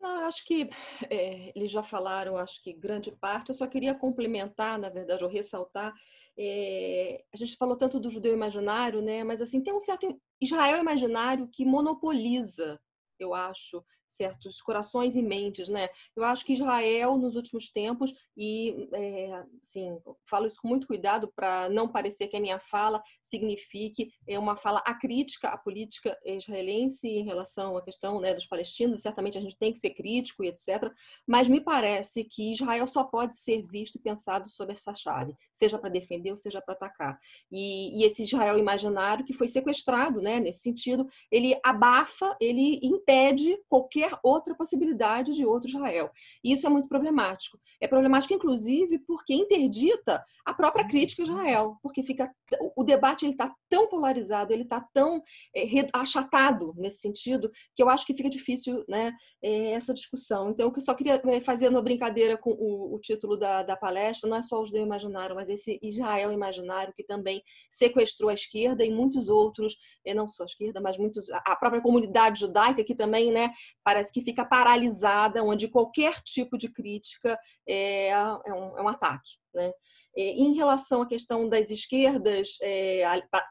Não, acho que é, eles já falaram, acho que grande parte. Eu só queria complementar, na verdade, ou ressaltar. É, a gente falou tanto do judeu imaginário, né? Mas assim tem um certo Israel imaginário que monopoliza, eu acho, certos corações e mentes, né? Eu acho que Israel nos últimos tempos e, é, sim, falo isso com muito cuidado para não parecer que a minha fala signifique é, uma fala acrítica à política israelense em relação à questão né, dos palestinos. Certamente a gente tem que ser crítico e etc. Mas me parece que Israel só pode ser visto e pensado sob essa chave, seja para defender ou seja para atacar. E, e esse Israel imaginário que foi sequestrado, né? Nesse sentido, ele abafa, ele impede qualquer qualquer outra possibilidade de outro Israel. E isso é muito problemático. É problemático, inclusive, porque interdita a própria crítica a Israel, porque fica o debate está tão polarizado, ele está tão é, achatado nesse sentido, que eu acho que fica difícil né, é, essa discussão. Então, eu só queria é, fazer uma brincadeira com o, o título da, da, palestra, não é só os judeus imaginário, mas esse Israel imaginário que também sequestrou a esquerda e muitos outros, é, não só a esquerda, mas muitos, a própria comunidade judaica que também né, parece que fica paralisada, onde qualquer tipo de crítica é, é, um, é um, ataque. Né? É, em relação à questão das esquerdas, é,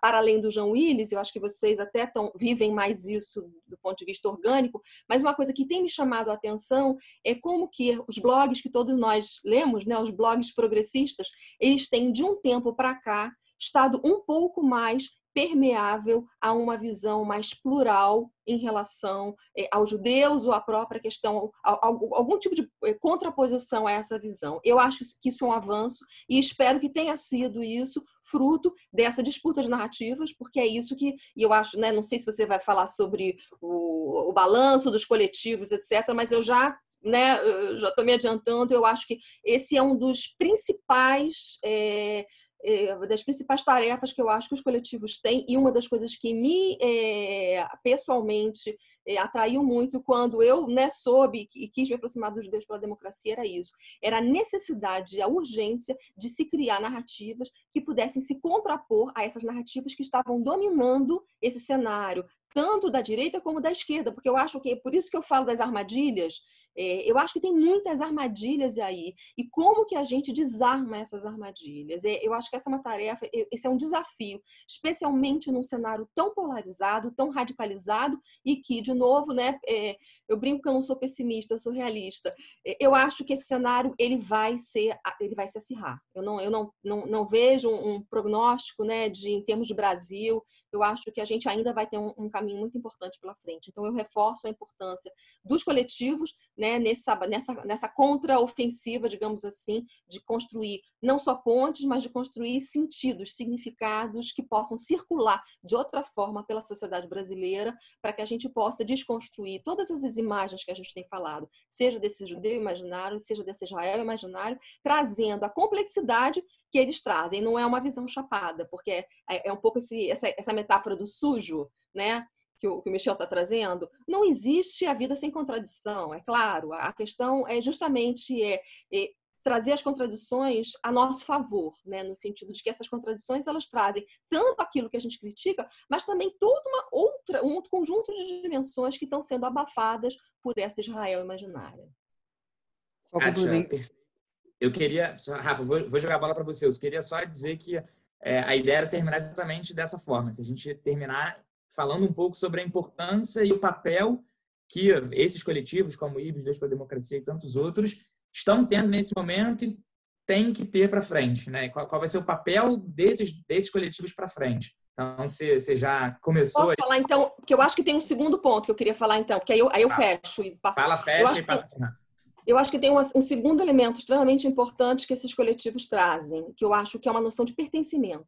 para além do João Willis, eu acho que vocês até tão, vivem mais isso do ponto de vista orgânico, mas uma coisa que tem me chamado a atenção é como que os blogs que todos nós lemos, né, os blogs progressistas, eles têm de um tempo para cá estado um pouco mais permeável a uma visão mais plural em relação eh, aos judeus ou à própria questão, algum tipo de eh, contraposição a essa visão. Eu acho que isso é um avanço e espero que tenha sido isso fruto dessa disputa de narrativas, porque é isso que, e eu acho, né, não sei se você vai falar sobre o, o balanço dos coletivos, etc., mas eu já né, já estou me adiantando, eu acho que esse é um dos principais é, eh, das principais tarefas que eu acho que os coletivos têm e uma das coisas que me eh, pessoalmente eh, atraiu muito quando eu né, soube e quis me aproximar dos judeus pela democracia era isso. Era a necessidade, a urgência de se criar narrativas que pudessem se contrapor a essas narrativas que estavam dominando esse cenário, tanto da direita como da esquerda, porque eu acho que, é por isso que eu falo das armadilhas, é, eu acho que tem muitas armadilhas aí. E como que a gente desarma essas armadilhas? É, eu acho que essa é uma tarefa, esse é um desafio, especialmente num cenário tão polarizado, tão radicalizado e que, de de novo, né? É, eu brinco que eu não sou pessimista, eu sou realista. Eu acho que esse cenário ele vai ser, ele vai se acirrar. Eu não, eu não, não, não vejo um prognóstico, né, de em termos de Brasil. Eu acho que a gente ainda vai ter um, um caminho muito importante pela frente. Então eu reforço a importância dos coletivos, né, nessa, nessa, nessa contraofensiva, digamos assim, de construir não só pontes, mas de construir sentidos, significados que possam circular de outra forma pela sociedade brasileira, para que a gente possa desconstruir todas as imagens que a gente tem falado, seja desse judeu imaginário, seja desse Israel imaginário, trazendo a complexidade que eles trazem. Não é uma visão chapada, porque é, é um pouco esse, essa, essa metáfora do sujo, né? que o, Michel está trazendo, não existe a vida sem contradição, é claro. A questão é justamente é, é, trazer as contradições a nosso favor, né? no sentido de que essas contradições elas trazem tanto aquilo que a gente critica, mas também todo uma outra, um outro conjunto de dimensões que estão sendo abafadas por essa Israel imaginária. Acha? eu queria, Rafa, vou, vou jogar a bola para você. Eu queria só dizer que é, a ideia era terminar exatamente dessa forma. Se a gente terminar falando um pouco sobre a importância e o papel que esses coletivos, como o IBS, Deus para a Democracia e tantos outros, estão tendo nesse momento e tem que ter para frente, né? Qual, qual, vai ser o papel desses, desses coletivos para frente? Então, você, você já começou. Posso aí? falar então, porque eu acho que tem um segundo ponto que eu queria falar então, porque aí eu, aí eu fecho e passo. Fala, fecha e passa. Eu acho que tem um, um, segundo elemento extremamente importante que esses coletivos trazem, que eu acho que é uma noção de pertencimento.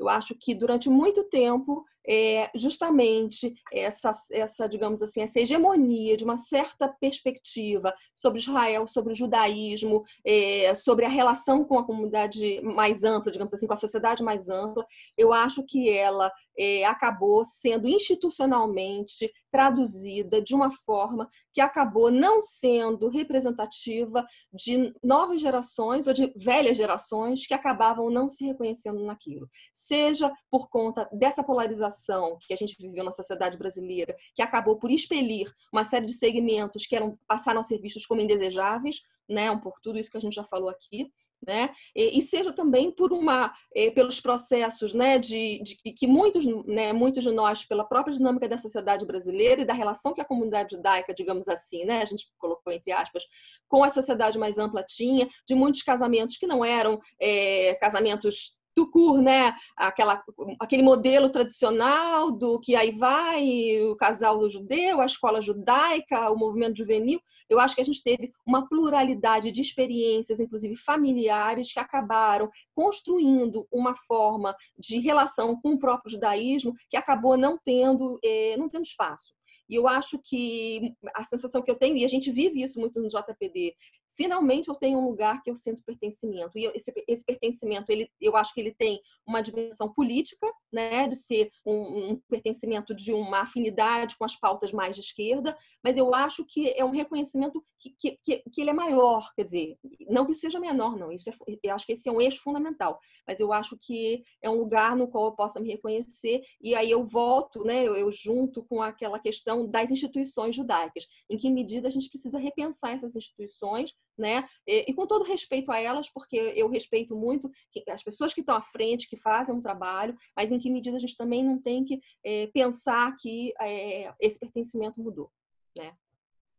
Eu acho que durante muito tempo, é, justamente essa, essa, digamos assim, essa hegemonia de uma certa perspectiva sobre Israel, sobre o judaísmo, é, sobre a relação com a comunidade mais ampla, digamos assim, com a sociedade mais ampla, eu acho que ela é, acabou sendo institucionalmente traduzida de uma forma que acabou não sendo representativa de novas gerações ou de velhas gerações que acabavam não se reconhecendo naquilo. Seja por conta dessa polarização que a gente viveu na sociedade brasileira, que acabou por expelir uma série de segmentos que eram passaram a ser vistos como indesejáveis, né, por tudo isso que a gente já falou aqui, né? E, e, seja também por uma eh, pelos processos, né, de, de que muitos, né, muitos de nós pela própria dinâmica da sociedade brasileira e da relação que a comunidade judaica, digamos assim, né, a gente colocou entre aspas, com a sociedade mais ampla tinha, de muitos casamentos que não eram eh, casamentos tucur, né? Aquela, aquele modelo tradicional do que aí vai o casal judeu, a escola judaica, o movimento juvenil. Eu acho que a gente teve uma pluralidade de experiências, inclusive familiares, que acabaram construindo uma forma de relação com o próprio judaísmo que acabou não tendo, eh, não tendo espaço. E eu acho que a sensação que eu tenho, e a gente vive isso muito no JPD, finalmente eu tenho um lugar que eu sinto pertencimento. E esse, esse pertencimento, ele, eu acho que ele tem uma dimensão política, né, de ser um, um, pertencimento de uma afinidade com as pautas mais de esquerda, mas eu acho que é um reconhecimento que, que, que, que ele é maior, quer dizer, não que isso seja menor, não, isso é, eu acho que esse é um eixo fundamental, mas eu acho que é um lugar no qual eu possa me reconhecer, e aí eu volto, né, eu, eu junto com aquela questão das instituições judaicas, em que medida a gente precisa repensar essas instituições né? E, e, com todo respeito a elas, porque eu respeito muito as pessoas que estão à frente, que fazem um trabalho, mas em que medida a gente também não tem que é, pensar que é, esse pertencimento mudou, né?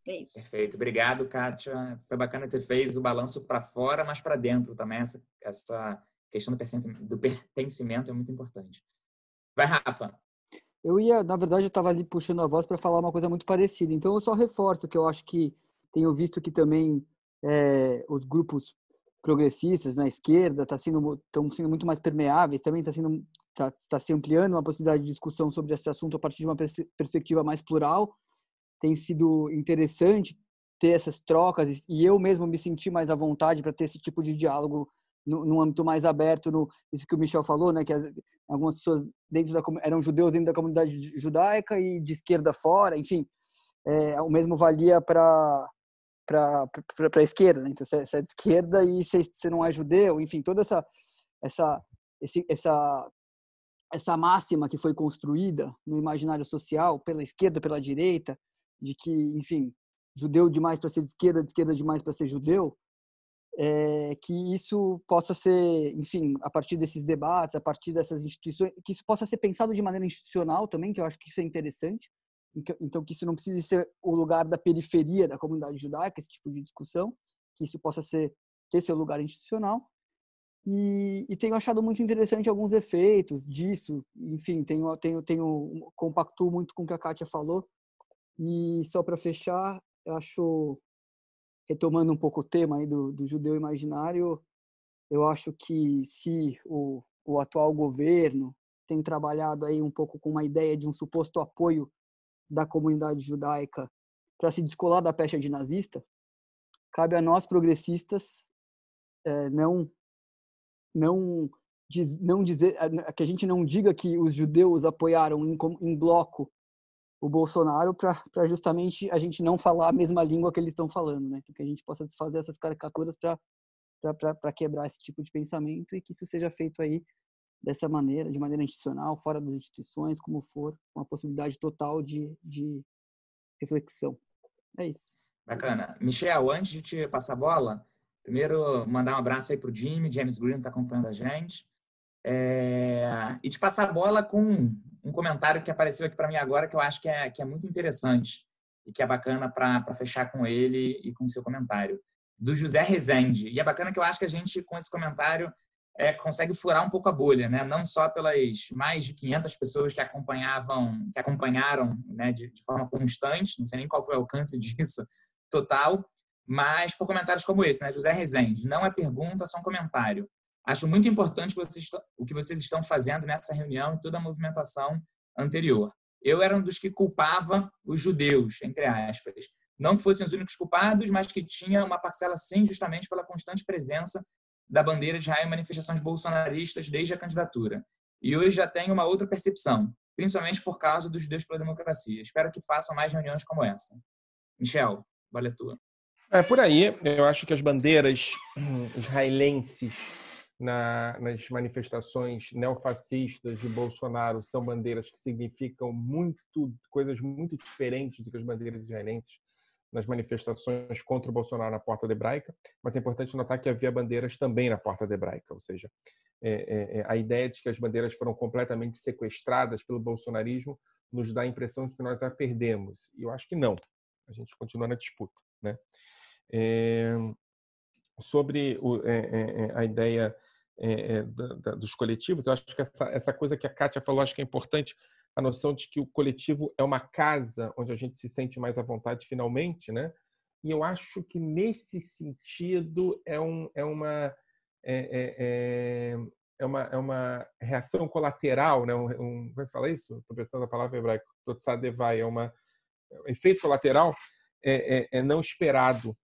É isso. Perfeito, obrigado, Kátia. Foi bacana que você fez o balanço para fora, mas para dentro também. Essa, essa questão do pertencimento, do pertencimento é muito importante. Vai, Rafa. Eu ia, na verdade, eu estava ali puxando a voz para falar uma coisa muito parecida. Então, eu só reforço que eu acho que tenho visto que também é, os grupos progressistas na esquerda estão tá sendo, sendo muito mais permeáveis, também está sendo tá, tá, se ampliando uma possibilidade de discussão sobre esse assunto a partir de uma pers perspectiva mais plural. Tem sido interessante ter essas trocas e eu mesmo me senti mais à vontade para ter esse tipo de diálogo no, num âmbito mais aberto, no, isso que o Michel falou, né, que as, algumas pessoas dentro da eram judeus dentro da comunidade judaica e de esquerda fora, enfim, é, o mesmo valia para para a esquerda. Né? Então, você, é de esquerda e você, você não é judeu, enfim, toda essa, essa, esse, essa, essa máxima que foi construída no imaginário social, pela esquerda, pela direita, de que, enfim, judeu demais para ser de esquerda, de esquerda demais para ser judeu, é, que isso possa ser, enfim, a partir desses debates, a partir dessas instituições, que isso possa ser pensado de maneira institucional também, que eu acho que isso é interessante, então, que isso não precise ser o lugar da periferia da comunidade judaica, esse tipo de discussão, que isso possa ser, ter seu lugar institucional. E, e tenho achado muito interessante alguns efeitos disso. Enfim, tenho, tenho, tenho compactuo muito com o que a Kátia falou. E só para fechar, eu acho, retomando um pouco o tema aí do, do judeu imaginário, eu acho que se o, o atual governo tem trabalhado aí um pouco com uma ideia de um suposto apoio da comunidade judaica para se descolar da pecha de nazista, cabe a nós progressistas é, não não diz, não dizer eh, que a gente não diga que os judeus apoiaram em, em bloco o Bolsonaro para justamente a gente não falar a mesma língua que eles estão falando, né? Então que a gente possa desfazer essas caricaturas para quebrar esse tipo de pensamento e que isso seja feito aí dessa maneira, de maneira institucional, fora das instituições, como for, uma possibilidade total de, de reflexão. É isso. Bacana. Michel, antes de te passar a bola, primeiro mandar um abraço aí pro Jimmy, James Green está acompanhando a gente. É... E te passar a bola com um comentário que apareceu aqui para mim agora que eu acho que é, que é muito interessante e que é bacana para fechar com ele e com seu comentário. Do José Rezende. E é bacana que eu acho que a gente, com esse comentário, é, consegue furar um pouco a bolha, né? Não só pelas mais de 500 pessoas que acompanhavam, que acompanharam, né, de, de, forma constante, não sei nem qual foi o alcance disso total, mas por comentários como esse, né, José Rezende, não é pergunta, só um comentário. Acho muito importante que vocês, o que vocês estão fazendo nessa reunião e toda a movimentação anterior. Eu era um dos que culpava os judeus, entre aspas. Não que fossem os únicos culpados, mas que tinha uma parcela sim, justamente pela constante presença da bandeira de raio em manifestações bolsonaristas desde a candidatura. E hoje já tenho uma outra percepção, principalmente por causa dos Deus pela Democracia. Espero que façam mais reuniões como essa. Michel, vale a tua. É, por aí, eu acho que as bandeiras hum, israelenses na, nas manifestações neofascistas de Bolsonaro são bandeiras que significam muito coisas muito diferentes do que as bandeiras israelenses nas manifestações contra o Bolsonaro na Porta de Hebraica, mas é importante notar que havia bandeiras também na Porta de Hebraica, ou seja, é, é, é, a ideia de que as bandeiras foram completamente sequestradas pelo bolsonarismo nos dá a impressão de que nós a perdemos, e eu acho que não, a gente continua na disputa. Né? É, sobre o, é, é, a ideia da, da, dos coletivos, eu acho que essa, essa coisa que a Kátia falou, acho que é importante a noção de que o coletivo é uma casa onde a gente se sente mais à vontade finalmente, né? E eu acho que nesse sentido é, um, é, uma, é, é, é, é uma é uma reação colateral, né? Um, um, como é se fala isso? Estou pensando na palavra hebraica, totsadevai, é uma é um efeito colateral é, é, é não esperado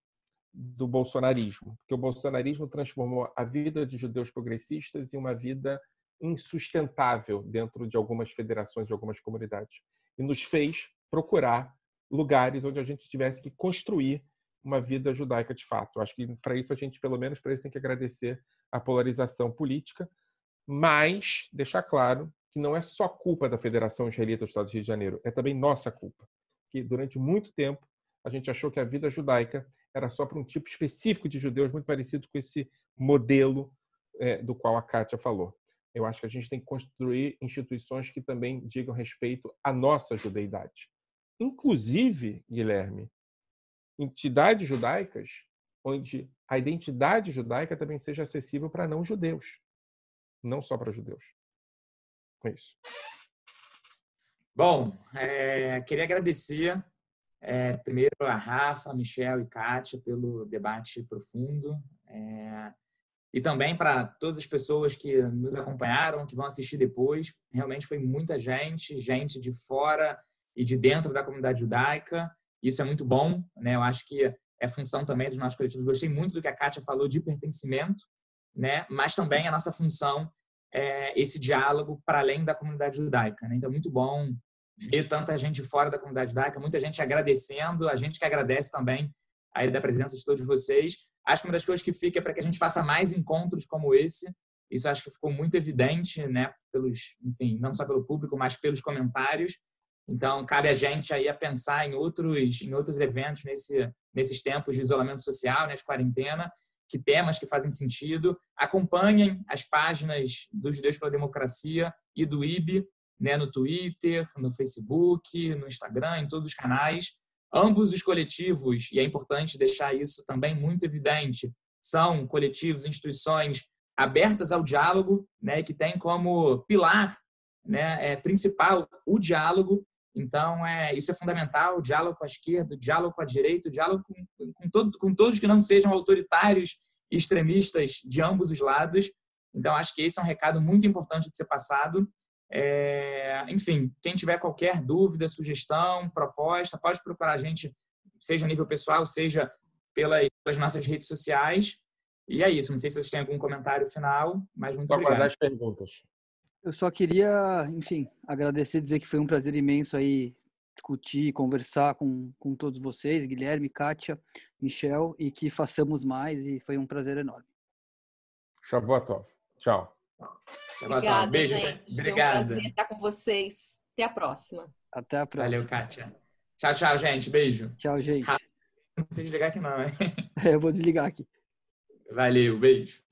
do bolsonarismo, porque o bolsonarismo transformou a vida de judeus progressistas em uma vida insustentável dentro de algumas federações, de algumas comunidades. E nos fez procurar lugares onde a gente tivesse que construir uma vida judaica de fato. Acho que para isso a gente, pelo menos para isso, tem que agradecer a polarização política, mas deixar claro que não é só culpa da Federação Israelita do Estado do Rio de Janeiro, é também nossa culpa. Que durante muito tempo a gente achou que a vida judaica era só para um tipo específico de judeus, muito parecido com esse modelo é, do qual a Kátia falou. Eu acho que a gente tem que construir instituições que também digam respeito à nossa judeidade. Inclusive, Guilherme, entidades judaicas onde a identidade judaica também seja acessível para não judeus, não só para judeus. É isso. Bom, é, queria agradecer é, primeiro a Rafa, Michel e Kátia pelo debate profundo. É, e também para todas as pessoas que nos acompanharam, que vão assistir depois. Realmente foi muita gente, gente de fora e de dentro da comunidade judaica. Isso é muito bom, né? Eu acho que é função também dos nossos coletivos. Gostei muito do que a Kátia falou de pertencimento, né? Mas também a nossa função é esse diálogo para além da comunidade judaica, né? Então, é muito bom ver tanta gente fora da comunidade judaica, muita gente agradecendo, a gente que agradece também aí da presença de todos vocês. Acho que uma das coisas que fica é para que a gente faça mais encontros como esse. Isso acho que ficou muito evidente, né? Pelos, enfim, não só pelo público, mas pelos comentários. Então, cabe a gente aí a pensar em outros, em outros eventos nesse, nesses tempos de isolamento social, né, de quarentena, que temas que fazem sentido. Acompanhem as páginas do Judeus pela Democracia e do IB, né, no Twitter, no Facebook, no Instagram, em todos os canais. Ambos os coletivos, e é importante deixar isso também muito evidente, são coletivos, instituições abertas ao diálogo, né, que tem como pilar né, é, principal o diálogo. Então, é, isso é fundamental: o diálogo com a esquerda, o diálogo com a direita, o diálogo com, com, todo, com todos que não sejam autoritários e extremistas de ambos os lados. Então, acho que esse é um recado muito importante de ser passado. É, enfim, quem tiver qualquer dúvida, sugestão, proposta, pode procurar a gente, seja a nível pessoal, seja pelas, pelas nossas redes sociais. E é isso. Não sei se vocês têm algum comentário final, mas muito Vou obrigado. as perguntas. Eu só queria, enfim, agradecer, dizer que foi um prazer imenso aí discutir, conversar com, com todos vocês, Guilherme, Kátia, Michel, e que façamos mais, e foi um prazer enorme. Shavuot Tchau. Obrigada, um beijo. Gente. Obrigada. Foi um prazer estar com vocês. Até a próxima. Até a próxima. Valeu, Kátia. Tchau, tchau, gente. Beijo. Tchau, gente. Não sei desligar aqui não, né? hein? eu vou desligar aqui. Valeu, beijo.